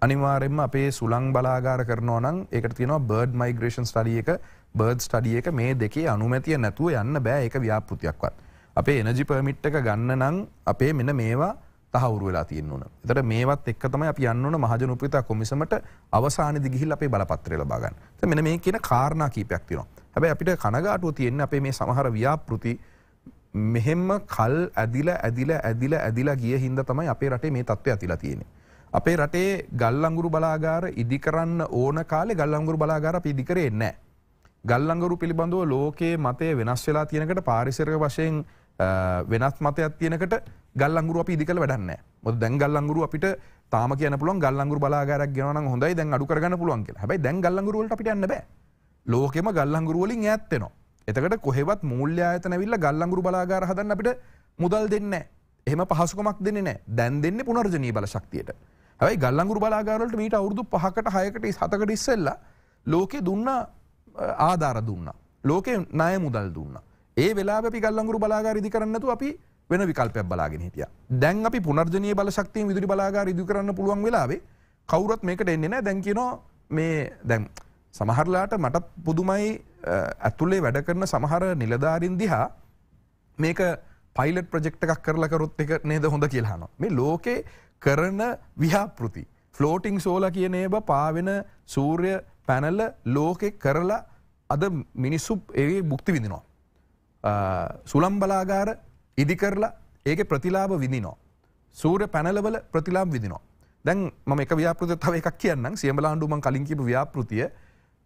අනිවාරෙන්ම අපේ සුළං බලාගාර කරනවා නම් එකට තියෙනවා බර්ඩ් මයිග්‍රේෂන් ස්ටඩිය එක බර්ඩ් ස්ටඩිය එක මේ දෙකේ අනුමැතිය නැතුව යන්න බෑ එක ව්‍යාපෘතියක්වත්. අපේ එනජි පමිට් එක ගන්න නම් අපේ මෙන මේවා තහවුරු වෙලා තියන්න ඕන. එතට මේවත් එක්ක තමයි අපි යන්න ඕන මහජන උපිතා කොමිසමට අවසානයේදී ගිහිල්ලා අපේ බලපත්‍රය ලබා ගන්න. එතන මෙන්න මේ කියන කාරණා කීපයක් තියෙනවා. හැබැයි අපිට කනගාටුව තියෙන්නේ අපේ මේ සමහර ව්‍යාපෘති මෙහෙම කල් ඇදිලා ඇදිලා ඇදිලා ඇදිලා ගිය හින්දා තමයි අපේ රටේ මේ තත්ත්වය ඇතිලා තියෙන්නේ. අපේ රටේ ගල්ලංගුරු බලාගාර ඉදි කරන්න ඕන කාලේ ගල්ලංගුරු බලාගාර අපි ඉදි කරේ නැහැ. ගල්ලංගුරු පිළිබඳව ලෝකයේ මතය වෙනස් වෙලා තියෙනකට පාරිසරික වශයෙන් වෙනස් මතයක් තියනකට ගල් අංගුරු අපි ඉදිකල වැඩන්නේ. මොකද දැන් ගල් අංගුරු අපිට තාම කියන පුළුවන් ගල් අංගුරු බලාගාරයක් ගෙනවා නම් හොඳයි දැන් අඩු කරගන්න පුළුවන් කියලා. හැබැයි දැන් ගල් අංගුරු වලට අපිට යන්න බෑ. ලෝකෙම ගල් අංගුරු වලින් ඈත් වෙනවා. එතකට කොහෙවත් මූල්‍ය ආයතන ඇවිල්ලා ගල් අංගුරු බලාගාර හදන්න අපිට මුදල් දෙන්නේ නැහැ. එහෙම පහසුකමක් දෙන්නේ නැහැ. දැන් දෙන්නේ පුනර්ජනීය බල ශක්තියට. හැබැයි ගල් අංගුරු බලාගාර වලට මීට අවුරුදු 5කට 6කට 7කට ඉස්සෙල්ලා ලෝකේ දුන්න ආධාර දුන්නා. ලෝකේ ණය මුදල් දුන්නා. ඒ වෙලා අපි ගල්ලංගුරු බලාගාර ඉදි කරන්න නැතුව අපි වෙන විකල්පයක් බලාගෙන හිටියා. දැන් අපි පුනර්ජනීය බල ශක්තියෙන් විදුලි බලාගාර ඉදි කරන්න පුළුවන් වෙලාවේ කවුරුත් මේකට එන්නේ නැහැ. දැන් කියනවා මේ දැන් සමහරලාට මට පුදුමයි ඇතුලේ වැඩ කරන සමහර නිලධාරීන් දිහා මේක පයිලට් ප්‍රජෙක්ට එකක් කරලා කරොත් එක නේද හොඳ කියලානවා. මේ ලෝකේ කරන විහාපෘති. ෆ්ලෝටිං සෝල කියන ඒව පාවෙන සූර්ය පැනල්ල ලෝකෙ කරලා අද මිනිස්සු ඒ බුක්ති විඳනවා. සුළම් බලාගාර ඉදිකරලා ඒක ප්‍රතිලාබ විදිනෝ. සූර පැනලවල ප්‍රතිලාම් විදිනෝ. දැන් ම එක ව්‍යාපෘත තව එකක් කියන්න සියමලාන්ඩුම කලින්කිපු ව්‍යාපෘතිය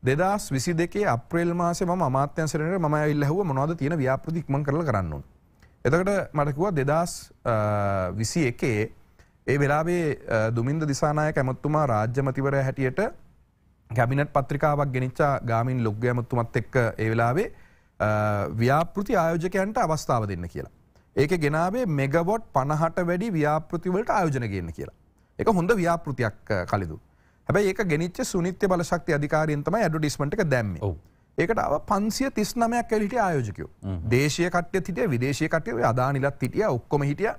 දෙදස් විසි දෙකේ අප්‍රේල් මාසේ ම අමාත්‍යන්සරට ම ඉල්ලහව මොනවද තියෙන ව්‍යාපෘතික්ම කරල කරන්නවා. එතකට මටකුව දෙදස් විසි එකේ ඒ වෙලාබේ දුමින්ද දිසානාය කැමත්තුමා රාජ්‍යමතිවර හැටියට ගැමිනට පත්‍රිකාවක් ගෙනනිච්චා ගාමින් ලොග්ග ඇමත්තුමත් එක් ඒ වෙලාවේ ව්‍යාපෘති ආයෝජකයන්ට අවස්ථාව දෙන්න කියලා. ඒක ගෙනාවේ මෙගවොට් පණහට වැඩි ව්‍යාපෘතිවලට ආයෝජන ගන්න කියලා. එක හොඳ ව්‍යාපෘතියක් කලදු. හැබ ඒක ගෙනනිච සුනිත්‍ය බලශක්ති අධිකාරයන්තම ඇඩිස්මට දැම්ම. ඒකට අව පන්සිය තිස් නමයක් ඇලිට ආයෝජකයෝ. දේශය කට්ය හිටිය විදේශය කටය අදා නිලත් හිටිය ඔක්කොම හිටිය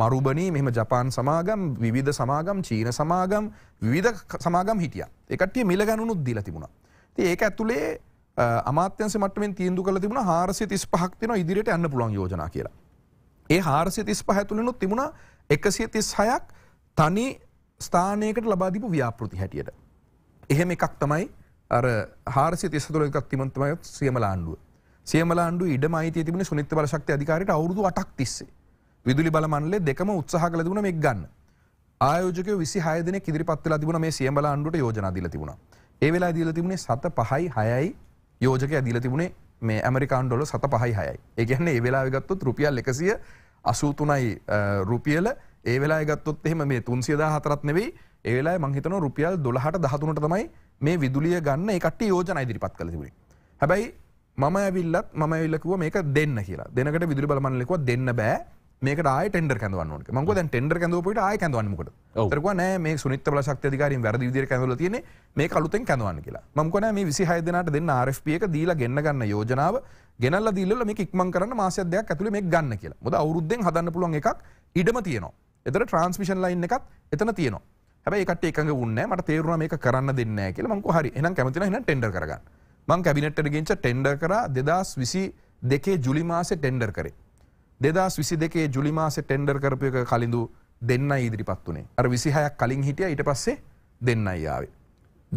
මරුබනී මෙම ජපාන් සමාගම් විධ සමාගම් චීන සමාගම් විධ සමාගම් හිටිය. එකටිය මිලගණනුත් දීල තිබුණා. ඒ ඇතුළේ අමාත්‍යන්ස මටමෙන් තීන්දු කළ තිබුණ හාරසි තිස් පහක් තින ඉදිරියට යන්න පුළන් යෝජනා කියලා. ඒ හාරසි තිස් පහැතුලනුත් තිබුණ එකසිය තිස් හයක් තනි ස්ථානයකට ලබාදිපු ව්‍යාපෘති හැටියට. එහෙම එකක් තමයි අර හාරසි තිස්සතුල එකක් තිමන්තමය සියමලාන්ඩුව සියමලාන්ඩු ඉඩම අයිති තිබුණ සුනිත්ත බලශක්ති අධිකාරයට අවුරුදු අටක් තිස්සේ. විදුලි බලමන්ලේ දෙකම උත්සාහ කළ තිබුණ මෙක් ගන්න. ආයෝජක විසි හයදන කිරිපත්වෙලා තිබුණ මේ සියමලාන්ඩුට යෝජනා දිල තිබුණ. ඒ වෙලා දීල තිබුණේ සත පහයි හයයි යෝජක ඇදිල තිබුණේ මේ ඇමරිකාන් ඩොල සත පහයි හයයි එකගැන්න ඒ වෙලා ගත්තුත් රුපියල් එකසිය අසූතුනයි රුපියල ඒ වෙලා ගත්තොත් එහෙම මේ තුන්සියදා හතරත් නෙවෙයි ඒලා මංහිතන රුපියල් දොළහට දහතුනට තමයි මේ විදුලිය ගන්න එකට යෝජන ඉදිරිපත් කළ තිබුණේ හැබැයි මම ඇවිල්ලත් මම ඇවිල්ලකුව මේක දෙන්න කියලා දෙනකට විදුලි බලමන්ලෙකුව දෙන්න බෑ මේක ටෙන්ඩ කැදවන්න මක දැ ටෙන්ඩ කැදවපට ආය කැදවන්නකට තරක නෑ මේ සුනිත බල ශක්තිකාරින් වැරදි විදිර කැඳල තියෙන මේ කලුතෙන් කැදවන්න කියලා මකන මේ විසි හයදනට දෙන්න ආරපියක දීලා ගෙන්න්නගන්න යෝජනාව ගෙනල දීල්ල මේ ඉක්මන් කරන්න මාසයදයක් ඇතුළ මේ ගන්න කියලා ොද අවුද්ධෙන් හදන්න පුළොන් එකක් ඉඩම තියෙනවා එතර ට්‍රන්ස්මිෂන් ලයින් එකත් එතන තියෙනවා හැබයිකට එක වන්න මට තේරුණ මේ කරන්න දෙන්න කියලා මංක හරි එනම් කැමතින හන ටෙන්ඩ කරගන්න මං කැබිනට්ට ගෙන්ච ටෙන්ඩ කර දෙදස් විසි දෙකේ ජුලි මාසේ ටෙන්ඩර් කරේ දෙදස් විසි දෙකේ ජුලිමාස ටෙන්ඩර් කරපය එක කලින්ඳු දෙන්න ඉදිරිපත් වනේ අර විසිහයක් කලින් හිටිය ඊට පස්සේ දෙන්න අයාවේ.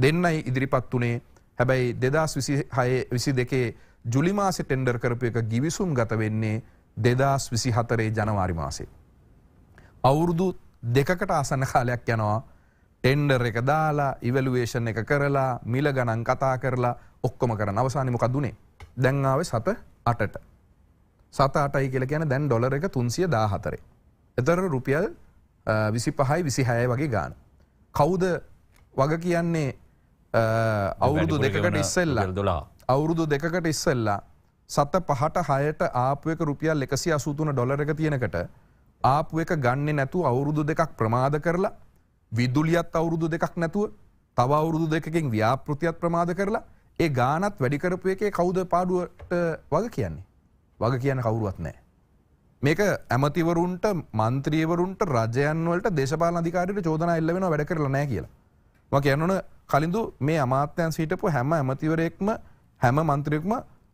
දෙන්නයි ඉදිරිපත් වනේ හැබැයි දෙදස් හය විසි දෙකේ ජුලිමාස ටෙන්ඩර් කරපය එක ගිවිසුම් ගත වෙන්නේ දෙදස් විසි හතරේ ජනවාරි මාසේ. අවුරුදු දෙකකට ආසන්න කාලයක් යනවා ටෙන්ඩර් එක දාලා ඉවලුවේෂන් එක කරලා මිල ගණන් කතා කරලා ඔක්කොම කරන අවසානිමකක් දුනේ දැන්ආාව සත අටට. සතාටයි කියල කියන දැන් ඩොලර එක තුන්සිය දාහතරේ. එතර රුපියල් විසි පහයි විසි හැය වගේ ගාන. කවුද වග කියන්නේ අවුරුදු දෙකට ඉස්සල්ල දොලා අවුරුදු දෙකට ඉස්සල්ලා සත පහට හයට ආපුක රුපියල් එකසි අසූතුන ඩොලර එක තියෙනකට ආපු එක ගන්න නැතු අවුරුදු දෙකක් ප්‍රමාද කරලා විදුලියත් අවුරුදු දෙකක් නැතුව තව අවුරුදු දෙකකින් ව්‍යාපෘතියත් ප්‍රමාද කරලා ඒ ගානත් වැඩිකරපු එකේ කවුද පාඩුවට වග කියන්නේ. වග කියන කවුරුවත් නෑ. මේක ඇමතිවරුන්ට මන්ත්‍රීවරුන්ට රජයන්වලට දේශපාල අධිකාරයට චෝදනා එල්ල වෙන වැඩ කරලා නෑ කියලා. ම කියන්නන කලින්දු මේ අමාත්‍යයන් සිටපු හැම ඇමතිවරයෙක්ම හැම මන්ත්‍රයෙක්ම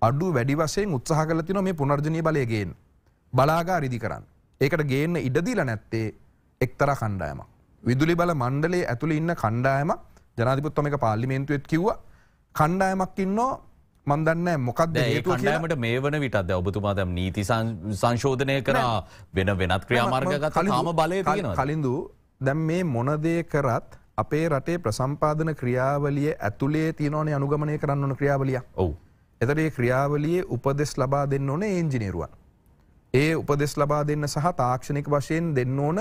අඩු වැඩි වසයෙන් උත්සාහ කල තින මේ පුනර්ජනී බලයගෙන් බලාගා රිදි කරන්න. ඒකට ගේන්න ඉඩදීල නැත්තේ එක්තර කණ්ඩායම. විදුලි බල මණ්ඩලේ ඇතුළ ඉන්න කණ්ඩායම ජනාධිපුත්තම එක පාලිමේන්තුවත් කිව්ව කණ්ඩායමක් ඉන්නෝ මන්දන්න මොකක්ද කණඩෑමට මේ වන විටත් ඔබතුමා දැම් නීති සංශෝධනය කරා වෙන වෙනත් ක්‍රියාමාර්ග හම බලය කලින්දු දැම් මේ මොනදේ කරත් අපේ රටේ ප්‍රසම්පාදන ක්‍රියාවලිය ඇතුලේ තියනවනේ අනුගමනය කරන්න ඕන ක්‍රියාවලිය ඔවු. එතරේ ක්‍රියාවලිය උපදෙස් ලබා දෙන්න ඕනේ ඒන්ජිනිරුවන්. ඒ උපදෙස් ලබා දෙන්න සහ තාක්ෂණික වශයෙන් දෙන්න ඕන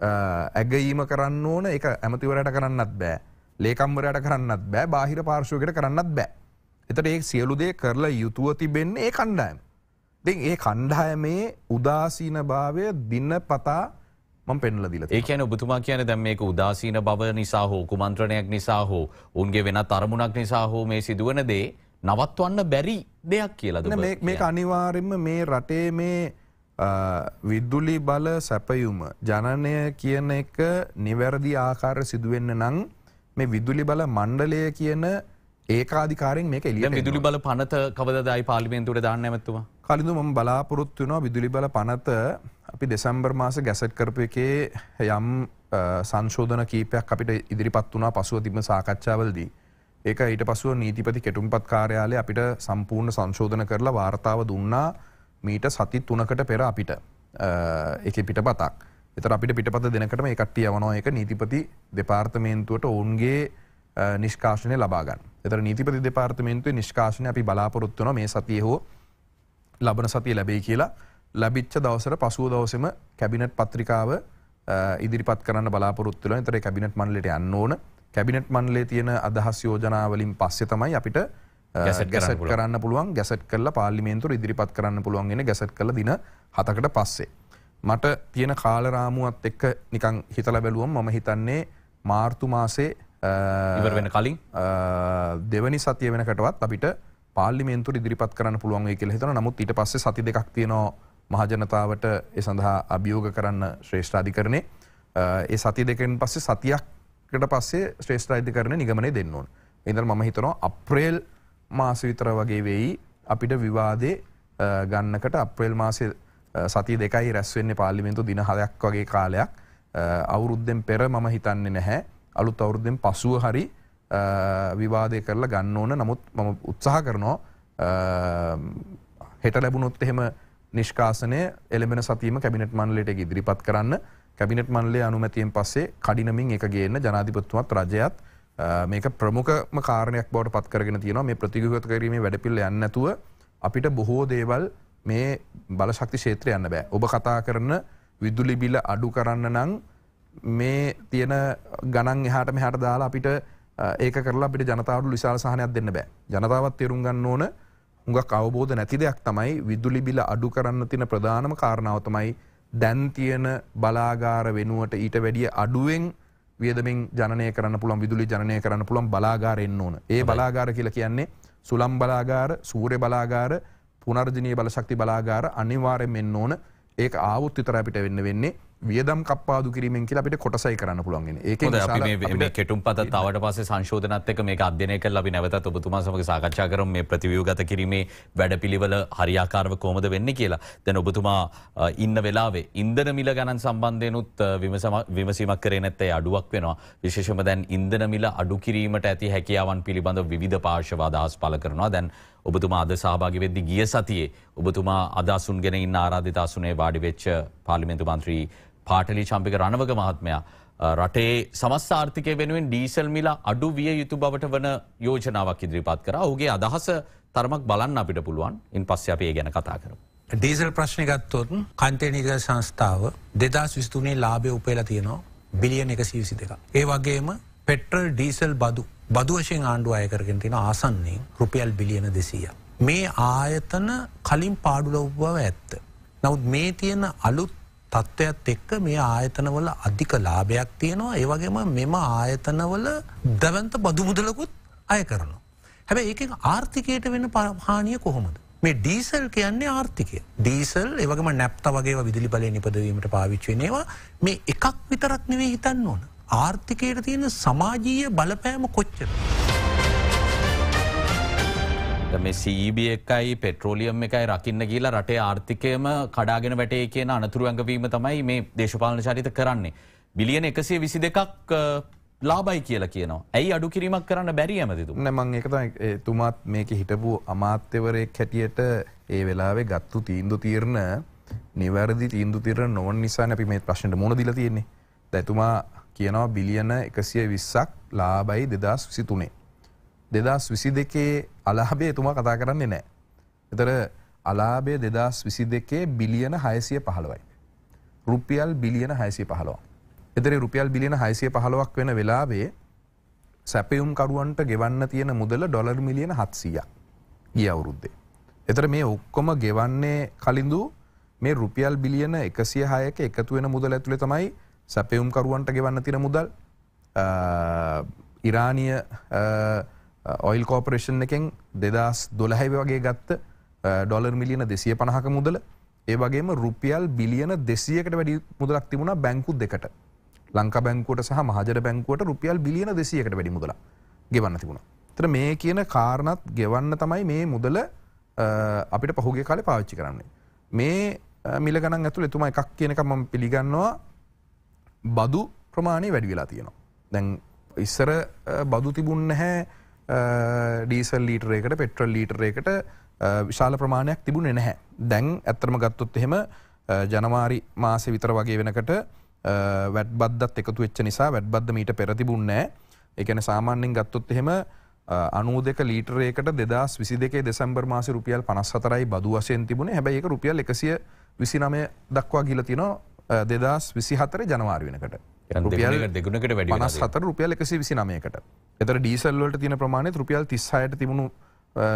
ඇගීම කරන්න ඕන එක ඇමතිවරට කරන්නත් බෑ ලේකම්වරයට කරන්නත් බෑ බාහිර පාර්ශවකට කරන්නත් බෑ. එතට ඒ සියලුදේ කරලා යුතුව තිබෙන්නේ ඒ කණ්ඩායම්. දෙ ඒ කණ්ඩාය මේ උදාසීන භාවය දින්න පතා පෙන්ල දිල ඒකන ඔබතුමා කියන දැම් මේක උදාසීන බව නිසා හෝ කුමන්ත්‍රණයක් නිසා හෝ උන්ගේ වෙන තරමුණක් නිසා හෝ මේ සිදුවන දේ නවත්වන්න බැරි දෙයක් කියලද මේ අනිවාරෙන්ම මේ රටේ මේ විද්දුලි බල සැපයුම ජනනය කියන එක නිවැරදි ආකාර සිදුවෙන්න නං මේ විදුලි බල මණ්ඩලය කියන ඒකාධකාරෙන් මේක එලිය විදුලි බල පනත කවදයි පාලිමෙන්තුට දාන්න ඇමත්තුව කලින්දු ම බලාපොරොත්තුනවා විදුලි බල පනත අපි දෙසම්බර් මාස ගැසට් කරප එකේ යම් සංශෝධන කීපයක් අපිට ඉදිරිපත් වනා පසුව තිබම සාකච්ඡාවලදී ඒක ඊට පසුව නීතිපති කෙටුම්පත් කාර්යාලය අපිට සම්පූර්ණ සංශෝධන කරලා වාර්තාව දුන්නා මීට සති තුනකට පෙර අපිට එක පිට පතක් එතර අපිට පිටපත දෙනකට මේ එකට්ටිය යවනවා එක නීතිපති දෙපාර්තමේන්තුවට ඔවුන්ගේ නිෂ්කාශනය ලබාගන්න එතර නීතිපති දෙපාර්තමේන්තුව නිෂ්කාශනය අපි බලාපොරොත්තුන මේ සතිය හෝ ලබන සතිය ලැබේ කියලා ලබිච්ච දවසර පසුව දවසම කැබිනට් පත්‍රිකාව ඉදිරිපත් කරන්න බලාපොරොත්තුල තර කැබිනට් මන්ලට යන්න ඕන කැබිනට් මන්ලේ තියෙන අදහස් යෝජනාවලින් පස්සෙ තමයි අපිට ගැසට කරන්න පුළුවන් ගැසට කල පාලිමේන්තුර ඉදිරිපත් කරන්න පුළුවන්ගෙන ගැසට කල දින හතකට පස්සේ. මට තියෙන කාලරාමුවත් එක්ක නිකං හිතල බැලුවම් මම හිතන්නේ මාර්තු මාසේ Uh, ඉවර වෙන කලින් uh, දෙවනි සතිය වෙනකටවත් අපිට පාලිමෙන්තු ඉදිරිපත් කරන්න පුළුවන් කියල හිතන නමුත් ඊට පස්සේ සති දෙකක් තියෙනවා මහජනතාවට ඒ සඳහා අභියෝග කරන්න ශ්‍රේෂ්ඨාධිකරණය uh, ඒ සති දෙකෙන් පස්සේ සතියක්කට පස්සේ ශ්‍රේෂ්ඨාධි කරන නිගමනය දෙන්නවන්. ඉදල් ම හිතනවා අප්‍රේල් මාස විතර වගේ වෙයි අපිට විවාදේ ගන්නකට අප්‍රේල් මාසය සති දෙකයි රැස්වෙන්නේ පාලිමෙන්තු දින හදයක් වගේ කාලයක් අවුරුද්දෙන් පෙර මම හිතන්නේ නැහැ අලුත් අවුරුද්දෙන් පසුව හරි විවාදය කරලා ගන්න ඕන නමුත් මම උත්සාහ කරනවා හෙට ලැබුණොත් එහෙම නිෂ්කාසනය එළඹෙන සතියම කැබිනට් මන්ලට ඉදිරිපත් කරන්න කැබිනට් මන්ලේ අනුමැතියෙන් පස්සේ කඩිනමින් එක ගේන්න ජනාධිපත්තුමත් රජයත් මේක ප්‍රමුඛම කාරණයක් බවට පත්කරගෙන තියෙන මේ ප්‍රතිගත කිරීම වැඩපිල්ල යන්නතුව අපිට බොහෝ දේවල් මේ බලශක්ති ශේත්‍රය යන්න බෑ ඔබ කතා කරන විදුලි බිල අඩු කරන්න නං මේ තියෙන ගණන් එහට මෙහට දාලා අපිට ඒක කරලා අපිට ජනතාවට විශාල සහනයක් දෙන්න බෑ. ජනතාවත් තේරුම් ගන්න ඕන හුඟක් අවබෝධ නැති දෙයක් තමයි විදුලි බිල අඩු කරන්න තියෙන ප්‍රධානම කාරණාව තමයි දැන් තියෙන බලාගාර වෙනුවට ඊට වැඩිය අඩුවෙන් වියදමින් ජනය කරන්න පුළන් විදුලි ජනය කරන්න පුළන් බලාගාර එන්න ඕන. ඒ බලාගාර කියලා කියන්නේ සුලම් බලාගාර, සූර්ය බලාගාර, පුනර්ජනීය බලශක්ති බලාගාර අනිවාර්යෙන් එන්න ඕන. ඒක ආවොත් විතර අපිට වෙන්න වෙන්නේ. වියදම් කප්පාදු කිරීමෙන් කියලා අපිට කොටසයි කරන්න පුළුවන්ගෙන ඒ කෙටුම් පත තවට පස සංශෝධනත්ක මේ අධ්‍යනය කල් ලබි නැවත ඔබතුමා සමඟ සාකච්ඡා කරම මේ ප්‍රතිවියගත කිරීමේ වැඩ පිළිවල හරියාකාරව කෝමද වෙන්න කියලා දැන ඔබතුමා ඉන්න වෙලාවේ ඉන්දන මිල ගණන් සම්බන්ධයනුත් විමසීමක් කරේ නැත්තේ අඩුවක් වෙනවා විශේෂම දැන් ඉන්දන මිල අඩු කිරීමට ඇති හැකියාවන් පිළිබඳ විධ පාර්ශවාදහස් පල කරනවා දැන් ඔබතුමා අද සහභාගි වෙද්දි ගිය සතියේ ඔබතුමා අදසුන් ගෙන ඉන්න ආරාධිතාසුනේ වාඩිවෙච්ච පාලිමෙන්තු මන්ත්‍රී පාටලි චම්පික රණවග මහත්මයා රටේ සමස් ආර්ථිකය වෙනුවෙන් ඩීසල් මිල අඩු විය යුතු බවට වන යෝජනාවක් ඉදිරිපත් කර ඔහුගේ අදහස තරමක් බලන්න අපිට පුළුවන් ඉන් පස්ස අපේ ගැන කතා කරු. ඩීසල් ප්‍රශ්නයගත්තොත් කන්තේනික සංස්ථාව දෙදස් විස්තුනේ ලාබය උපේලා තියෙනවා බිලියන එක සීවිසි දෙක. ඒ වගේම පෙට්‍රල් ඩීසල් බදු බදුවශයෙන් ආණ්ඩු අයකරගෙන තින ආසන්නේ රුපියල් බිලියන දෙසීය. මේ ආයතන කලින් පාඩුලව් බව ඇත්ත. නවත් මේ තියෙන අලුත් තත්ත්වයක්ත් එක්ක මේ ආයතනවල අධික ලාභයක් තියෙනවා ඒවගේම මෙම ආයතනවල දැවන්ත බදුමුදලකුත් අය කරනවා. හැබැ ඒක ආර්ථිකයට වෙන පරහානිය කොහොමද. මේ ඩීසල් කියන්නේ ආර්ථිකය ඩීසල් එවගම නැප්ත වගේ විදිලි බල නිපදවීමට පාවිච්චනේවා මේ එකක් විතරක් නෙවේ හිතන්න ඕන. ආර්ථිකයට තියෙන සමාජීය බලපෑම කොච්චර. මේ සීබ එකයි පෙට්‍රෝලියම් එකයි රකින්න කියලා රටේ ආර්ථිකයම කඩාගෙන වැටේ කියන අනතුරු ඇඟවීම තමයි මේ දේශපාලන චරිත කරන්නේ. බිලියන එකසේ විසි දෙකක් ලාබයි කියලා කියනවා ඇයි අඩු කිරීමක් කරන්න බැරි ඇමතිතු නමං එකත තුමාත් මේක හිටපු අමාත්‍යවරයක් හැටියට ඒ වෙලාවේ ගත්තු තීන්දු තීරණ නිවැරදි තීන්දු තිරණ නොවන් නිසා නැපි මේ ප්‍රශ්නට මොන දිල තියෙන්නේ දැතුමා කියනවා බිලියන එකසිය විස්සක් ලාබයි දෙදස් විසි තුනේ. දෙදස් විසි දෙකේ අලාබේ තුමා කතා කරන්නේ නෑ. එතර අලාබේ දෙදස් විසි දෙකේ බිලියන හයසිය පහළවයි. රුපියල් බිලියන හයසිය පහලවා. එතරේ රුපියල් බිලියන හයිසිය පහලවක් වෙන වෙලාවේ සැපයුම්කරුවන්ට ගෙවන්න තියෙන මුදල ඩොලර් මිලියන හත්සිය ගිය අවුරුද්දේ. එතර මේ ඔක්කොම ගෙවන්නේ කලින්දු මේ රුපියල් බිලියන එකසිය හයක එකතු වෙන මුදල ඇතුළේ තමයි සැපයුම්කරුවන්ට ගෙවන්න තින මුදල් ඉරානිය ඔයිල් කෝපරේෂන් එකෙන් දෙදස් දොළහැව වගේ ගත්ත ඩොලර් මිලියන දෙසිය පණහක මුදල ඒ වගේම රුපියල් බිලියන දෙසියකට වැඩි මුදලක් තිබුණ බැංකු දෙකට ලංක බැංකුවට සහ මහජර බැංකුවට රුපියල් බිලියන දෙසියකට වැඩි මුදල ගෙවන්න තිබුණ. තර මේ කියන කාරණත් ගෙවන්න තමයි මේ මුදල අපිට පහුගේ කාලෙ පාවිච්චි කරන්නේ. මේ මිල ගණන් ඇතුළ එතුම එකක් කියනක මම පිළිගන්නවා බදු ප්‍රමාණය වැඩි වෙලා තියෙනවා. දැන් ඉස්සර බදු තිබුන්න හැ ඩීසල් ලීටර එකට පෙට්‍රල් ලීටර එකට විශාල ප්‍රමාණයක් තිබුණ නැහැ. දැන් ඇත්තරම ගත්තොත් එහෙම ජනවාරි මාසෙ විතර වගේ වෙනකට වැඩ් බද්දත් එකතු වෙච්ච නිසා වැඩ් බද්ද මීට පෙරතිබුන්නෑ එකන සාමාන්‍යෙන් ගත්තොත් එහෙම අනු දෙක ලීටරේකට දෙදස් විසි දෙක දෙසම්බර් මාස රුපියල් පනස් සතරයි බදු වසයෙන් තිබුණ හැබයි එක රුපියල් එකසිය විසිනමය දක්වා ගිලතිනවා දෙදස් විසි හතර ජනවාර වෙනකට රුපියල් දෙගුණකට වැඩ පනස් හතර රුපියල් එකසි විසි නමයකට එතර ඩීසල්ලට තින ප්‍රමාණය රුපියල් තිස්සායට තිබුණු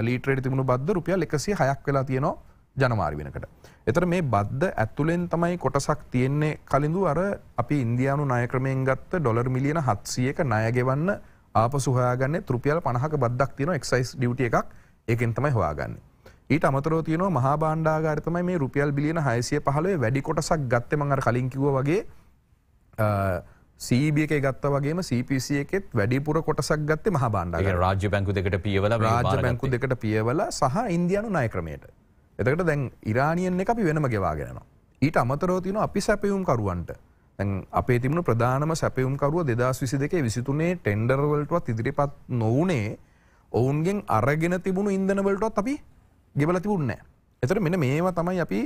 ලීට්‍රයට තිබුණු බද්ධ රුපියල් එකසි හයක් වෙලා තියෙනවා ජනවාරි වෙනකට. එතර මේ බද්ධ ඇත්තුලෙන් තමයි කොටසක් තියෙන්නේ කලින්ඳු අර අපි ඉන්දයානු නායක්‍රමයෙන් ගත්ත ඩොර් මිලියන හත්සියක ණයගෙවන්න ආප සුහයාගන්න තෘපියල් පණහක බද්දක් තියෙන එක්සයිස් ඩියුට එකක් ඒකෙන් තමයි හොයාගන්න. ඊට අමතරෝ තියන මහා බාණ්ඩාගාරතමයි මේ රුපියල් බිලියන හයසිය පහලේ වැඩි කොටසක් ගත්තමඟ කලින්කිව වගේ සීබිය e එක ගත්ත වගේම CPC එකෙත් වැඩිපුර කොටසක් ගත්තේ මහා බාණ්ඩාගාර රාජ්‍ය බැංකු දෙකට පියවල රාජ්‍ය බැංකු දෙකට පියවල සහ ඉන්දියානු ණය ක්‍රමයට. එතකොට දැන් ඉරානියන් එක අපි වෙනම ගෙවාගෙන යනවා. ඊට අමතරව තියෙනවා අපි සැපයුම් කරුවන්ට. දැන් අපේ තිබුණු ප්‍රධානම සැපයුම් කරුව 2022 23 ටෙන්ඩර් වලටවත් ඉදිරිපත් නොවුනේ ඔවුන්ගෙන් අරගෙන තිබුණු ඉන්ධන වලටවත් අපි ගෙබල තිබුන්න. එතට මෙන මේවා තමයි අපි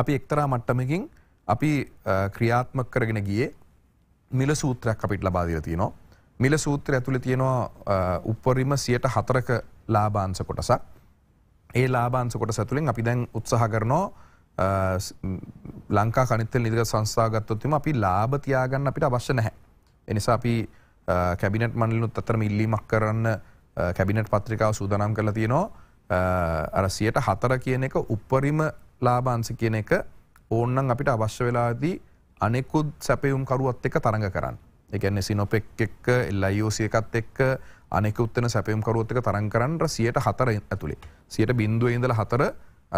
අපි එක්තරා මට්ටමකින් අපි ක්‍රියාත්මක කරගෙන ගිය මිල සූත්‍රයක් අපිට ලබාදිර තියනවා. මිල සූත්‍ර ඇතුළ තියෙනවා උපරිම සියට හතරක ලාබාන්ස කොටසක්. ඒ ලාබාන්ස කොට සතුලින් අපි දැන් උත්සාහ කරනෝ ලංකා කනිතල් නිදක සංස්ථාගත්තොත්තිම අපි ලාභතියාගන්න අපිට අවශ්‍ය නැහැ. එනිසා අපි කැබිනට මන්ලිනුත් අතරම ඉල්ලීමක් කරන්න කැබිනට පත්‍රිකාව සූදනම් කළ තියනවා අරසියට හතර කියන එක උපරිම ලාබාන්ස කියන එක ඕන්නන් අපිට අවශ්‍ය වෙලාදී අනෙකුත් සැපයුම් කරුවත් එක තරඟ කරන්න එකන්නේ සිනොපෙක් එක්ක එල්ලයිෝසිය එකත් එක්ක අනෙක උත්තන සැපයම් කරුවත් එක තරන් කරන්න සියට හතර ඇතුළේ සියට බින්දුව ඉඳල හතර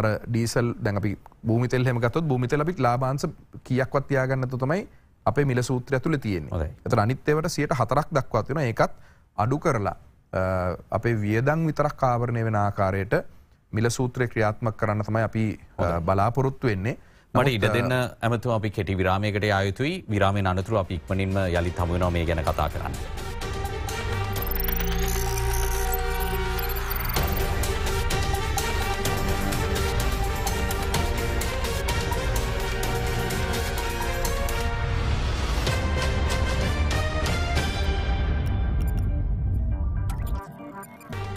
අර ඩීසල් දැඟි භූමිතෙල් හෙමගත්තුත් භූමිතලබිත් ලාබාන්ස කියක්වත් තියාගන්නතු තමයි අපේ මිල සූත්‍ර ඇතුළ තියෙන ඇත අනිත්තවට සියට හතරක් දක්වා තින එකත් අඩු කරලා අපේ වියදං විතරක් ආවරණය වෙන ආකාරයට මිල සූත්‍රය ක්‍රියාත්මක කරන්න තමයි අපි බලාපොරොත්තු වෙන්නේ. මට ඉඩ දෙන්න ඇමතුම අපි කෙටි විරාමයකට යුතුයි විරාමෙන් අනතුරු අපි ඉක්මනින්ම යළි තමුණෝ මේ ගැන කතා කරන්න.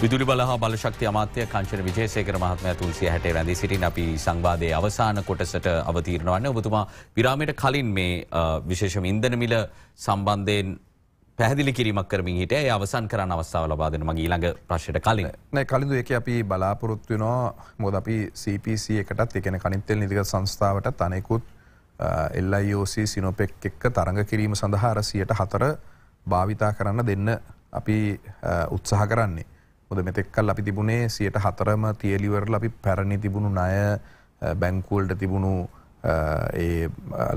විදුලි බලහ බලශක්ති අමාත්‍ය කංචන විජේසේකර මහත්මය තුන්සිය හැට රැඳ සිටින් අපි සංවාධය අවසාන කොටසට අවතීරණවන්න ඔබතුමා විරාමයට කලින් මේ විශේෂම ඉන්දනමිල සම්බන්ධයෙන් පැහදිලි කිරීමක් කරමින් හිට අවසන් කරන අවස්ථාව ලබාදන මගේ ඊළඟ ප්‍රශ්යට කලින් නෑ කලින්දු එක අපි බලාපොරොත්තුනවා මොද අපි CPC එකටත් එකන කනිත්තෙල් නිදික සංස්ථාවට තනෙකුත් එල්ලයිෝC සිනෝපෙක් එක්ක තරඟ කිරීම සඳහාරසියට හතර භාවිතා කරන්න දෙන්න අපි උත්සාහ කරන්නේ. මොද මෙතෙක්කල් අපි තිබුණේ සියට හතරම තියලිවර අපි පැරණි තිබුණු ණය බැංකුවල්ට තිබුණු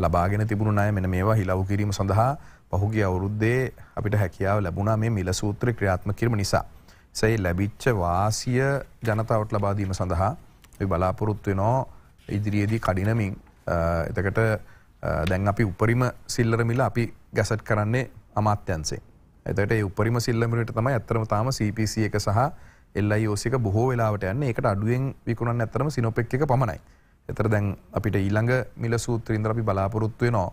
ලබාගෙන තිබුණු නය මෙන මේවා හිලව් කිරීම සඳහා පහුගේ අවුරුද්දේ අපිට හැකියාව ලැබුණා මේ මිල සූත්‍ර ක්‍රියාත්ම කිරීම නිසා. සැයි ලැබිච්ච වාසිය ජනතාවට ලබාදීම සඳහා බලාපොරොත්තු වෙනෝ ඉදිරියේදී කඩිනමින් එතකට දැන් අපි උපරිම සිල්ලර මිල අපි ගැසට් කරන්නේ අමාත්‍යන්සේ. ඇතට උපරිම සිල්ලමට තම ඇතරම තාම CPC එක සහ එල්ලයි ෝසික බොහෝ වෙලාට යන්න එකට අඩුවෙන් විකුණන් ඇතරම සිනොපෙක් එක පමණයි. එතර දැන් අපිට ඊළඟ මිල සූත්‍රීන්ද්‍ර අපි බලාපොරොත්තුවේ නෝ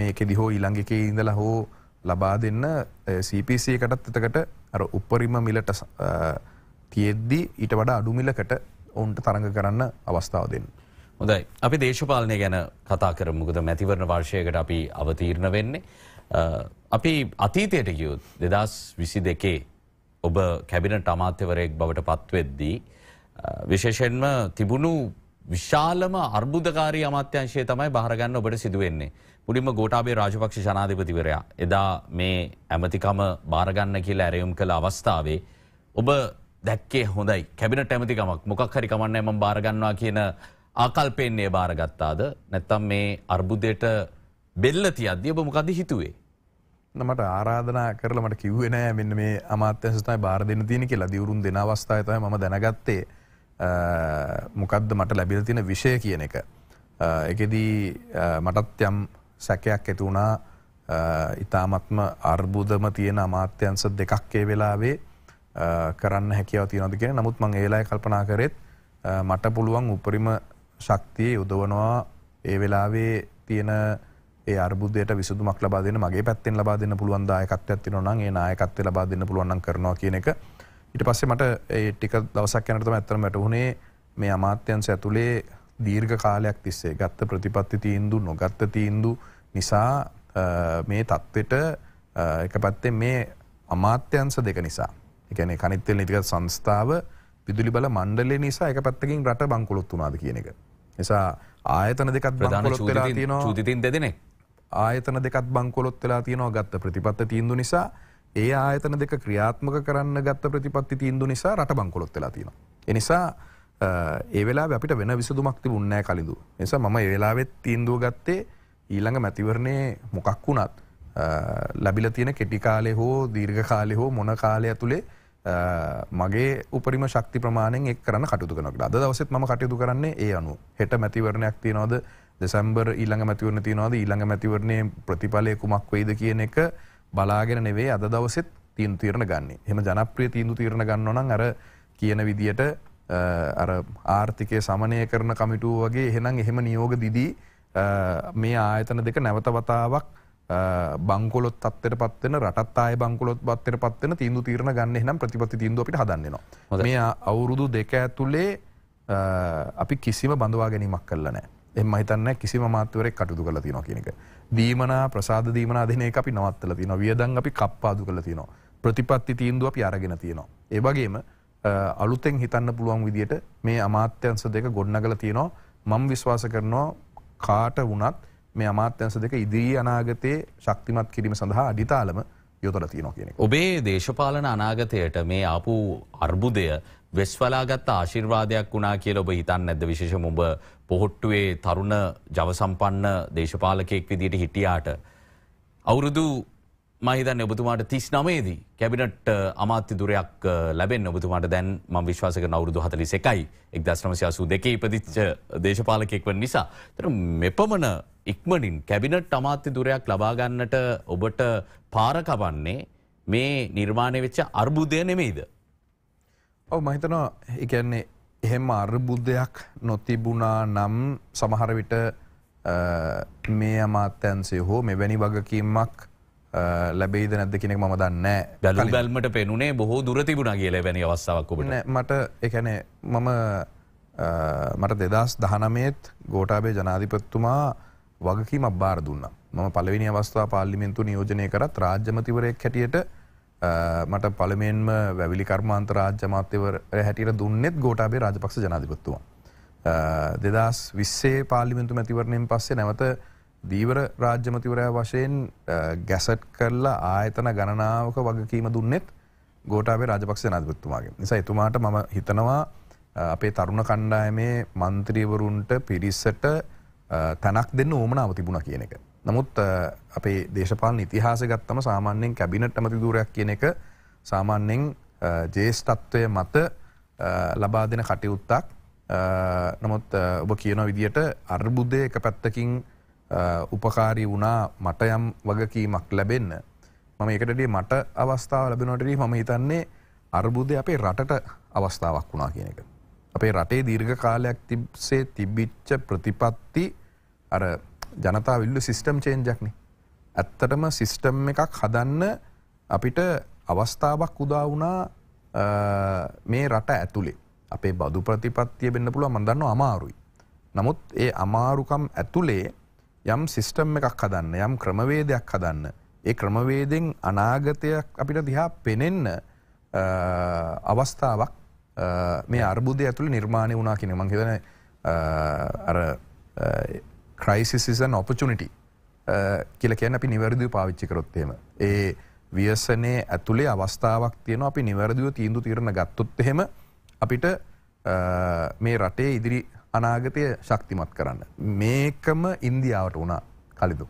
මේකෙදි හෝ ඊළංගික ඉඳලා හෝ ලබා දෙන්න CPC එකටත් එතකට අර උපරිම මිලට තියෙද්දි ඊට වඩා අඩුමිලකට ඔවුන්ට තරඟ කරන්න අවස්ථාව දෙන්න. හොදයි අපි දේශපාලනය ගැන කතා කරමුකද මැතිවරණ වර්ෂයකට අපි අවතීරණ වෙන්නේ. අපි අතීතයට ගියුත් දෙදස් විසි දෙකේ ඔබ කැබිනට අමාත්‍යවරයෙක් බවට පත්වෙද්දී. විශේෂෙන්ම තිබුණු විශාලම අර්බුදකාරී අමාත්‍යංශය තමයි බාරගන්න ඔබට සිදුවෙන්නේ. පුඩිම ගෝටාබේ රාජපක්ෂ ජනාධිපතිවරයා. එදා මේ ඇමතිකම බාරගන්න කියල ඇරයුම් කළ අවස්ථාවේ. ඔබ දැක්කේ හොඳයි කැබිනට ඇමතිකමක් මොකක් හරි කමන්න එම බාරගන්නවා කියන ආකල්පෙන්නේ බාරගත්තාද නැත්තම් මේ අර්බුදයට බෙල්ල තියද්දී ඔබ මොකද හිතුවේ. මට ආරාධනා කරල මට කිව්වෙනෑ මෙන්න මේ අමාත්‍යසතයි බාර දෙන්න තියෙන කියලා දියවරුන් දෙන අවස්ථාවතයි ම දැනගත්තේ මොකක්ද මට ලැබිල තින විෂය කියන එක. එකදී මටත් යම් සැකයක් ඇතිවුණා ඉතාමත්ම අර්බුදම තියෙන අමාත්‍යන්ස දෙකක්කේ වෙලාවේ කරන්න හැකිව තියනද කියෙන නමුත් මං ඒලායි කල්පනා කරෙත් මට පුළුවන් උපරිම ශක්තිය යුදවනවා ඒ වෙලාවේ තියෙන ඒ අර්බුදයට විසදුමක් ලබා දෙන්න මගේ පැත්තෙන් ලබා දෙන්න පුළුවන් දායකත්වයක් තියෙනවා නම් ඒ නායකත්වය ලබා දෙන්න පුළුවන් නම් කරනවා කියන එක ඊට පස්සේ මට ඒ ටික දවසක් යනකොට තමයි ඇත්තටම වැටහුනේ මේ අමාත්‍යංශය ඇතුලේ දීර්ඝ කාලයක් තිස්සේ ගත්ත ප්‍රතිපත්ති තීන්දුව නොගත්ත තීන්දුව නිසා මේ தත්වෙට එක පැත්තේ මේ අමාත්‍යංශ දෙක නිසා ඒ කියන්නේ කනිත්තෙල් නීතිගත සංස්ථාව විදුලි බල මණ්ඩලය නිසා එක පැත්තකින් රට බංකොලොත් වුණාද කියන එක. නිසා ආයතන දෙකත් බංකොලොත් වෙලා තියෙනවා. චූදිතින් දෙදෙනෙක්. ආයතන දෙකත් බංකොලොත් වෙලා තියෙනවා ගත්ත ප්‍රතිපත්ත තීන්දු නිසා ඒ ආයතන දෙක ක්‍රියාත්මක කරන්න ගත්ත ප්‍රතිපත්ති තීන්දු නිසා රට බංකොලොත් වෙලා තියෙනවා. එනිසා ඒ වෙලා අපිට වෙන විසදුමක් තිබුණෑ කලින්දු. නිසා මම ඒ වෙලාවෙත් තීන්දුව ගත්තේ ඊළඟ මැතිවරණේ මොකක් වුණත් ලැබිල තියෙන කෙටි කාලේ හෝ දීර්ඝ කාලේ හෝ මොන කාලය ඇතුළේ මගේ උපරිම ශක්ති ප්‍රමාණයෙන් එක් කරන්න කටුතු කනකට අද දවසත් ම කටයුතු කරන්නේ ඒ අනු හෙට මැතිවරණයක් තියනොද දෙසම්බර් ඊළඟ මැතිවරණ තියෙනවාද ඊළඟ මැතිවරණය ප්‍රතිඵලය කුමක් වෙයිද කියන එක බලාගෙන නෙවේ අද දවසෙත් තීන් තීරණ ගන්න එම ජනප්‍රිය තීන්දු තීරණ ගන්නවනම් අර කියන විදියට අර ආර්ථිකය සමනය කරන කමිටුව වගේ එහෙනම් එහෙම නියෝග දිදී මේ ආයතන දෙක නැවතවතාවක් බංකොලොත් අත්තර පත්වන රටත් ආය බංකොලොත් පත්තර පත්වන තිීන්දු තීරණ ගන්න නම් ප්‍රතිපති තිීන්දු අපිට හදන්නවා මේ අවුරුදු දෙක ඇතුලේ අපි කිසිම බඳවා ගැනීමක් කරලනෑ එම හිතන්න කිසිම මාත්වරෙක් කටුතු කල තින කියනක. දීමනා ප්‍රසාද දීමන අධනය අපි නවත්තල තින වියදන් අපි කප්පාදු කල තිනවා. ප්‍රතිපත්ති තීන්දුව අපි අරගෙන තියෙනවා. ඒවගේම අලුතෙන් හිතන්න පුළුවන් විදියට මේ අමාත්‍යන්ස දෙක ගොඩ්නගල තියනවා මං විශ්වාස කරනවා කාට වනත් මේ අමාත්‍යන්ස දෙක ඉදිරී අනාගතයේ ශක්තිමත් කිරීම සඳහා අඩිතාලම යොතල තියනවා කියෙන. ඔබේ දේශපාලන අනාගතයට මේ ආපු අර්බුදය වෙස්වලාගත් ආශිර්වාදයක් වුණා කියල ඔබ හිතන් නැද විශේෂ මුඹ පොහොට්ටුවේ තරුණ ජවසම්පන්න දේශපාලකයෙක් විදිට හිටියාට. අවුරුදු මහිතන් ඔබතුමාට තිස් නමේදී කැබිනට් අමාත්‍යදුරයක් ලැබෙන් ඔබතුමාට දැන් ම විශ්වාසක නවරුදු හතලි සෙකයි එක්දශ්‍රමසියාසු දෙක ඉපදිච්ච දේශපාලකෙක්ව නිසා. තර මෙපමණ ඉක්මනින් කැබිනට් අමාත්‍යදුරයක් ලබාගන්නට ඔබට පාරකවන්නේ මේ නිර්මාණය වෙච්ච අර්බුදය නෙමෙයිද. ඔව මහිතනවා එකන්නේ එහෙම අර්බුද්ධයක් නොතිබුණා නම් සමහරවිට මේ අමාත්‍යන්සේ හෝ මෙවැනි වගකීමක් ලැබේද නැද කෙනෙක් ම දන්න ගල බැල්මට පෙනුනේ බොහෝ දුරතිබුණ කියල වැනි අවස්සාවක්කුට මට එකන මම මට දෙදස් දහනමේත් ගෝටාබේ ජනාධිපත්තුමා වගකීම අබ්බාර දුන්න මම පලවිනි අවස්ථා පාලිමෙන්තු නියෝජනය කරත් රාජ්‍යමතිවරයක් හැටියට මට පළමෙන්ම වැවිලි කර්මාන්ත රාජ්‍යමාත්‍යවර හැටියට දුන්නෙත් ගෝටාබේ රාජපක්ෂ ජනාධිපත්තුවා. දෙදස් විස්සේ පාලිමින්තු මැතිවරණයෙන් පස්සේ නැවත දීවර රාජ්‍යමතිවරයා වශයෙන් ගැසට් කරලා ආයතන ගණනාවක වගකීම දුන්නෙත් ගෝටාබේ රාජපක්ෂ ජනාධිපත්තුමාගේ නිසා එතුමාට මම හිතනවා අපේ තරුණ කණ්ඩායමේ මන්ත්‍රීවරුන්ට පිරිස්සට තැනක් දෙන්න ඕමනාව තිබුණ කියන එක. නමුත් අපේ දේශපාල ඉතිහාස ගත්තම සාමාන්‍යෙන් කැබිනට මතිදූරයක් කියන එක සාමාන්‍යෙන් ජේෂ්ටත්වය මත ලබා දෙන කටයුත්තක් නමුත් ඔබ කියන විදියට අර්බුද්ධය එක පැත්තකින් උපකාරී වුණා මටයම් වගකීමක් ලැබෙන්න. මම එකටඩේ මට අවස්ථාව ලැබෙනටරී මම හිතන්නේ අර්බුද්ධය අපේ රටට අවස්ථාවක් වුණා කියන එක. අපේ රටේ දීර්ඝ කාලයක් තිබසේ තිබිච්ච ප්‍රතිපත්ති අර ජනතා විල්ල සිිස්ටම් චේන්ජක්න. ඇත්තටම සිිස්ටම් එකක් හදන්න අපිට අවස්ථාවක් උදා වුණා මේ රට ඇතුළේ අපේ බදු ප්‍රතිපත්තිය වෙන්න පුළුව මඳන්න අමාරුයි. නමුත් ඒ අමාරුකම් ඇතුළේ යම් සිිස්ටම් එකක් හදන්න යම් ක්‍රමවේදයක් හදන්න. ඒ ක්‍රමවේදෙන් අනාගතයක් අපිට දිහා පෙනෙන්න අවස්ථාවක් මේ අර්බුදය ඇතුළ නිර්මාණය වුණනා කියෙන මං හිතන අර ක්‍රයිසිසිසන් ඔපචනිටි කියල කියන අපි නිවැරදිව පාවිච්චිකරොත්තේම. ඒ වියසනේ ඇතුළේ අවස්ථාවක් තියන අපි නිවැරදිව තීන්දු තිරණ ගත්තොත් එහෙම අපිට uh, මේ රටේ ඉදිරි අනාගතය ශක්තිමත් කරන්න. මේකම ඉන්දියාවට වුණා කලිදු.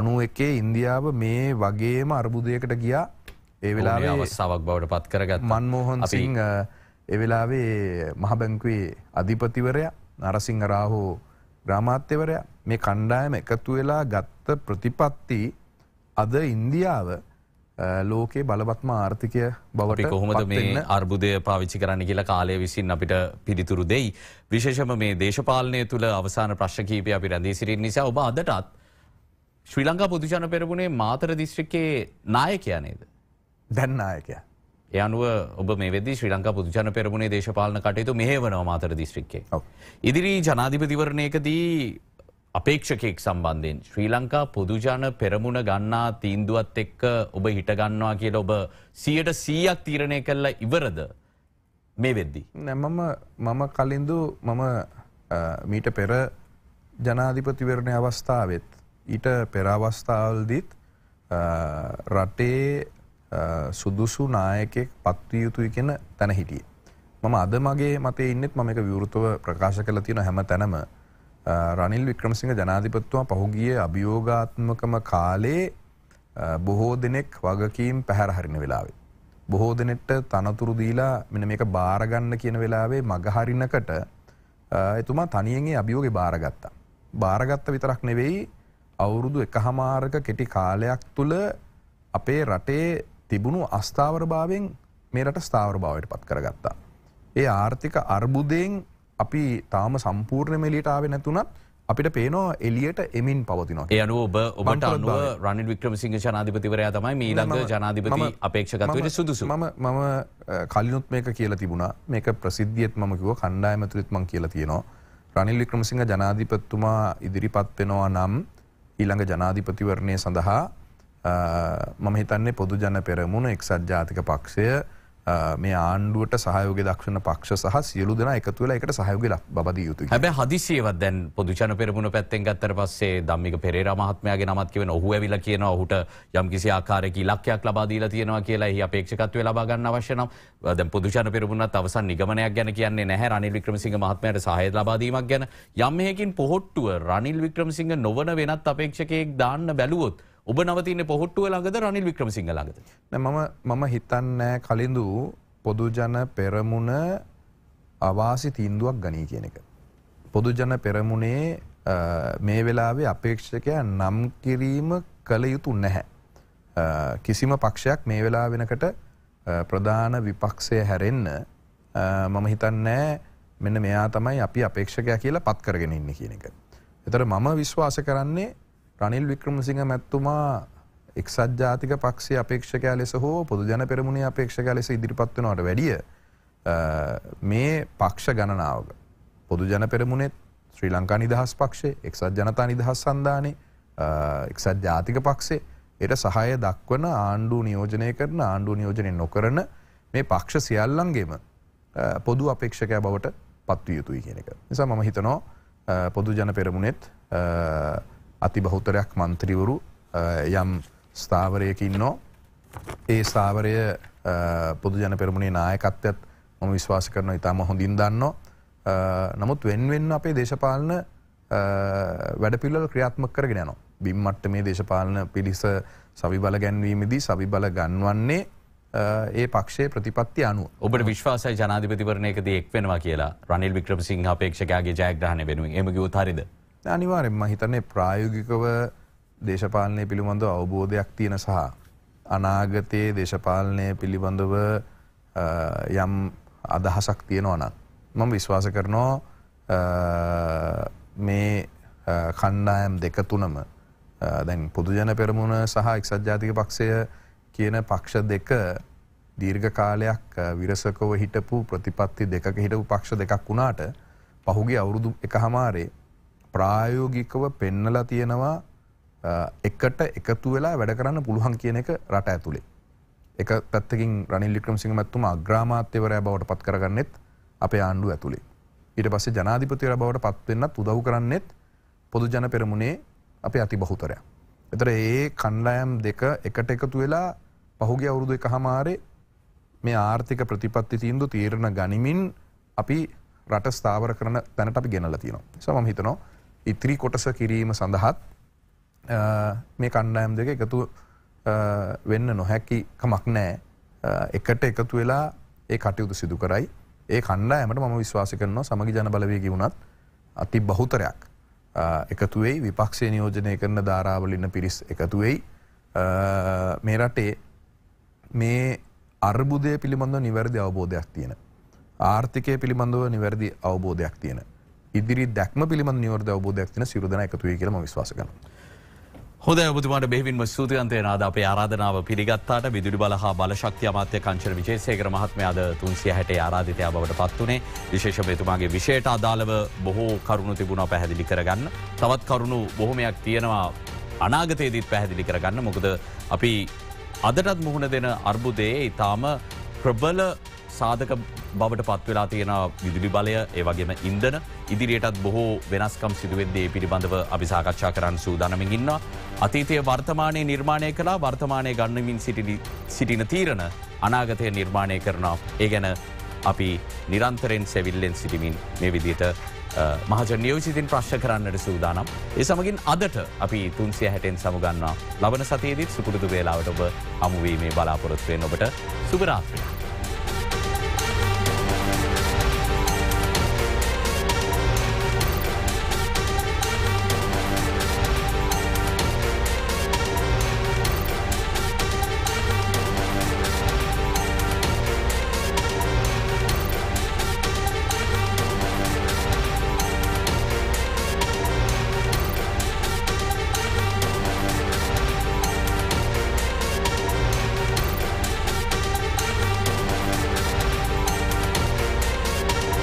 අනු එකේ ඉන්දියාව මේ වගේම අර්බුදයකට ගියා ඒ වෙලා අවස්සාවක් බවට පත් කරගත් මන්මෝහන් සිං එවෙලාවේ මහබැංකුවේ අධිපතිවරයා නරසිංහ රාහෝ ග්‍රාමාත්‍යවරයා මේ කණ්ඩායම එකතු වෙලා ගත්ත ප්‍රතිපත්ති අද ඉන්දියාව ලෝකේ බලවත්ම ආර්ථිකය බවට කොහොමද මේ අර්බුදය පාවිච්චි කරන්න කියලා කාලය විසින් අපිට පිළිතුරු දෙයි. විශේෂම මේ දේශපාලනය තුළ අවසාන ප්‍රශ්කීපය අපි රැඳී සිරින් නිසා ඔබ අදටත් ශ්‍රී ලංකා පුදුජන පෙරබුණේ මාතර දිස්ත්‍රිකයේ නායකයා නේද. දැන් නායකයා. යනුව ඔබ මේ ශ්‍රී ලංකා පුදුජන පෙරමුණේ දේශපාලන කටයුතු මෙහවනවා මාතර දිස්ත්‍රික්කේ. ඉදිරි ජනාධිපතිවරණයකදී අපේක්ෂකෙක් සම්බන්ධයෙන් ශ්‍රී ලංකා පොදුජන පෙරමුණ ගන්නා තීන්දුවත් එක්ක ඔබ හිටගන්නවා කියල ඔබ සියට සීයක් තීරණය කල්ලා ඉවරද මේ වෙද්දී. නැමම මම කලින්දු මම මීට පෙර ජනාධිපතිවරණය අවස්ථාවත් ඊට පෙරවස්ථාවල්දීත් රටේ සුදුසු නායකෙක් පත්විය යුතුයි කියෙන තැන හිටිය. මම අද මගේ මතේ ඉන්නෙත් මම එක විවෘතව ප්‍රකාශ කළ තියෙන හැම තැනම රනිල් වික්‍රමසිංහ ජනාධිපත්තුවා පහුගිය අභියෝගාත්මකම කාලේ බොහෝ දෙනෙක් වගකීම් පැහැර හරින වෙලාවේ. බොහෝ දෙනෙට තනතුරු දීලා මෙන මේක බාරගන්න කියන වෙලාවේ මගහරිනකට එතුමා තනියෙන්ගේ අභියෝග බාරගත්තා. බාරගත්ත විතරක් නෙවෙයි අවුරුදු එක හමාරක කෙටි කාලයක් තුළ අපේ රටේ තිබුණු අස්ථාවරභාවෙන් මේ රට ස්ථාවර භාවයට පත් කරගත්තා. ඒ ආර්ථික අර්බුදයෙන් අපි තාම සම්පූර්ණමෙලිටාව නැතුනත් අපිට පේනවා එලියට එමින් පවතිනවා යනු ඔබ ඔබට අනුව රනි වික්‍රමසිංහ ජනාධිපතිවරයා තමයි මේ ළඟ ජනාධිපති අපේක්ෂකත්වයට සුදුසු ම මම කල්නුත් මේක කියලා තිබුණා මේක ප්‍රසිද්ධියත් මම කිව කණ්ඩායමතුරිත්මං කියලා තියෙනවා රනිල් වික්‍රමසිංහ ජනාධිපත්තුමා ඉදිරිපත් වෙනවා නම් ඊළඟ ජනාධිපතිවරණය සඳහා මම හිතන්නේ පොදු ජන පෙරමුණ එක්සත් ජාතික පක්ෂය මේ ආණ්ඩුවට සහයෝග දක්ෂණ පක්ෂ සහ සියලු දෙෙන එකතුවල එකට සහයෝගල බද යුතු හැබ හදිසිේව දැන් පොදුචන පෙරමුණ පැත්තෙන් ගත්තර පස්සේ දම්මික පෙර මහත්මයාගේ නමත් කියවෙන ඔහු ඇවිල කියන ඔහුට යම්කිසි ආකාරක ලක්යක් ලබාදීල තියෙනවා කියලා හි අපේක්ෂකත්වය ලබාගන්න අවශ්‍යනම් ද පොදුචන පෙරමුණත් අවසන් නිගමනයක් ගැන කියන්නේ නැහැ රනිල් වික්‍රමසිංහ මහත්මයට සහය ලබාදීමක් ගැන යම්හකින් පොහොට්ටුව රනිල් වික්‍රමසිංහ නොවන වෙනත් අපේක්ෂකයෙක් දාන්න බැලුවොත්. ඔබ නවතින පොහොට්ටුව ළඟද රනිල් වික්‍රමසිංහ ළඟද. මම මම හිතන්නෑ කලින්දු පොදුජන පෙරමුණ අවාසි තීන්දුවක් ගනී කියන එක. පොදුජන පෙරමුණේ මේ වෙලාවේ අපේක්ෂකය නම් කිරීම කළ යුතු නැහැ. කිසිම පක්ෂයක් මේ වෙලා වෙනකට ප්‍රධාන විපක්ෂය හැරෙන්න මම හිතන්නෑ මෙන්න මෙයා තමයි අපි අපේක්ෂකය කියලා පත්කරගෙන ඉන්න කියන එක. එතට මම විශ්වාස කරන්නේ රනිල් වික්‍රමසිංහ මැත්තුමා එක්සත් ජාතික පක්ෂේ අපේක්ෂකයා ලෙස හෝ පොදුජන පෙරමුණේ අපේක්ෂකයා ලෙස ඉදිරිපත් වෙනවට වැඩිය මේ පක්ෂ ගණනාවක පොදුජන පෙරමුණෙත් ශ්‍රී ලංකා නිදහස් පක්ෂේ එක්සත් ජනතා නිදහස් සන්ධානය එක්සත් ජාතික පක්ෂේ එයට සහය දක්වන ආණ්ඩු නියෝජනය කරන ආණ්ඩු නියෝජනය නොකරන මේ පක්ෂ සියල්ලන්ගේම පොදු අපේක්ෂකය බවට පත්ව යුතුයි කියනක. නිසා මම හිතනෝ පොදු ජන පෙරමුණෙත් අතිබහුතරයක් මන්ත්‍රීවරු යම් ස්ථාවරයකින් නෝ ඒ ස්ථාවරය පොදුජන පෙරමුණේ නායකත්යත් මොම විශ්වාස කරන ඉතාම හොඳින් දන්න. නමුත් වෙන්වෙන්න අපේ දේශපාලන වැඩපිල්ල ක්‍රියාත්මක කරගෙන නවා. බිම්මට්ට මේ දේශපාලන පිරිස සවිබල ගැන්වීමදී සවිබල ගන්වන්නේ ඒ පක්ෂේ ප්‍රතිපත්ති අනු ඔබට විශ්වාසය ජනාධිපතිවරණයකද එක් වෙනවා කියලා රනිල් වික්‍රම සිංහ පේක්ෂකයාගේ ජයග්‍රහණ වෙනුවෙන් එමගේ උතාරිද. අනිවාරෙන්ම හිතන්නේ ප්‍රායෝගිකව දේශපාලනය පිළිබඳව අවබෝධයක් තියෙන සහ. අනාගතයේ දේශපාලනය පිළිබඳව යම් අදහසක් තියෙනවන. මම විශ්වාස කරනෝ මේ කණ්ඩායම් දෙක තුනම දැන් පොදුජන පෙරමුණ සහ එක්සත් ජාතික පක්ෂය කියන පක්ෂ දෙක දීර්ඝ කාලයක් විරසකව හිටපු ප්‍රතිපත්ති දෙක හිටපු පක්ෂ දෙකක් වුණාට පහුගේ අවුරුදු එක හමාරේ ප්‍රායෝගිකව පෙන්නලා තියෙනවා එකට එකතු වෙලා වැඩ කරන්න පුළුවන් කියන එක රට ඇතුළේ. එක පැත්තකින් රනිල් වික්‍රමසිංහ මැතිතුමා අග්‍රාමාත්‍යවරයා බවට පත් කරගන්නෙත් අපේ ආණ්ඩුව ඇතුළේ. ඊට පස්සේ ජනාධිපතිවරයා බවට පත් වෙන්නත් උදව් කරන්නෙත් පොදු ජන පෙරමුණේ අපේ අතිබහුතරයා. එතර ඒ කණ්ඩායම් දෙක එකට එකතු වෙලා පහුගේ අවුරුදු එක හමාරේ මේ ආර්ථික ප්‍රතිපත්ති තීන්දු තීරණ ගනිමින් අපි රට ස්ථාවර කරන තැනට අපි ගෙනල තියෙනවා. සමම් හිතනවා ඉතිරි කොටස කිරීම සඳහත් මේ කණ්ඩායම් දෙක එකතු වෙන්න නොහැකි කමක් නෑ එකට එකතු වෙලා ඒ කටයුතු සිදු කරයි ඒ කණ්ඩායමට මම විශ්වාස කරනවා සමගි ජන බලවේගී වුණත් අති බහුතරයක් එකතුවෙයි විපක්ෂය නියෝජනය කරන ධාරාවලින්න පිරිස් එකතුවෙයි මේ රටේ මේ අර්බුදය පිළිබඳව නිවැරදි අවබෝධයක් තියෙන. ආර්ථිකය පිළිබඳව නිවැරදි අවබෝධයක් තියෙන. ඉදිරි දැක්ම පිළිබඳ නිවර්ද අවබෝධයක් තියෙන සියලු දෙනා එකතු වෙයි කියලා මම විශ්වාස කරනවා. හොඳ ඔබතුමාට බෙහෙවින්ම සූතියන්තේ නාද අපේ ආරාධනාව පිළිගත්තාට විදුලි බල හා බලශක්ති අමාත්‍ය කංචන විජේසේකර මහත්මයා අද 360 ආරාධිතයා බවට පත් උනේ විශේෂව එතුමාගේ විෂයට අදාළව බොහෝ කරුණු තිබුණා පැහැදිලි කරගන්න. තවත් කරුණු බොහොමයක් තියෙනවා අනාගතයේදීත් පැහැදිලි කරගන්න මොකද අපි අදටත් මුහුණ දෙන අර්බුදයේ ඉතාම ප්‍රබල සාධක බවට පත්වෙලා තියෙන විදුලි බලය ඒවගේම ඉන්දන ඉදිරියටත් බොහෝ වෙනස්කම් සිදුවෙද්දේ පිළිබඳව අභිසාකච්ඡා කරන්න සූදානමිගින්න. අතීතය වර්තමානය නිර්මාණය කලා වර්තමානය ගන්නමින් සිටින තීරණ අනාගතය නිර්මාණය කරනවා ඒ ගැන අපි නිරන්තරෙන් සැවිල්ලෙන් සිටිමින් මේ විදියට මහජ නියෝජිතින් ප්‍රශ් කරන්නට සූදානම්. ඒ සමගින් අදට අපි තුන්සිය හැටෙන් සමුගන්නා ලබන සතියේදත් සුපුරුදු වේලාවට ඔබ අමුවීමේ බලාපොරොත්වයෙන් ඔබට සුභරාත්‍රයක්.